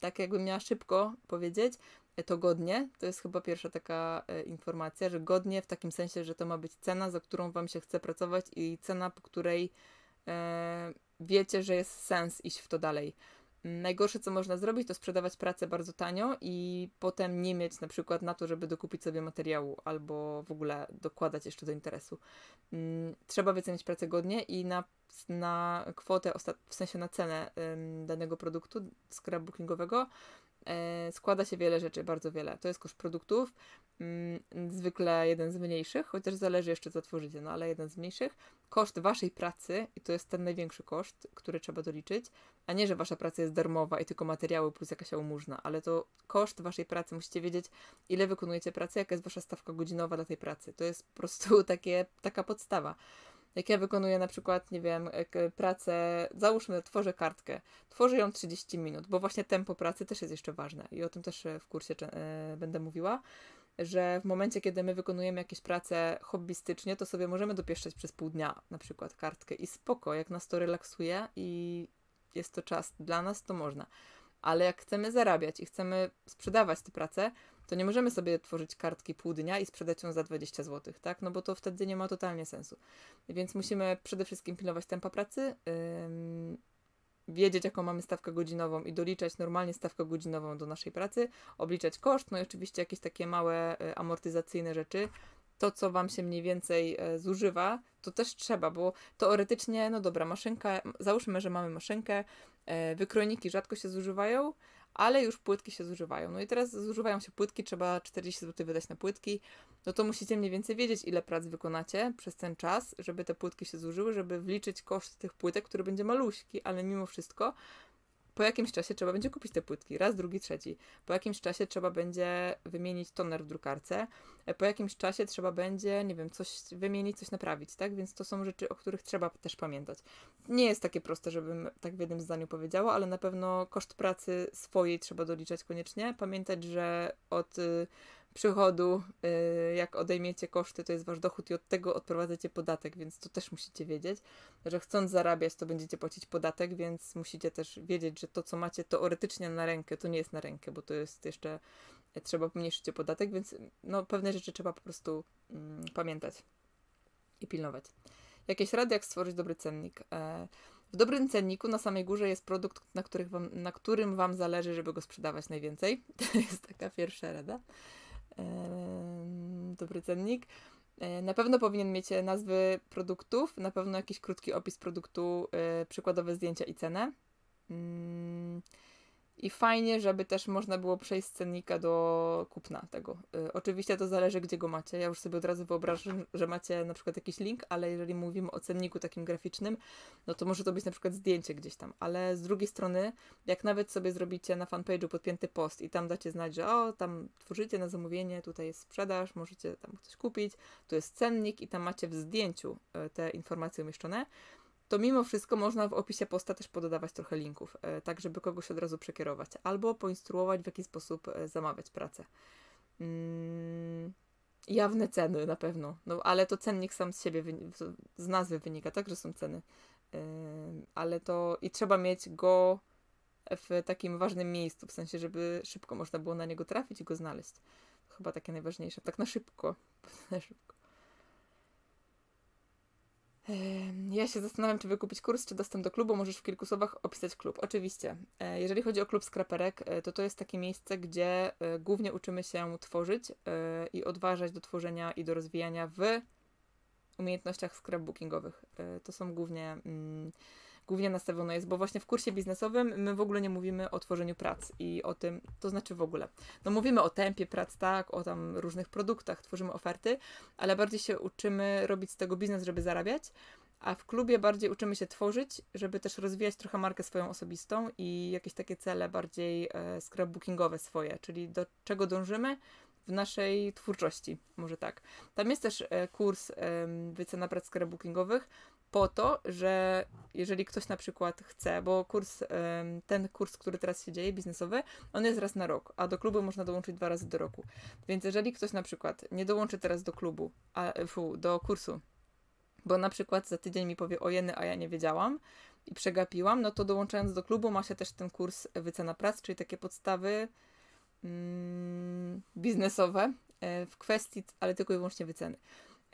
tak jakbym miała szybko powiedzieć, e, to godnie, to jest chyba pierwsza taka e, informacja, że godnie w takim sensie, że to ma być cena, za którą Wam się chce pracować i cena, po której y, wiecie, że jest sens iść w to dalej. Najgorsze, co można zrobić, to sprzedawać pracę bardzo tanio i potem nie mieć na przykład na to, żeby dokupić sobie materiału albo w ogóle dokładać jeszcze do interesu. Mm, trzeba wycenić pracę godnie i na, na kwotę, w sensie na cenę danego produktu scrapbookingowego E, składa się wiele rzeczy, bardzo wiele. To jest koszt produktów, mm, zwykle jeden z mniejszych, chociaż zależy jeszcze co tworzycie, no ale jeden z mniejszych. Koszt waszej pracy, i to jest ten największy koszt, który trzeba doliczyć, a nie, że wasza praca jest darmowa i tylko materiały plus jakaś jałmużna, ale to koszt waszej pracy, musicie wiedzieć, ile wykonujecie pracy, jaka jest wasza stawka godzinowa dla tej pracy. To jest po prostu takie, taka podstawa. Jak ja wykonuję na przykład, nie wiem, e, pracę, załóżmy, tworzę kartkę, tworzę ją 30 minut, bo właśnie tempo pracy też jest jeszcze ważne i o tym też e, w kursie e, będę mówiła, że w momencie, kiedy my wykonujemy jakieś prace hobbystycznie, to sobie możemy dopieszczać przez pół dnia na przykład kartkę i spoko, jak nas to relaksuje i jest to czas dla nas, to można. Ale jak chcemy zarabiać i chcemy sprzedawać te prace, to nie możemy sobie tworzyć kartki pół dnia i sprzedać ją za 20 zł, tak? No bo to wtedy nie ma totalnie sensu. Więc musimy przede wszystkim pilnować tempa pracy, yy, wiedzieć, jaką mamy stawkę godzinową i doliczać normalnie stawkę godzinową do naszej pracy, obliczać koszt, no i oczywiście jakieś takie małe yy, amortyzacyjne rzeczy, to, co Wam się mniej więcej y, zużywa, to też trzeba, bo teoretycznie, no dobra, maszynka, załóżmy, że mamy maszynkę, y, wykrojniki rzadko się zużywają, ale już płytki się zużywają. No i teraz zużywają się płytki, trzeba 40 zł wydać na płytki. No to musicie mniej więcej wiedzieć, ile prac wykonacie przez ten czas, żeby te płytki się zużyły, żeby wliczyć koszt tych płytek, który będzie maluśki, ale mimo wszystko po jakimś czasie trzeba będzie kupić te płytki, raz, drugi, trzeci. Po jakimś czasie trzeba będzie wymienić toner w drukarce. E, po jakimś czasie trzeba będzie, nie wiem, coś wymienić, coś naprawić, tak? Więc to są rzeczy, o których trzeba też pamiętać. Nie jest takie proste, żebym tak w jednym zdaniu powiedziała, ale na pewno koszt pracy swojej trzeba doliczać koniecznie. Pamiętać, że od y, przychodu, y, jak odejmiecie koszty, to jest wasz dochód i od tego odprowadzacie podatek, więc to też musicie wiedzieć, że chcąc zarabiać, to będziecie płacić podatek, więc musicie też wiedzieć, że to, co macie teoretycznie na rękę, to nie jest na rękę, bo to jest jeszcze, y, trzeba pomniejszyć podatek, więc y, no, pewne rzeczy trzeba po prostu mm, pamiętać i pilnować. Jakieś rady, jak stworzyć dobry cennik. E, w dobrym cenniku na samej górze jest produkt, na, wam, na którym Wam zależy, żeby go sprzedawać najwięcej. To jest taka pierwsza rada dobry cennik. E, na pewno powinien mieć nazwy produktów, na pewno jakiś krótki opis produktu, e, przykładowe zdjęcia i cenę. Mm, i fajnie, żeby też można było przejść z cennika do kupna tego. Y, oczywiście to zależy, gdzie go macie. Ja już sobie od razu wyobrażam, że macie na przykład jakiś link, ale jeżeli mówimy o cenniku takim graficznym, no to może to być na przykład zdjęcie gdzieś tam. Ale z drugiej strony, jak nawet sobie zrobicie na fanpage'u podpięty post i tam dacie znać, że o, tam tworzycie na zamówienie, tutaj jest sprzedaż, możecie tam coś kupić, tu jest cennik i tam macie w zdjęciu y, te informacje umieszczone, to mimo wszystko można w opisie posta też pododawać trochę linków, e, tak żeby kogoś od razu przekierować, albo poinstruować w jaki sposób e, zamawiać pracę. Mm, jawne ceny na pewno, no ale to cennik sam z siebie, z nazwy wynika, tak, że są ceny. ale to i trzeba mieć go w takim ważnym miejscu, w sensie, żeby szybko można było na niego trafić i go znaleźć. Chyba takie najważniejsze, tak na szybko. Na szybko. Ja się zastanawiam, czy wykupić kurs, czy dostęp do klubu. Możesz w kilku słowach opisać klub. Oczywiście. E, jeżeli chodzi o klub Skraperek, e, to to jest takie miejsce, gdzie e, głównie uczymy się tworzyć i odważać do tworzenia i do rozwijania w umiejętnościach scrapbookingowych. To są głównie mm, głównie nastawione jest, bo właśnie w kursie biznesowym my w ogóle nie mówimy o tworzeniu prac i o tym, to znaczy w ogóle. No mówimy o tempie prac, tak, o tam różnych produktach, tworzymy oferty, ale bardziej się uczymy robić z tego biznes, żeby zarabiać. A w klubie bardziej uczymy się tworzyć, żeby też rozwijać trochę markę swoją osobistą i jakieś takie cele bardziej e, scrapbookingowe swoje, czyli do czego dążymy w naszej twórczości, może tak. Tam jest też e, kurs e, wycena prac scrapbookingowych, po to, że jeżeli ktoś na przykład chce, bo kurs, ten kurs, który teraz się dzieje, biznesowy, on jest raz na rok, a do klubu można dołączyć dwa razy do roku. Więc jeżeli ktoś na przykład nie dołączy teraz do klubu, a, fu, do kursu, bo na przykład za tydzień mi powie o jeny, a ja nie wiedziałam i przegapiłam, no to dołączając do klubu ma się też ten kurs wycena prac, czyli takie podstawy mm, biznesowe e, w kwestii, ale tylko i wyłącznie wyceny.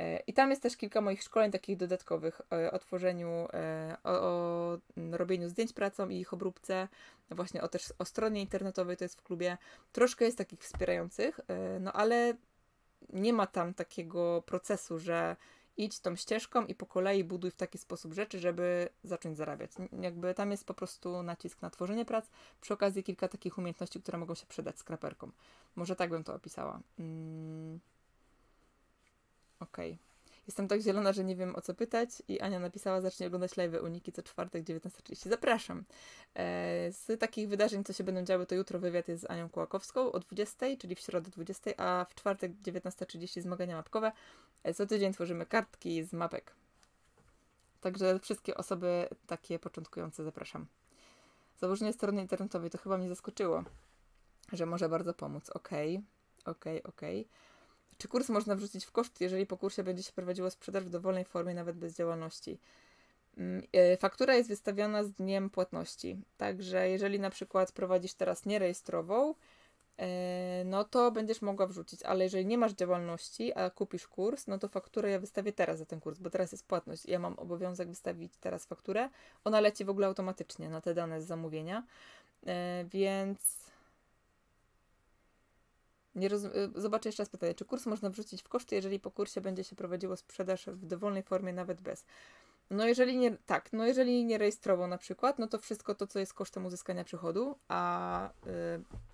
E, I tam jest też kilka moich szkoleń takich dodatkowych e, o tworzeniu, e, o, o, robieniu zdjęć pracą i ich obróbce, właśnie o też o stronie internetowej, to jest w klubie. Troszkę jest takich wspierających, no ale nie ma tam takiego procesu, że idź tą ścieżką i po kolei buduj w taki sposób rzeczy, żeby zacząć zarabiać. Jakby tam jest po prostu nacisk na tworzenie prac, przy okazji kilka takich umiejętności, które mogą się przydać skraperkom. Może tak bym to opisała. Mm. Okej. Okay. Jestem tak zielona, że nie wiem o co pytać i Ania napisała, zacznie oglądać live Uniki co czwartek 19.30. Zapraszam. E, z takich wydarzeń, co się będą działy, to jutro wywiad jest z Anią Kłakowską o 20.00, czyli w środę 20.00, a w czwartek 19.30 zmagania mapkowe. Co e, tydzień tworzymy kartki z mapek. Także wszystkie osoby takie początkujące zapraszam. Założenie strony internetowej to chyba mnie zaskoczyło, że może bardzo pomóc. Okej, okay, okej, okay, okej. Okay. Czy kurs można wrzucić w koszt, jeżeli po kursie będzie się prowadziło sprzedaż w dowolnej formie, nawet bez działalności? Mm, e, faktura jest wystawiana z dniem płatności. Także jeżeli na przykład prowadzisz teraz nierejestrową, e, no to będziesz mogła wrzucić, ale jeżeli nie masz działalności, a kupisz kurs, no to fakturę ja wystawię teraz za ten kurs, bo teraz jest płatność. Ja mam obowiązek wystawić teraz fakturę. Ona leci w ogóle automatycznie na te dane z zamówienia, e, więc nie y, Zobaczę jeszcze raz pytanie. Czy kurs można wrzucić w koszty, jeżeli po kursie będzie się prowadziło sprzedaż w dowolnej formie, nawet bez? No jeżeli nie, tak, no jeżeli nie rejestrował na przykład, no to wszystko to, co jest kosztem uzyskania przychodu, a y,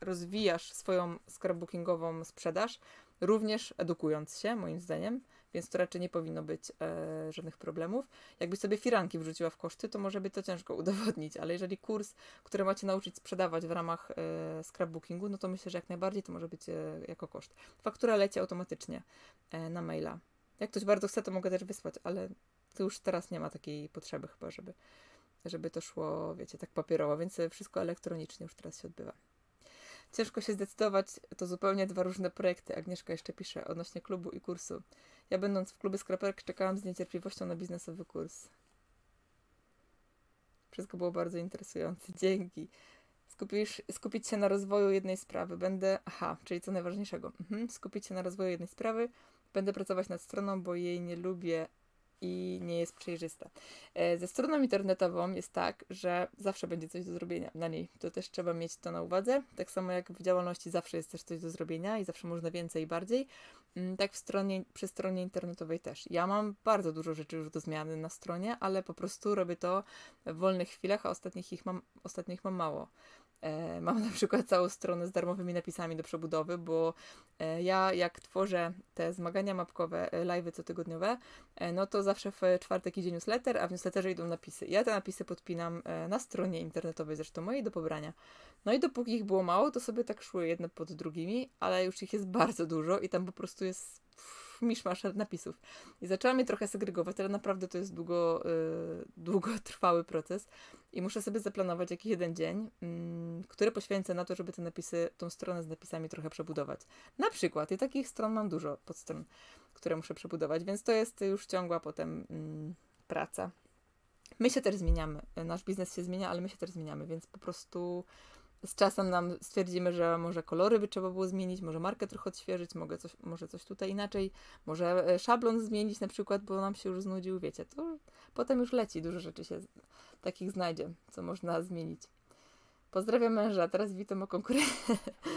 rozwijasz swoją scrapbookingową sprzedaż, również edukując się, moim zdaniem, więc to raczej nie powinno być e, żadnych problemów. Jakbyś sobie firanki wrzuciła w koszty, to może by to ciężko udowodnić, ale jeżeli kurs, który macie nauczyć sprzedawać w ramach e, scrapbookingu, no to myślę, że jak najbardziej to może być e, jako koszt. Faktura leci automatycznie e, na maila. Jak ktoś bardzo chce, to mogę też wysłać, ale to już teraz nie ma takiej potrzeby chyba, żeby, żeby to szło, wiecie, tak papierowo, więc wszystko elektronicznie już teraz się odbywa. Ciężko się zdecydować, to zupełnie dwa różne projekty. Agnieszka jeszcze pisze odnośnie klubu i kursu. Ja będąc w klubie skraperek czekałam z niecierpliwością na biznesowy kurs. Wszystko było bardzo interesujące. Dzięki. Skupisz, skupić się na rozwoju jednej sprawy. Będę. Aha, czyli co najważniejszego. Mhm. Skupić się na rozwoju jednej sprawy. Będę pracować nad stroną, bo jej nie lubię, i nie jest przejrzysta. E, ze stroną internetową jest tak, że zawsze będzie coś do zrobienia na niej. To też trzeba mieć to na uwadze. Tak samo jak w działalności zawsze jest też coś do zrobienia i zawsze można więcej i bardziej. Mm, tak w stronie, przy stronie internetowej też. Ja mam bardzo dużo rzeczy już do zmiany na stronie, ale po prostu robię to w wolnych chwilach, a ostatnich, ich mam, ostatnich mam mało. E, mam na przykład całą stronę z darmowymi napisami do przebudowy, bo e, ja jak tworzę te zmagania mapkowe, e, live'y cotygodniowe, no to zawsze w czwartek idzie newsletter, a w newsletterze idą napisy. Ja te napisy podpinam na stronie internetowej, zresztą mojej do pobrania. No i dopóki ich było mało, to sobie tak szły jedne pod drugimi, ale już ich jest bardzo dużo i tam po prostu jest miszmasz napisów. I zaczęłam je trochę segregować, ale naprawdę to jest długo, yy, długotrwały proces i muszę sobie zaplanować jakiś jeden dzień, mm, który poświęcę na to, żeby te napisy, tą stronę z napisami trochę przebudować. Na przykład, i takich stron mam dużo, podstron, które muszę przebudować, więc to jest już ciągła potem mm, praca. My się też zmieniamy, nasz biznes się zmienia, ale my się też zmieniamy, więc po prostu z czasem nam stwierdzimy, że może kolory by trzeba było zmienić, może markę trochę odświeżyć, mogę coś, może coś tutaj inaczej, może e, szablon zmienić na przykład, bo nam się już znudził, wiecie, to potem już leci, dużo rzeczy się takich znajdzie, co można zmienić. Pozdrawiam męża, teraz witam o konkurencji.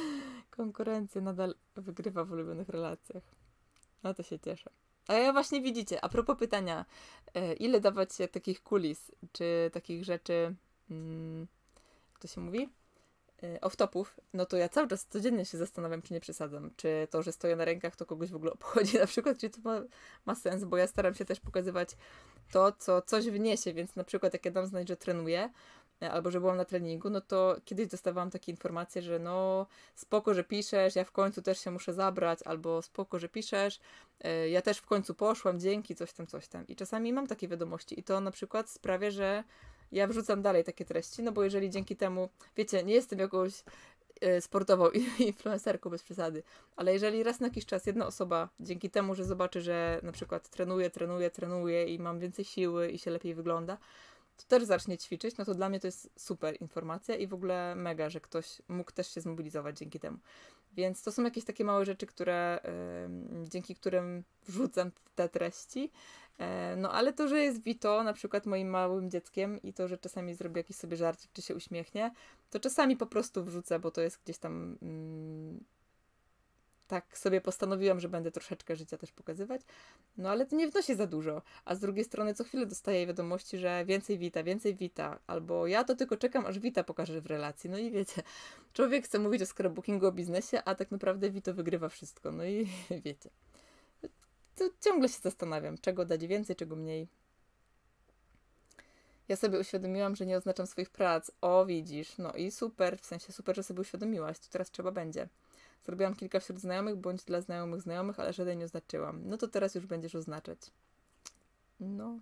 Konkurencja nadal wygrywa w ulubionych relacjach. No to się cieszę. A ja właśnie widzicie, a propos pytania, e, ile dawać takich kulis, czy takich rzeczy, mm, jak to się mówi? Y, off-topów, no to ja cały czas codziennie się zastanawiam, czy nie przesadzam. Czy to, że stoję na rękach, to kogoś w ogóle obchodzi na przykład, czy to ma, ma sens, bo ja staram się też pokazywać to, co coś wniesie, więc na przykład jak ja dam znać, że trenuję, y, albo że byłam na treningu, no to kiedyś dostawałam takie informacje, że no spoko, że piszesz, ja w końcu też się muszę zabrać, albo spoko, że piszesz, y, ja też w końcu poszłam, dzięki, coś tam, coś tam. I czasami mam takie wiadomości i to na przykład sprawia, że ja wrzucam dalej takie treści, no bo jeżeli dzięki temu, wiecie, nie jestem jakąś e, sportową influencerką bez przesady, ale jeżeli raz na jakiś czas jedna osoba dzięki temu, że zobaczy, że na przykład trenuję, trenuję, trenuję i mam więcej siły i się lepiej wygląda, to też zacznie ćwiczyć, no to dla mnie to jest super informacja i w ogóle mega, że ktoś mógł też się zmobilizować dzięki temu. Więc to są jakieś takie małe rzeczy, które, dzięki którym wrzucam te treści. E, no ale to, że jest Vito na przykład moim małym dzieckiem i to, że czasami zrobi jakiś sobie żarcik, czy się uśmiechnie, to czasami po prostu wrzucę, bo to jest gdzieś tam mm, tak sobie postanowiłam, że będę troszeczkę życia też pokazywać, no ale to nie wnosi za dużo. A z drugiej strony co chwilę dostaję wiadomości, że więcej wita, więcej wita, albo ja to tylko czekam, aż wita pokaże w relacji. No i wiecie, człowiek chce mówić o scrapbookingu, o biznesie, a tak naprawdę wito wygrywa wszystko. No i wiecie. To ciągle się zastanawiam, czego dać więcej, czego mniej. Ja sobie uświadomiłam, że nie oznaczam swoich prac. O, widzisz, no i super, w sensie super, że sobie uświadomiłaś, to teraz trzeba będzie. Zrobiłam kilka wśród znajomych bądź dla znajomych znajomych, ale żaden nie oznaczyłam. No to teraz już będziesz oznaczać. No.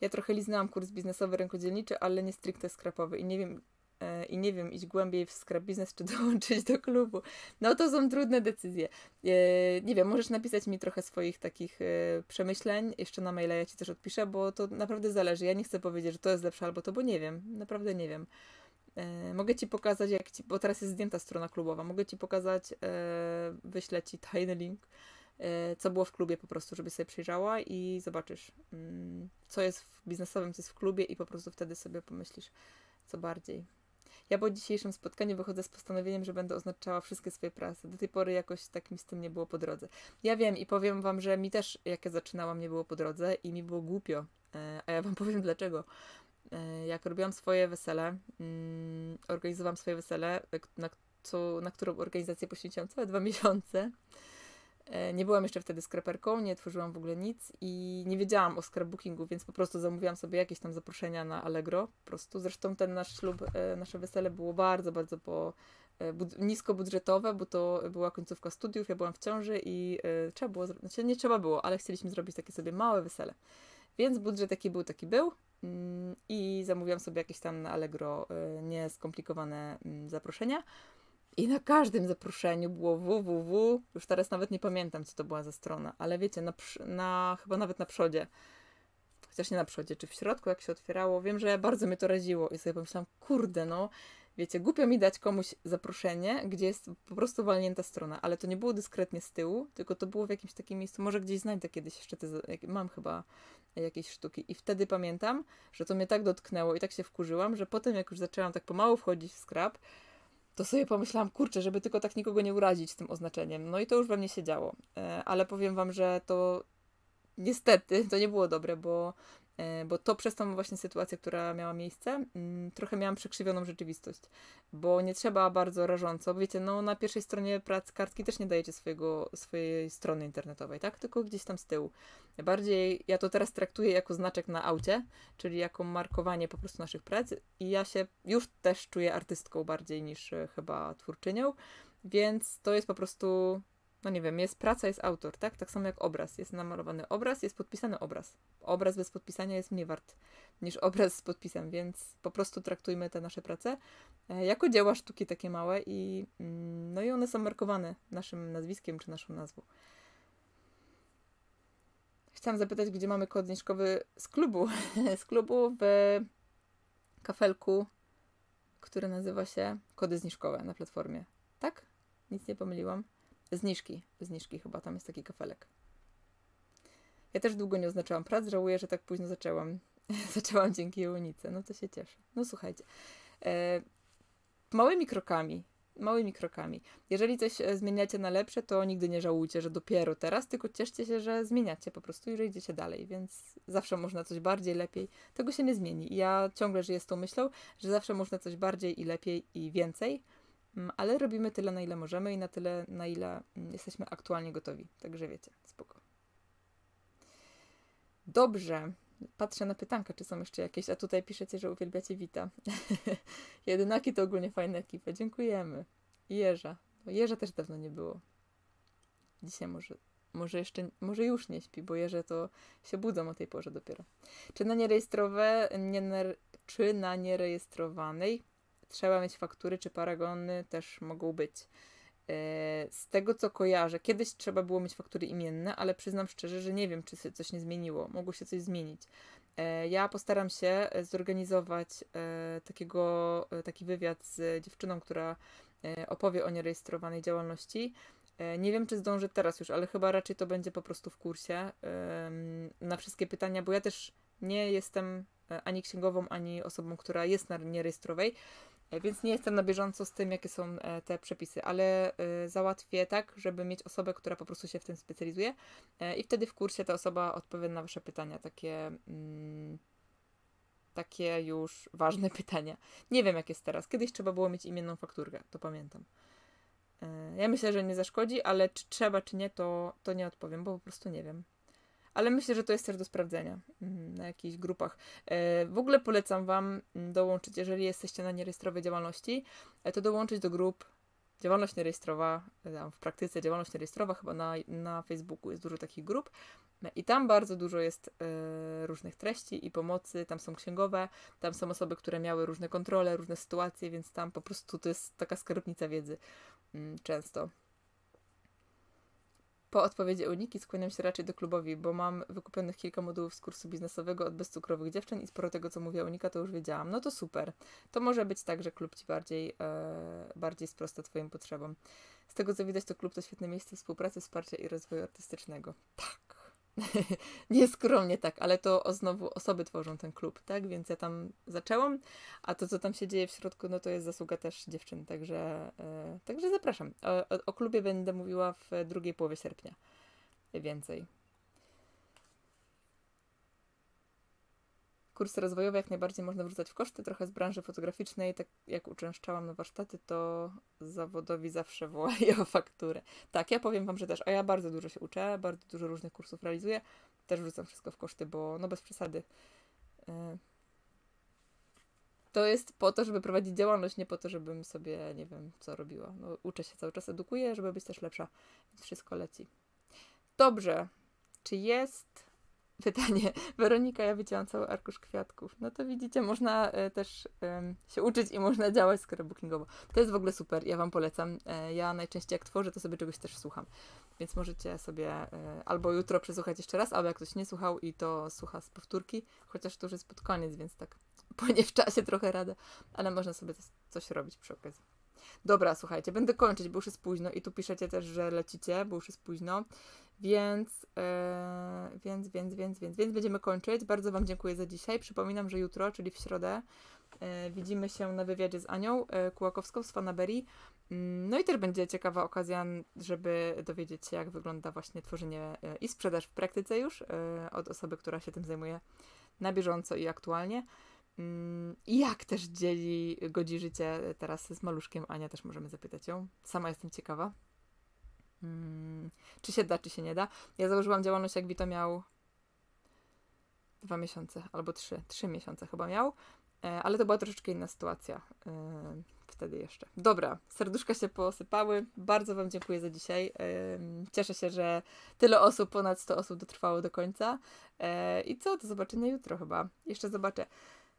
Ja trochę liznałam kurs biznesowy rękodzielniczy, ale nie stricte skrapowy i nie wiem, e, i nie wiem iść głębiej w skrap biznes, czy dołączyć do klubu. No to są trudne decyzje. E, nie wiem, możesz napisać mi trochę swoich takich e, przemyśleń, jeszcze na maila ja Ci też odpiszę, bo to naprawdę zależy. Ja nie chcę powiedzieć, że to jest lepsze albo to, bo nie wiem. Naprawdę nie wiem. E, mogę ci pokazać, jak ci, bo teraz jest zdjęta strona klubowa, mogę ci pokazać, e, wyślę ci tajny link, e, co było w klubie po prostu, żebyś sobie przyjrzała i zobaczysz, mm, co jest w biznesowym, co jest w klubie i po prostu wtedy sobie pomyślisz, co bardziej. Ja po dzisiejszym spotkaniu wychodzę z postanowieniem, że będę oznaczała wszystkie swoje prace. Do tej pory jakoś tak mi z tym nie było po drodze. Ja wiem i powiem Wam, że mi też, jak ja zaczynałam, nie było po drodze i mi było głupio. A ja Wam powiem dlaczego. E, jak robiłam swoje wesele, mm, organizowałam swoje wesele, e, na, co, na którą organizację poświęciłam całe dwa miesiące. E, nie byłam jeszcze wtedy skreperką, nie tworzyłam w ogóle nic i nie wiedziałam o scrapbookingu, więc po prostu zamówiłam sobie jakieś tam zaproszenia na Allegro. Po prostu zresztą ten nasz ślub, nasze wesele było bardzo, bardzo po, bud- niskobudżetowe, bo to była końcówka studiów, ja byłam w ciąży i trzeba było, znaczy nie trzeba było, ale chcieliśmy zrobić takie sobie małe wesele. Więc budżet jaki był, taki był. Mm, i zamówiłam sobie jakieś tam na Allegro y, nieskomplikowane mm, zaproszenia. I na każdym zaproszeniu było www, już teraz nawet nie pamiętam, co to była za strona, ale wiecie, na, na, chyba nawet na przodzie, chociaż nie na przodzie, czy w środku, jak się otwierało, wiem, że bardzo mnie to raziło i sobie pomyślałam, kurde, no, wiecie, głupio mi dać komuś zaproszenie, gdzie jest po prostu walnięta strona, ale to nie było dyskretnie z tyłu, tylko to było w jakimś takim miejscu, może gdzieś znajdę kiedyś jeszcze te, mam chyba jakiejś sztuki. I wtedy pamiętam, że to mnie tak dotknęło i tak się wkurzyłam, że potem jak już zaczęłam tak pomału wchodzić w skrap, to sobie pomyślałam, kurczę, żeby tylko tak nikogo nie urazić tym oznaczeniem. No i to już we mnie się działo. E, ale powiem wam, że to niestety to nie było dobre, bo E, bo to przez tą właśnie sytuację, która miała miejsce, mm, trochę miałam przekrzywioną rzeczywistość, bo nie trzeba bardzo rażąco, bo wiecie, no na pierwszej stronie prac kartki też nie dajecie swojego, swojej strony internetowej, tak? Tylko gdzieś tam z tyłu. Bardziej ja to teraz traktuję jako znaczek na aucie, czyli jako markowanie po prostu naszych prac i ja się już też czuję artystką bardziej niż e, chyba twórczynią, więc to jest po prostu no nie wiem, jest praca, jest autor, tak? Tak samo jak obraz. Jest namalowany obraz, jest podpisany obraz. Obraz bez podpisania jest mniej wart niż obraz z podpisem, więc po prostu traktujmy te nasze prace e, jako dzieła sztuki takie małe i mm, no i one są markowane naszym nazwiskiem czy naszą nazwą. Chciałam zapytać, gdzie mamy kod zniżkowy z klubu. z klubu w kafelku, który nazywa się Kody Zniżkowe na platformie. Tak? Nic nie pomyliłam. Zniżki, zniżki chyba, tam jest taki kafelek. Ja też długo nie oznaczałam prac, żałuję, że tak późno zaczęłam. zaczęłam dzięki unice. no to się cieszę. No słuchajcie, e, małymi krokami, małymi krokami. Jeżeli coś e, zmieniacie na lepsze, to nigdy nie żałujcie, że dopiero teraz, tylko cieszcie się, że zmieniacie po prostu i że idziecie dalej, więc zawsze można coś bardziej, lepiej. Tego się nie zmieni. Ja ciągle żyję z tą myślą, że zawsze można coś bardziej i lepiej i więcej. Mm, ale robimy tyle, na ile możemy i na tyle, na ile mm, jesteśmy aktualnie gotowi. Także wiecie, spoko. Dobrze. Patrzę na pytanka, czy są jeszcze jakieś, a tutaj piszecie, że uwielbiacie Wita. Jedynaki to ogólnie fajna ekipa. Dziękujemy. Jeża. Jeża no, też dawno nie było. Dzisiaj może, może jeszcze, może już nie śpi, bo Jerze to się budzą o tej porze dopiero. Czy na nierejestrowe, nie, czy na nierejestrowanej trzeba mieć faktury, czy paragony też mogą być. E, z tego co kojarzę, kiedyś trzeba było mieć faktury imienne, ale przyznam szczerze, że nie wiem, czy się coś nie zmieniło. Mogło się coś zmienić. E, ja postaram się zorganizować e, takiego, taki wywiad z dziewczyną, która opowie o nierejestrowanej działalności. Nie wiem, czy zdążę teraz już, ale chyba raczej to będzie po prostu w kursie na wszystkie pytania, bo ja też nie jestem ani księgową, ani osobą, która jest na nierejestrowej. rejestrowej E, więc nie jestem na bieżąco z tym, jakie są e, te przepisy, ale e, załatwię tak, żeby mieć osobę, która po prostu się w tym specjalizuje i wtedy w kursie ta osoba odpowie na Wasze pytania, takie, mm, takie już ważne pytania. Nie wiem, jak jest teraz. Kiedyś trzeba było mieć imienną fakturkę, to pamiętam. Ja myślę, że nie zaszkodzi, ale czy trzeba, czy nie, to, to nie odpowiem, bo po prostu nie wiem ale myślę, że to jest też do sprawdzenia mhm, na jakichś grupach. E, w ogóle polecam Wam mm, dołączyć, jeżeli jesteście na nierejestrowej działalności, e, to dołączyć do grup działalność nierejestrowa, e, w praktyce działalność nierejestrowa, chyba na, na Facebooku jest dużo takich grup no i tam bardzo dużo jest różnych treści i pomocy, tam są księgowe, tam są osoby, które miały różne kontrole, różne sytuacje, więc tam po prostu to jest taka skarbnica wiedzy mm, często. Po odpowiedzi Uniki skłaniam się raczej do klubowi, bo mam wykupionych kilka modułów z kursu biznesowego od bezcukrowych dziewczyn i sporo tego, co mówiła Unika, to już wiedziałam. No to super. To może być tak, że klub Ci bardziej, e, bardziej sprosta Twoim potrzebom. Z tego, co widać, to klub to świetne miejsce współpracy, wsparcia i rozwoju artystycznego. Tak. Nieskromnie tak, ale to o, znowu osoby tworzą ten klub, tak? Więc ja tam zaczęłam, a to, co tam się dzieje w środku, no to jest zasługa też dziewczyn, także, e, także zapraszam. O, o, o klubie będę mówiła w drugiej połowie sierpnia więcej. kursy rozwojowe jak najbardziej można wrzucać w koszty, trochę z branży fotograficznej, tak jak uczęszczałam na warsztaty, to zawodowi zawsze wołali o fakturę. Tak, ja powiem Wam, że też, a ja bardzo dużo się uczę, bardzo dużo różnych kursów realizuję, też wrzucam wszystko w koszty, bo no bez przesady. Y, to jest po to, żeby prowadzić działalność, nie po to, żebym sobie, nie wiem, co robiła. No, uczę się cały czas, edukuję, żeby być też lepsza, więc wszystko leci. Dobrze, czy jest pytanie. Weronika, ja widziałam cały arkusz kwiatków. No to widzicie, można e, też się uczyć i można działać scrapbookingowo. To jest w ogóle super, ja Wam polecam. E, ja najczęściej jak tworzę, to sobie czegoś też słucham. Więc możecie sobie e, albo jutro przesłuchać jeszcze raz, albo jak ktoś nie słuchał i to słucha z powtórki, chociaż to już jest pod koniec, więc tak płynie w czasie trochę radę, ale można sobie coś robić przy okazji. Dobra, słuchajcie, będę kończyć, bo już jest późno i tu piszecie też, że lecicie, bo już jest późno. Więc, yy, więc, więc, więc, więc, więc będziemy kończyć. Bardzo Wam dziękuję za dzisiaj. Przypominam, że jutro, czyli w środę, yy, widzimy się na wywiadzie z Anią yy, Kułakowską z Fanaberii. Mm, no i też będzie ciekawa okazja, żeby dowiedzieć się, jak wygląda właśnie tworzenie i sprzedaż w praktyce już od osoby, która się tym zajmuje na bieżąco i aktualnie. Mm, I jak też dzieli, godzi życie teraz z maluszkiem Ania, też możemy zapytać ją. Sama jestem ciekawa. Hmm, czy się da, czy się nie da. Ja założyłam działalność, jak Wito miał dwa miesiące albo trzy, trzy miesiące chyba miał, e, ale to była troszeczkę inna sytuacja e, wtedy jeszcze. Dobra, serduszka się posypały. Bardzo Wam dziękuję za dzisiaj. E, cieszę się, że tyle osób, ponad 100 osób dotrwało do końca. I co, do zobaczenia jutro chyba. Jeszcze zobaczę.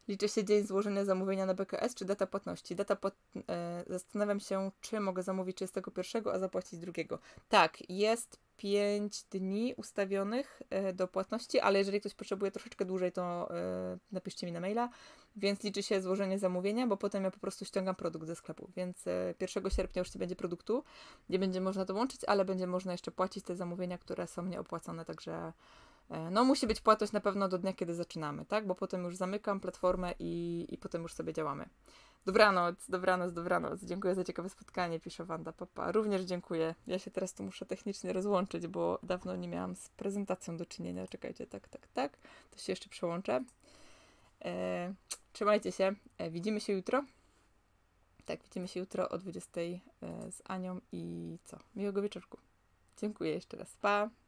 Liczy się dzień złożenia zamówienia na BKS czy data płatności? Data płat... E, zastanawiam się, czy mogę zamówić 31, a zapłacić drugiego. Tak, jest 5 dni ustawionych e, do płatności, ale jeżeli ktoś potrzebuje troszeczkę dłużej, to e, napiszcie mi na maila. Więc liczy się złożenie zamówienia, bo potem ja po prostu ściągam produkt ze sklepu. Więc 1 sierpnia już nie będzie produktu, nie będzie można dołączyć, ale będzie można jeszcze płacić te zamówienia, które są nieopłacone, także E, no, musi być płatność na pewno do dnia, kiedy zaczynamy, tak? Bo potem już zamykam platformę i, i potem już sobie działamy. Dobranoc, dobranoc, dobranoc. Dziękuję za ciekawe spotkanie, pisze Wanda Papa. Również dziękuję. Ja się teraz tu muszę technicznie rozłączyć, bo dawno nie miałam z prezentacją do czynienia. Czekajcie, tak, tak, tak. To się jeszcze przełączę. E, trzymajcie się. E, widzimy się jutro. Tak, widzimy się jutro o 20 e, z Anią i co? Miłego wieczorku. Dziękuję jeszcze raz. Pa!